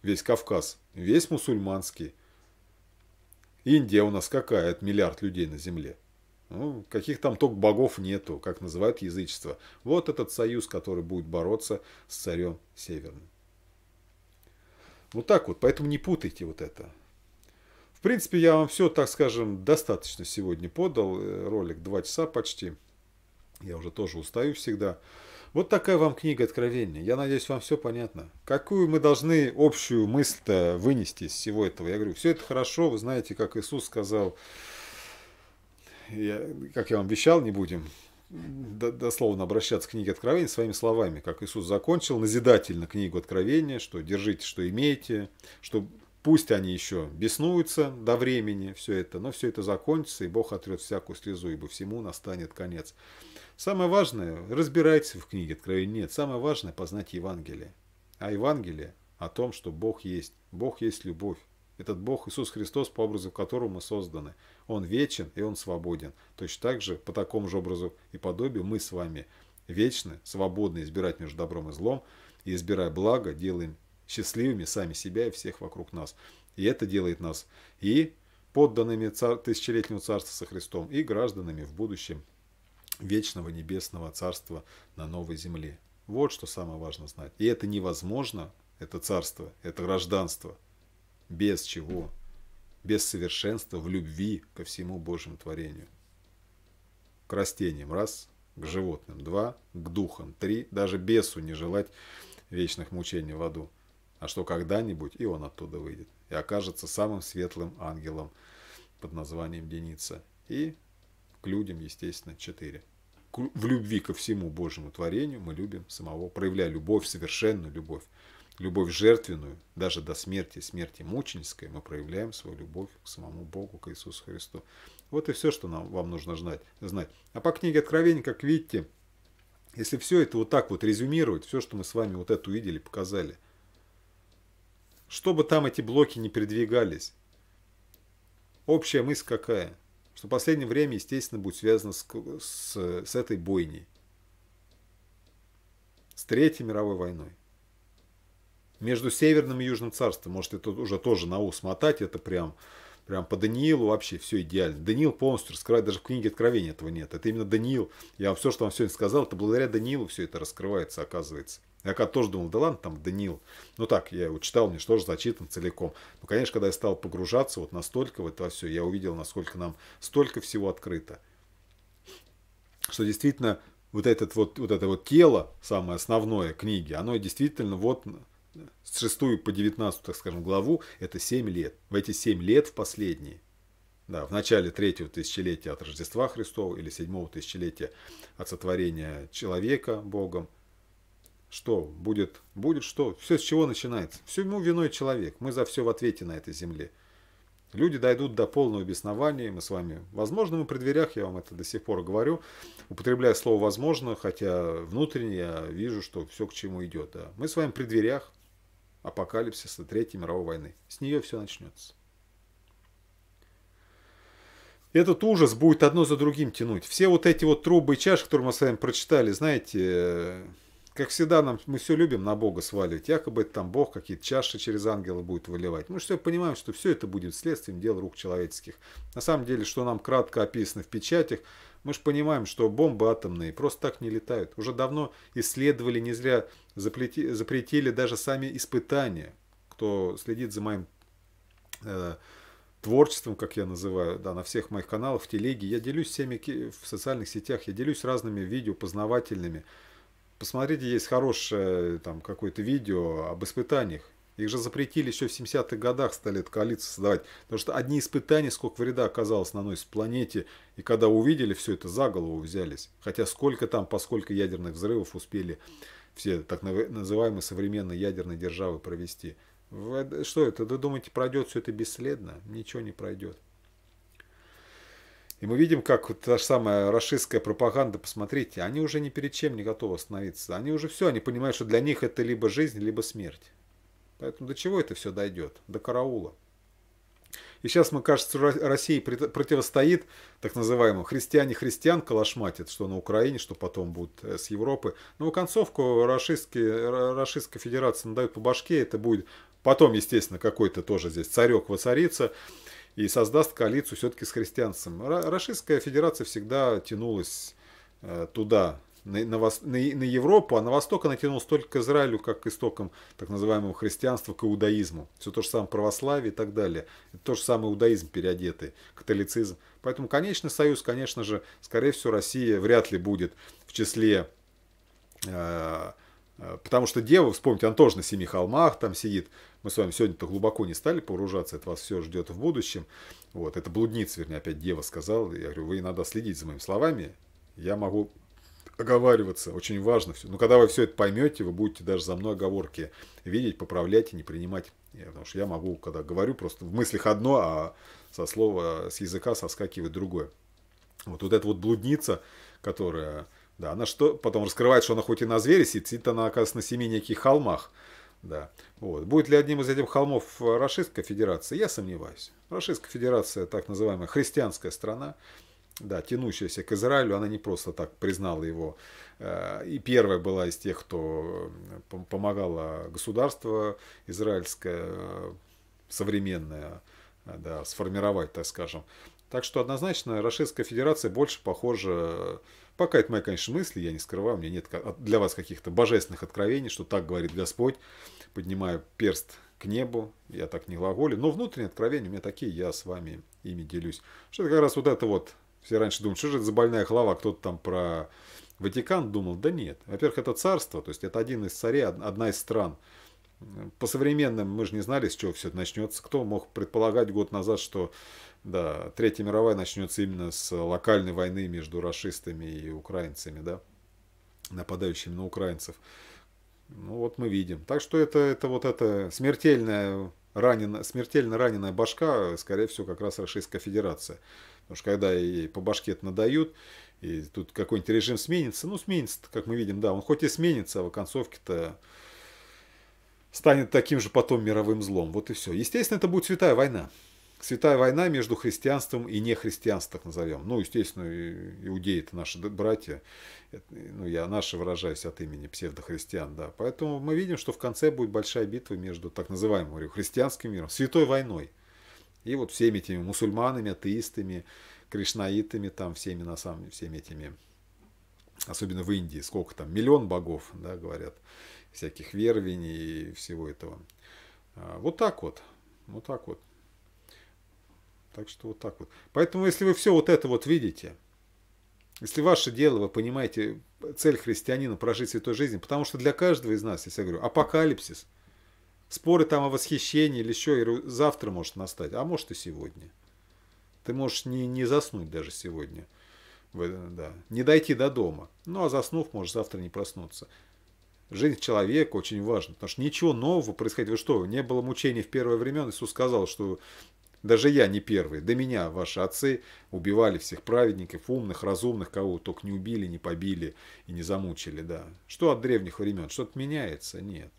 [SPEAKER 1] Весь Кавказ. Весь мусульманский. Индия у нас какая? Это миллиард людей на земле. Ну, каких там только богов нету, как называют язычество. Вот этот союз, который будет бороться с царем северным. Вот так вот, поэтому не путайте вот это. В принципе, я вам все, так скажем, достаточно сегодня подал. Э, ролик два часа почти. Я уже тоже устаю всегда. Вот такая вам книга откровения. Я надеюсь, вам все понятно. Какую мы должны общую мысль-то вынести из всего этого? Я говорю, все это хорошо, вы знаете, как Иисус сказал, я, как я вам обещал, не будем дословно обращаться к книге Откровения своими словами, как Иисус закончил назидательно книгу Откровения, что держите, что имеете, что пусть они еще беснуются до времени, все это, но все это закончится, и Бог отрет всякую слезу, ибо всему настанет конец. Самое важное, разбирайтесь в книге Откровения, нет, самое важное познать Евангелие. А Евангелие о том, что Бог есть, Бог есть любовь. Этот Бог Иисус Христос, по образу которого мы созданы. Он вечен и Он свободен. Точно так же, по такому же образу и подобию, мы с вами вечны, свободны избирать между добром и злом, и избирая благо, делаем счастливыми сами себя и всех вокруг нас. И это делает нас и подданными цар тысячелетнего царства со Христом, и гражданами в будущем вечного небесного царства на новой земле. Вот что самое важно знать. И это невозможно, это царство, это гражданство, без чего? Без совершенства в любви ко всему Божьему творению. К растениям – раз, к животным – два, к духам – три, даже бесу не желать вечных мучений в аду, а что когда-нибудь и он оттуда выйдет и окажется самым светлым ангелом под названием Деница. И к людям, естественно, четыре. В любви ко всему Божьему творению мы любим самого, проявляя любовь, совершенную любовь любовь жертвенную, даже до смерти, смерти мученической, мы проявляем свою любовь к самому Богу, к Иисусу Христу. Вот и все, что нам, вам нужно знать. знать. А по книге Откровения, как видите, если все это вот так вот резюмировать, все, что мы с вами вот это увидели, показали, чтобы там эти блоки не передвигались, общая мысль какая? Что в последнее время, естественно, будет связано с, с, с этой бойней. С Третьей мировой войной между Северным и Южным Царством. Может, это уже тоже на ус мотать, это прям, прям по Даниилу вообще все идеально. Даниил полностью раскрывает, даже в книге Откровения этого нет. Это именно Даниил. Я вам все, что вам сегодня сказал, это благодаря Даниилу все это раскрывается, оказывается. Я как тоже думал, да ладно, там Даниил. Ну так, я его читал, мне что же зачитан целиком. Но, конечно, когда я стал погружаться вот настолько в это все, я увидел, насколько нам столько всего открыто. Что действительно вот, этот вот, вот это вот тело, самое основное книги, оно действительно вот с 6 по 19, так скажем, главу, это 7 лет. В эти 7 лет в последние, да, в начале третьего тысячелетия от Рождества Христова или седьмого тысячелетия от сотворения человека Богом, что будет? Будет что? Все с чего начинается? Всему виной человек. Мы за все в ответе на этой земле. Люди дойдут до полного обеснования, мы с вами, возможно, мы при дверях, я вам это до сих пор говорю, употребляя слово «возможно», хотя внутренне я вижу, что все к чему идет. Да. Мы с вами при дверях, апокалипсиса Третьей мировой войны. С нее все начнется. Этот ужас будет одно за другим тянуть. Все вот эти вот трубы и чаши, которые мы с вами прочитали, знаете, как всегда, нам, мы все любим на Бога сваливать. Якобы это там Бог какие-то чаши через ангела будет выливать. Мы все понимаем, что все это будет следствием дел рук человеческих. На самом деле, что нам кратко описано в печатях – мы же понимаем, что бомбы атомные просто так не летают. Уже давно исследовали, не зря запрети, запретили даже сами испытания. Кто следит за моим э, творчеством, как я называю, да, на всех моих каналах, в телеге, я делюсь всеми в социальных сетях, я делюсь разными видео познавательными. Посмотрите, есть хорошее там какое-то видео об испытаниях. Их же запретили еще в 70-х годах стали эту коалицию создавать. Потому что одни испытания, сколько вреда оказалось наносит планете. И когда увидели все это, за голову взялись. Хотя сколько там, поскольку ядерных взрывов успели все так называемые современные ядерные державы провести. что это? Вы думаете, пройдет все это бесследно? Ничего не пройдет. И мы видим, как вот та же самая расистская пропаганда, посмотрите, они уже ни перед чем не готовы остановиться. Они уже все, они понимают, что для них это либо жизнь, либо смерть. Поэтому до чего это все дойдет? До караула. И сейчас, мне кажется, России противостоит так называемым христиане христиан калашматят, что на Украине, что потом будут э, с Европы. Но в концовку Российская Федерация надает по башке, это будет потом, естественно, какой-то тоже здесь царек воцарится и создаст коалицию все-таки с христианцем. Российская Федерация всегда тянулась э, туда, на, на, на, Европу, а на восток она тянулась только к Израилю, как к истокам так называемого христианства, к иудаизму. Все то же самое православие и так далее. Это то же самое иудаизм переодетый, католицизм. Поэтому конечный союз, конечно же, скорее всего, Россия вряд ли будет в числе... Э, э Потому что дева, вспомните, он тоже на семи холмах там сидит. Мы с вами сегодня-то глубоко не стали поружаться, это вас все ждет в будущем. Вот, это блудница, вернее, опять дева сказал. Я говорю, вы иногда следите за моими словами. Я могу оговариваться, очень важно все. Но ну, когда вы все это поймете, вы будете даже за мной оговорки видеть, поправлять и не принимать. Я, потому что я могу, когда говорю, просто в мыслях одно, а со слова, с языка соскакивает другое. Вот, вот эта вот блудница, которая, да, она что, потом раскрывает, что она хоть и на звере сидит, сидит она, оказывается, на семи неких холмах. Да. Вот. Будет ли одним из этих холмов Рашистская Федерация? Я сомневаюсь. Рашистская Федерация, так называемая христианская страна, да, тянущаяся к Израилю, она не просто так признала его. Э, и первая была из тех, кто э, помогала государство израильское, э, современное, да, сформировать, так скажем. Так что однозначно Российская Федерация больше похожа, пока это мои конечно, мысли я не скрываю, у меня нет для вас каких-то божественных откровений, что так говорит Господь, поднимаю перст к небу, я так не глаголю, но внутренние откровения у меня такие, я с вами ими делюсь. Что это как раз вот это вот все раньше думали, что же это за больная голова, кто-то там про Ватикан думал. Да нет. Во-первых, это царство, то есть это один из царей, одна из стран. По современным мы же не знали, с чего все это начнется. Кто мог предполагать год назад, что да, Третья мировая начнется именно с локальной войны между расистами и украинцами, да, нападающими на украинцев. Ну вот мы видим. Так что это, это вот эта смертельная ранена, смертельно раненая башка, скорее всего, как раз Российская Федерация. Потому что когда ей по башке это надают, и тут какой-нибудь режим сменится, ну сменится, как мы видим, да, он хоть и сменится, а в концовке то станет таким же потом мировым злом. Вот и все. Естественно, это будет святая война. Святая война между христианством и нехристианством, так назовем. Ну, естественно, иудеи это наши братья. Ну, я наши выражаюсь от имени псевдохристиан, да. Поэтому мы видим, что в конце будет большая битва между так называемым говорю, христианским миром, святой войной. И вот всеми этими мусульманами, атеистами, кришнаитами, там всеми на самом деле, всеми этими, особенно в Индии, сколько там, миллион богов, да, говорят, всяких вервений и всего этого. А, вот так вот, вот так вот. Так что вот так вот. Поэтому, если вы все вот это вот видите, если ваше дело, вы понимаете, цель христианина прожить святой жизнь, потому что для каждого из нас, если я говорю, апокалипсис – споры там о восхищении или еще завтра может настать, а может и сегодня. Ты можешь не, не заснуть даже сегодня, да, не дойти до дома. Ну, а заснув, можешь завтра не проснуться. Жизнь человека очень важна, потому что ничего нового происходит. Вы что, не было мучений в первое время? Иисус сказал, что даже я не первый, до меня ваши отцы убивали всех праведников, умных, разумных, кого только не убили, не побили и не замучили, да. Что от древних времен? Что-то меняется? Нет.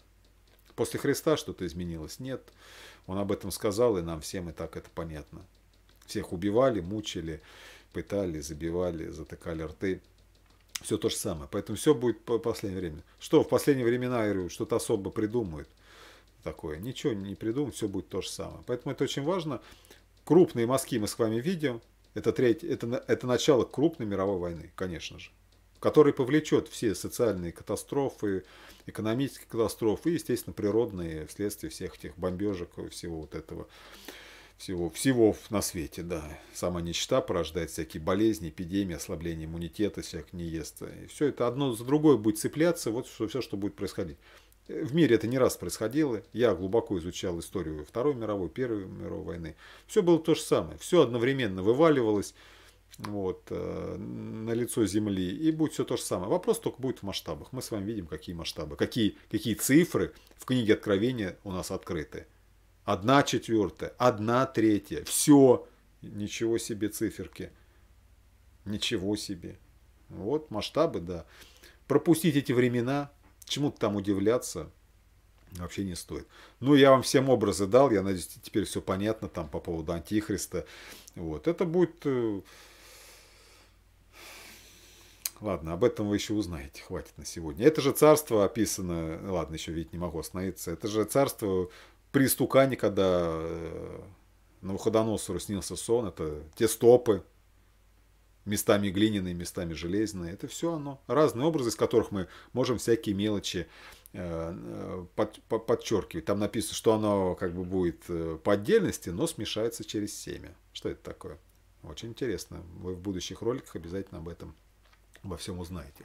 [SPEAKER 1] После Христа что-то изменилось? Нет. Он об этом сказал, и нам всем и так это понятно. Всех убивали, мучили, пытали, забивали, затыкали рты. Все то же самое. Поэтому все будет по последнее время. Что в последние времена, я что-то особо придумают такое. Ничего не придумают, все будет то же самое. Поэтому это очень важно. Крупные мазки мы с вами видим. Это, треть, это, это начало крупной мировой войны, конечно же который повлечет все социальные катастрофы, экономические катастрофы и, естественно, природные вследствие всех этих бомбежек и всего вот этого. Всего, всего на свете, да. Сама нечта порождает всякие болезни, эпидемии, ослабление иммунитета, всех не И все это одно за другое будет цепляться, вот что, все, что будет происходить. В мире это не раз происходило. Я глубоко изучал историю Второй мировой, Первой мировой войны. Все было то же самое. Все одновременно вываливалось вот, э, на лицо Земли, и будет все то же самое. Вопрос только будет в масштабах. Мы с вами видим, какие масштабы, какие, какие цифры в книге Откровения у нас открыты. Одна четвертая, одна третья, все, ничего себе циферки, ничего себе. Вот масштабы, да. Пропустить эти времена, чему-то там удивляться, вообще не стоит. Ну, я вам всем образы дал, я надеюсь, теперь все понятно там по поводу Антихриста. Вот, это будет э, Ладно, об этом вы еще узнаете, хватит на сегодня. Это же царство описано, ладно, еще видеть не могу остановиться, это же царство при стукане, когда на э, Навуходоносору снился сон, это те стопы, местами глиняные, местами железные. Это все оно. Разные образы, из которых мы можем всякие мелочи э, э, под, под, подчеркивать. Там написано, что оно как бы будет по отдельности, но смешается через семя. Что это такое? Очень интересно. Вы в будущих роликах обязательно об этом обо всем узнаете.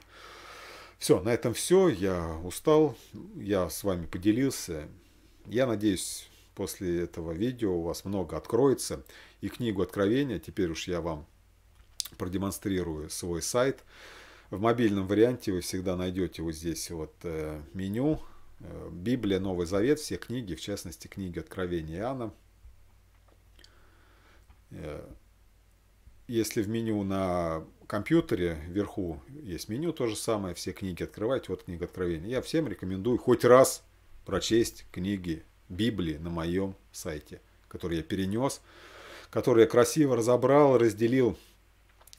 [SPEAKER 1] Все, на этом все. Я устал, я с вами поделился. Я надеюсь, после этого видео у вас много откроется. И книгу Откровения, теперь уж я вам продемонстрирую свой сайт. В мобильном варианте вы всегда найдете вот здесь вот э, меню э, Библия, Новый Завет, все книги, в частности книги Откровения Иоанна. Э, если в меню на компьютере вверху есть меню, то же самое, все книги открывать, вот книга Откровения. Я всем рекомендую хоть раз прочесть книги Библии на моем сайте, который я перенес, который я красиво разобрал, разделил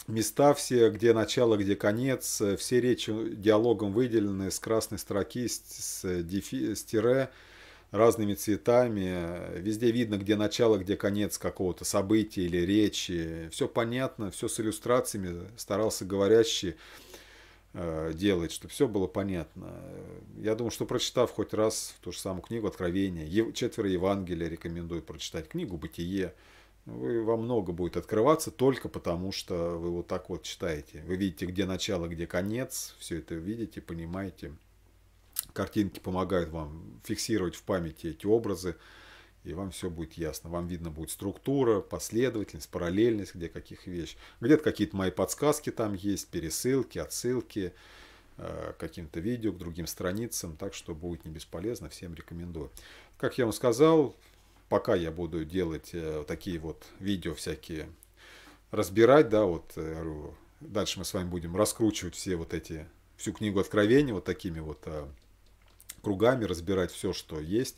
[SPEAKER 1] места все, где начало, где конец, все речи диалогом выделены с красной строки, с, дефи, с тире, разными цветами. Везде видно, где начало, где конец какого-то события или речи. Все понятно, все с иллюстрациями. Старался говорящий э, делать, чтобы все было понятно. Я думаю, что прочитав хоть раз ту же самую книгу «Откровение», четверо Евангелия рекомендую прочитать, книгу «Бытие», вы, вам много будет открываться только потому, что вы вот так вот читаете. Вы видите, где начало, где конец, все это видите, понимаете картинки помогают вам фиксировать в памяти эти образы, и вам все будет ясно. Вам видно будет структура, последовательность, параллельность, где каких вещь. Где-то какие-то мои подсказки там есть, пересылки, отсылки э, каким-то видео, к другим страницам, так что будет не бесполезно, всем рекомендую. Как я вам сказал, пока я буду делать э, такие вот видео всякие, разбирать, да, вот, э, дальше мы с вами будем раскручивать все вот эти, всю книгу Откровений вот такими вот э, кругами разбирать все, что есть.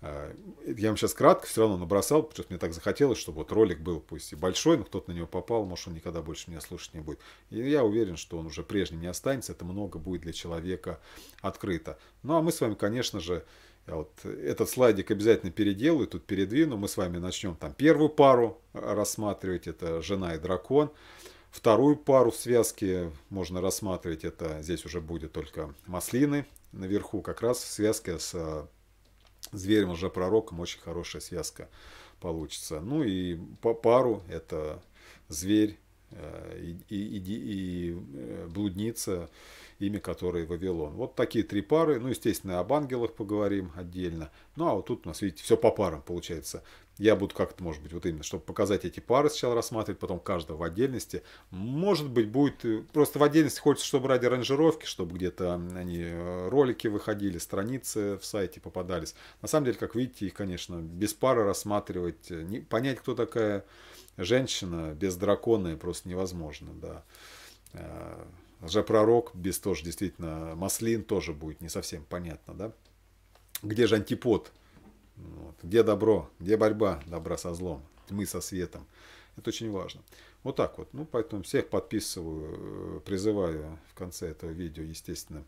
[SPEAKER 1] Э, я вам сейчас кратко все равно набросал, потому что мне так захотелось, чтобы вот ролик был пусть и большой, но кто-то на него попал, может, он никогда больше меня слушать не будет. И я уверен, что он уже прежним не останется, это много будет для человека открыто. Ну, а мы с вами, конечно же, я вот этот слайдик обязательно переделаю, тут передвину. Мы с вами начнем там первую пару э, рассматривать, это «Жена и дракон». Вторую пару в связке можно рассматривать, это здесь уже будет только маслины наверху, как раз связка с э, зверем уже пророком очень хорошая связка получится. Ну и по пару это зверь, Э, и, и, и, и э, блудница, имя которой Вавилон. Вот такие три пары. Ну, естественно, об ангелах поговорим отдельно. Ну, а вот тут у нас, видите, все по парам получается. Я буду как-то, может быть, вот именно, чтобы показать эти пары сначала рассматривать, потом каждого в отдельности. Может быть, будет... Э, просто в отдельности хочется, чтобы ради ранжировки, чтобы где-то они ролики выходили, страницы в сайте попадались. На самом деле, как видите, их, конечно, без пары рассматривать, не, понять, кто такая женщина без дракона просто невозможно, да. Э, пророк без тоже действительно, маслин тоже будет не совсем понятно, да. Где же антипод? Вот. Где добро? Где борьба добра со злом? мы со светом? Это очень важно. Вот так вот. Ну, поэтому всех подписываю, э, призываю в конце этого видео, естественно,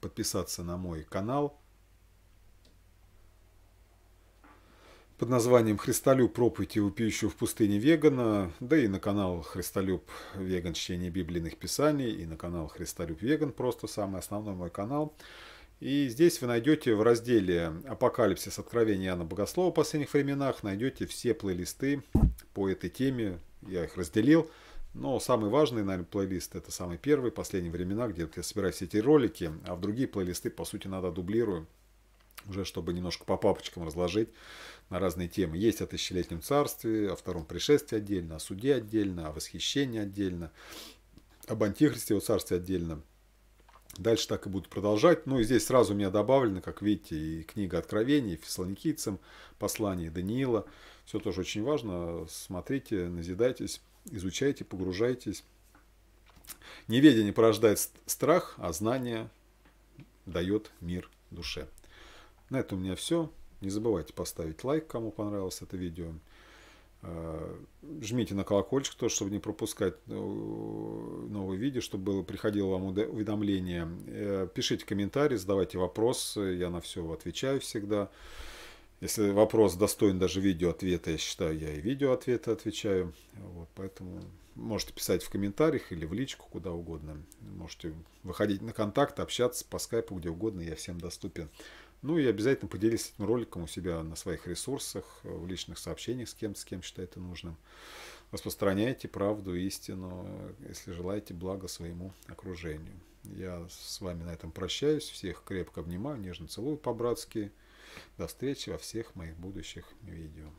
[SPEAKER 1] подписаться на мой канал, под названием «Христолюб. Проповедь и вопиющую в пустыне вегана», да и на канал «Христолюб веган. Чтение библейных писаний» и на канал «Христолюб веган», просто самый основной мой канал. И здесь вы найдете в разделе «Апокалипсис. Откровения Иоанна Богослова в последних временах», найдете все плейлисты по этой теме, я их разделил. Но самый важный, наверное, плейлист – это самый первый, «Последние времена», где я собираю все эти ролики, а в другие плейлисты, по сути, надо дублирую, уже чтобы немножко по папочкам разложить на разные темы. Есть о тысячелетнем царстве, о втором пришествии отдельно, о суде отдельно, о восхищении отдельно, об антихристе, о царстве отдельно. Дальше так и буду продолжать. Ну и здесь сразу у меня добавлено, как видите, и книга Откровений, и Фессалоникийцам, послание Даниила. Все тоже очень важно. Смотрите, назидайтесь, изучайте, погружайтесь. Неведение порождает страх, а знание дает мир душе. На этом у меня все. Не забывайте поставить лайк, кому понравилось это видео. Э, жмите на колокольчик, то, чтобы не пропускать э, новые видео, чтобы приходило вам уведомление. Э, пишите комментарии, задавайте вопросы, я на все отвечаю всегда. Если вопрос достоин даже видео ответа, я считаю, я и видео ответа отвечаю. Вот, поэтому можете писать в комментариях или в личку, куда угодно. Можете выходить на контакт, общаться по скайпу, где угодно, я всем доступен. Ну и обязательно поделись этим роликом у себя на своих ресурсах, э, в личных сообщениях с кем-то, с кем считаете нужным. Распространяйте правду, истину, э, если желаете блага своему окружению. Я с вами на этом прощаюсь. Всех крепко обнимаю, нежно целую по-братски. До встречи во всех моих будущих видео.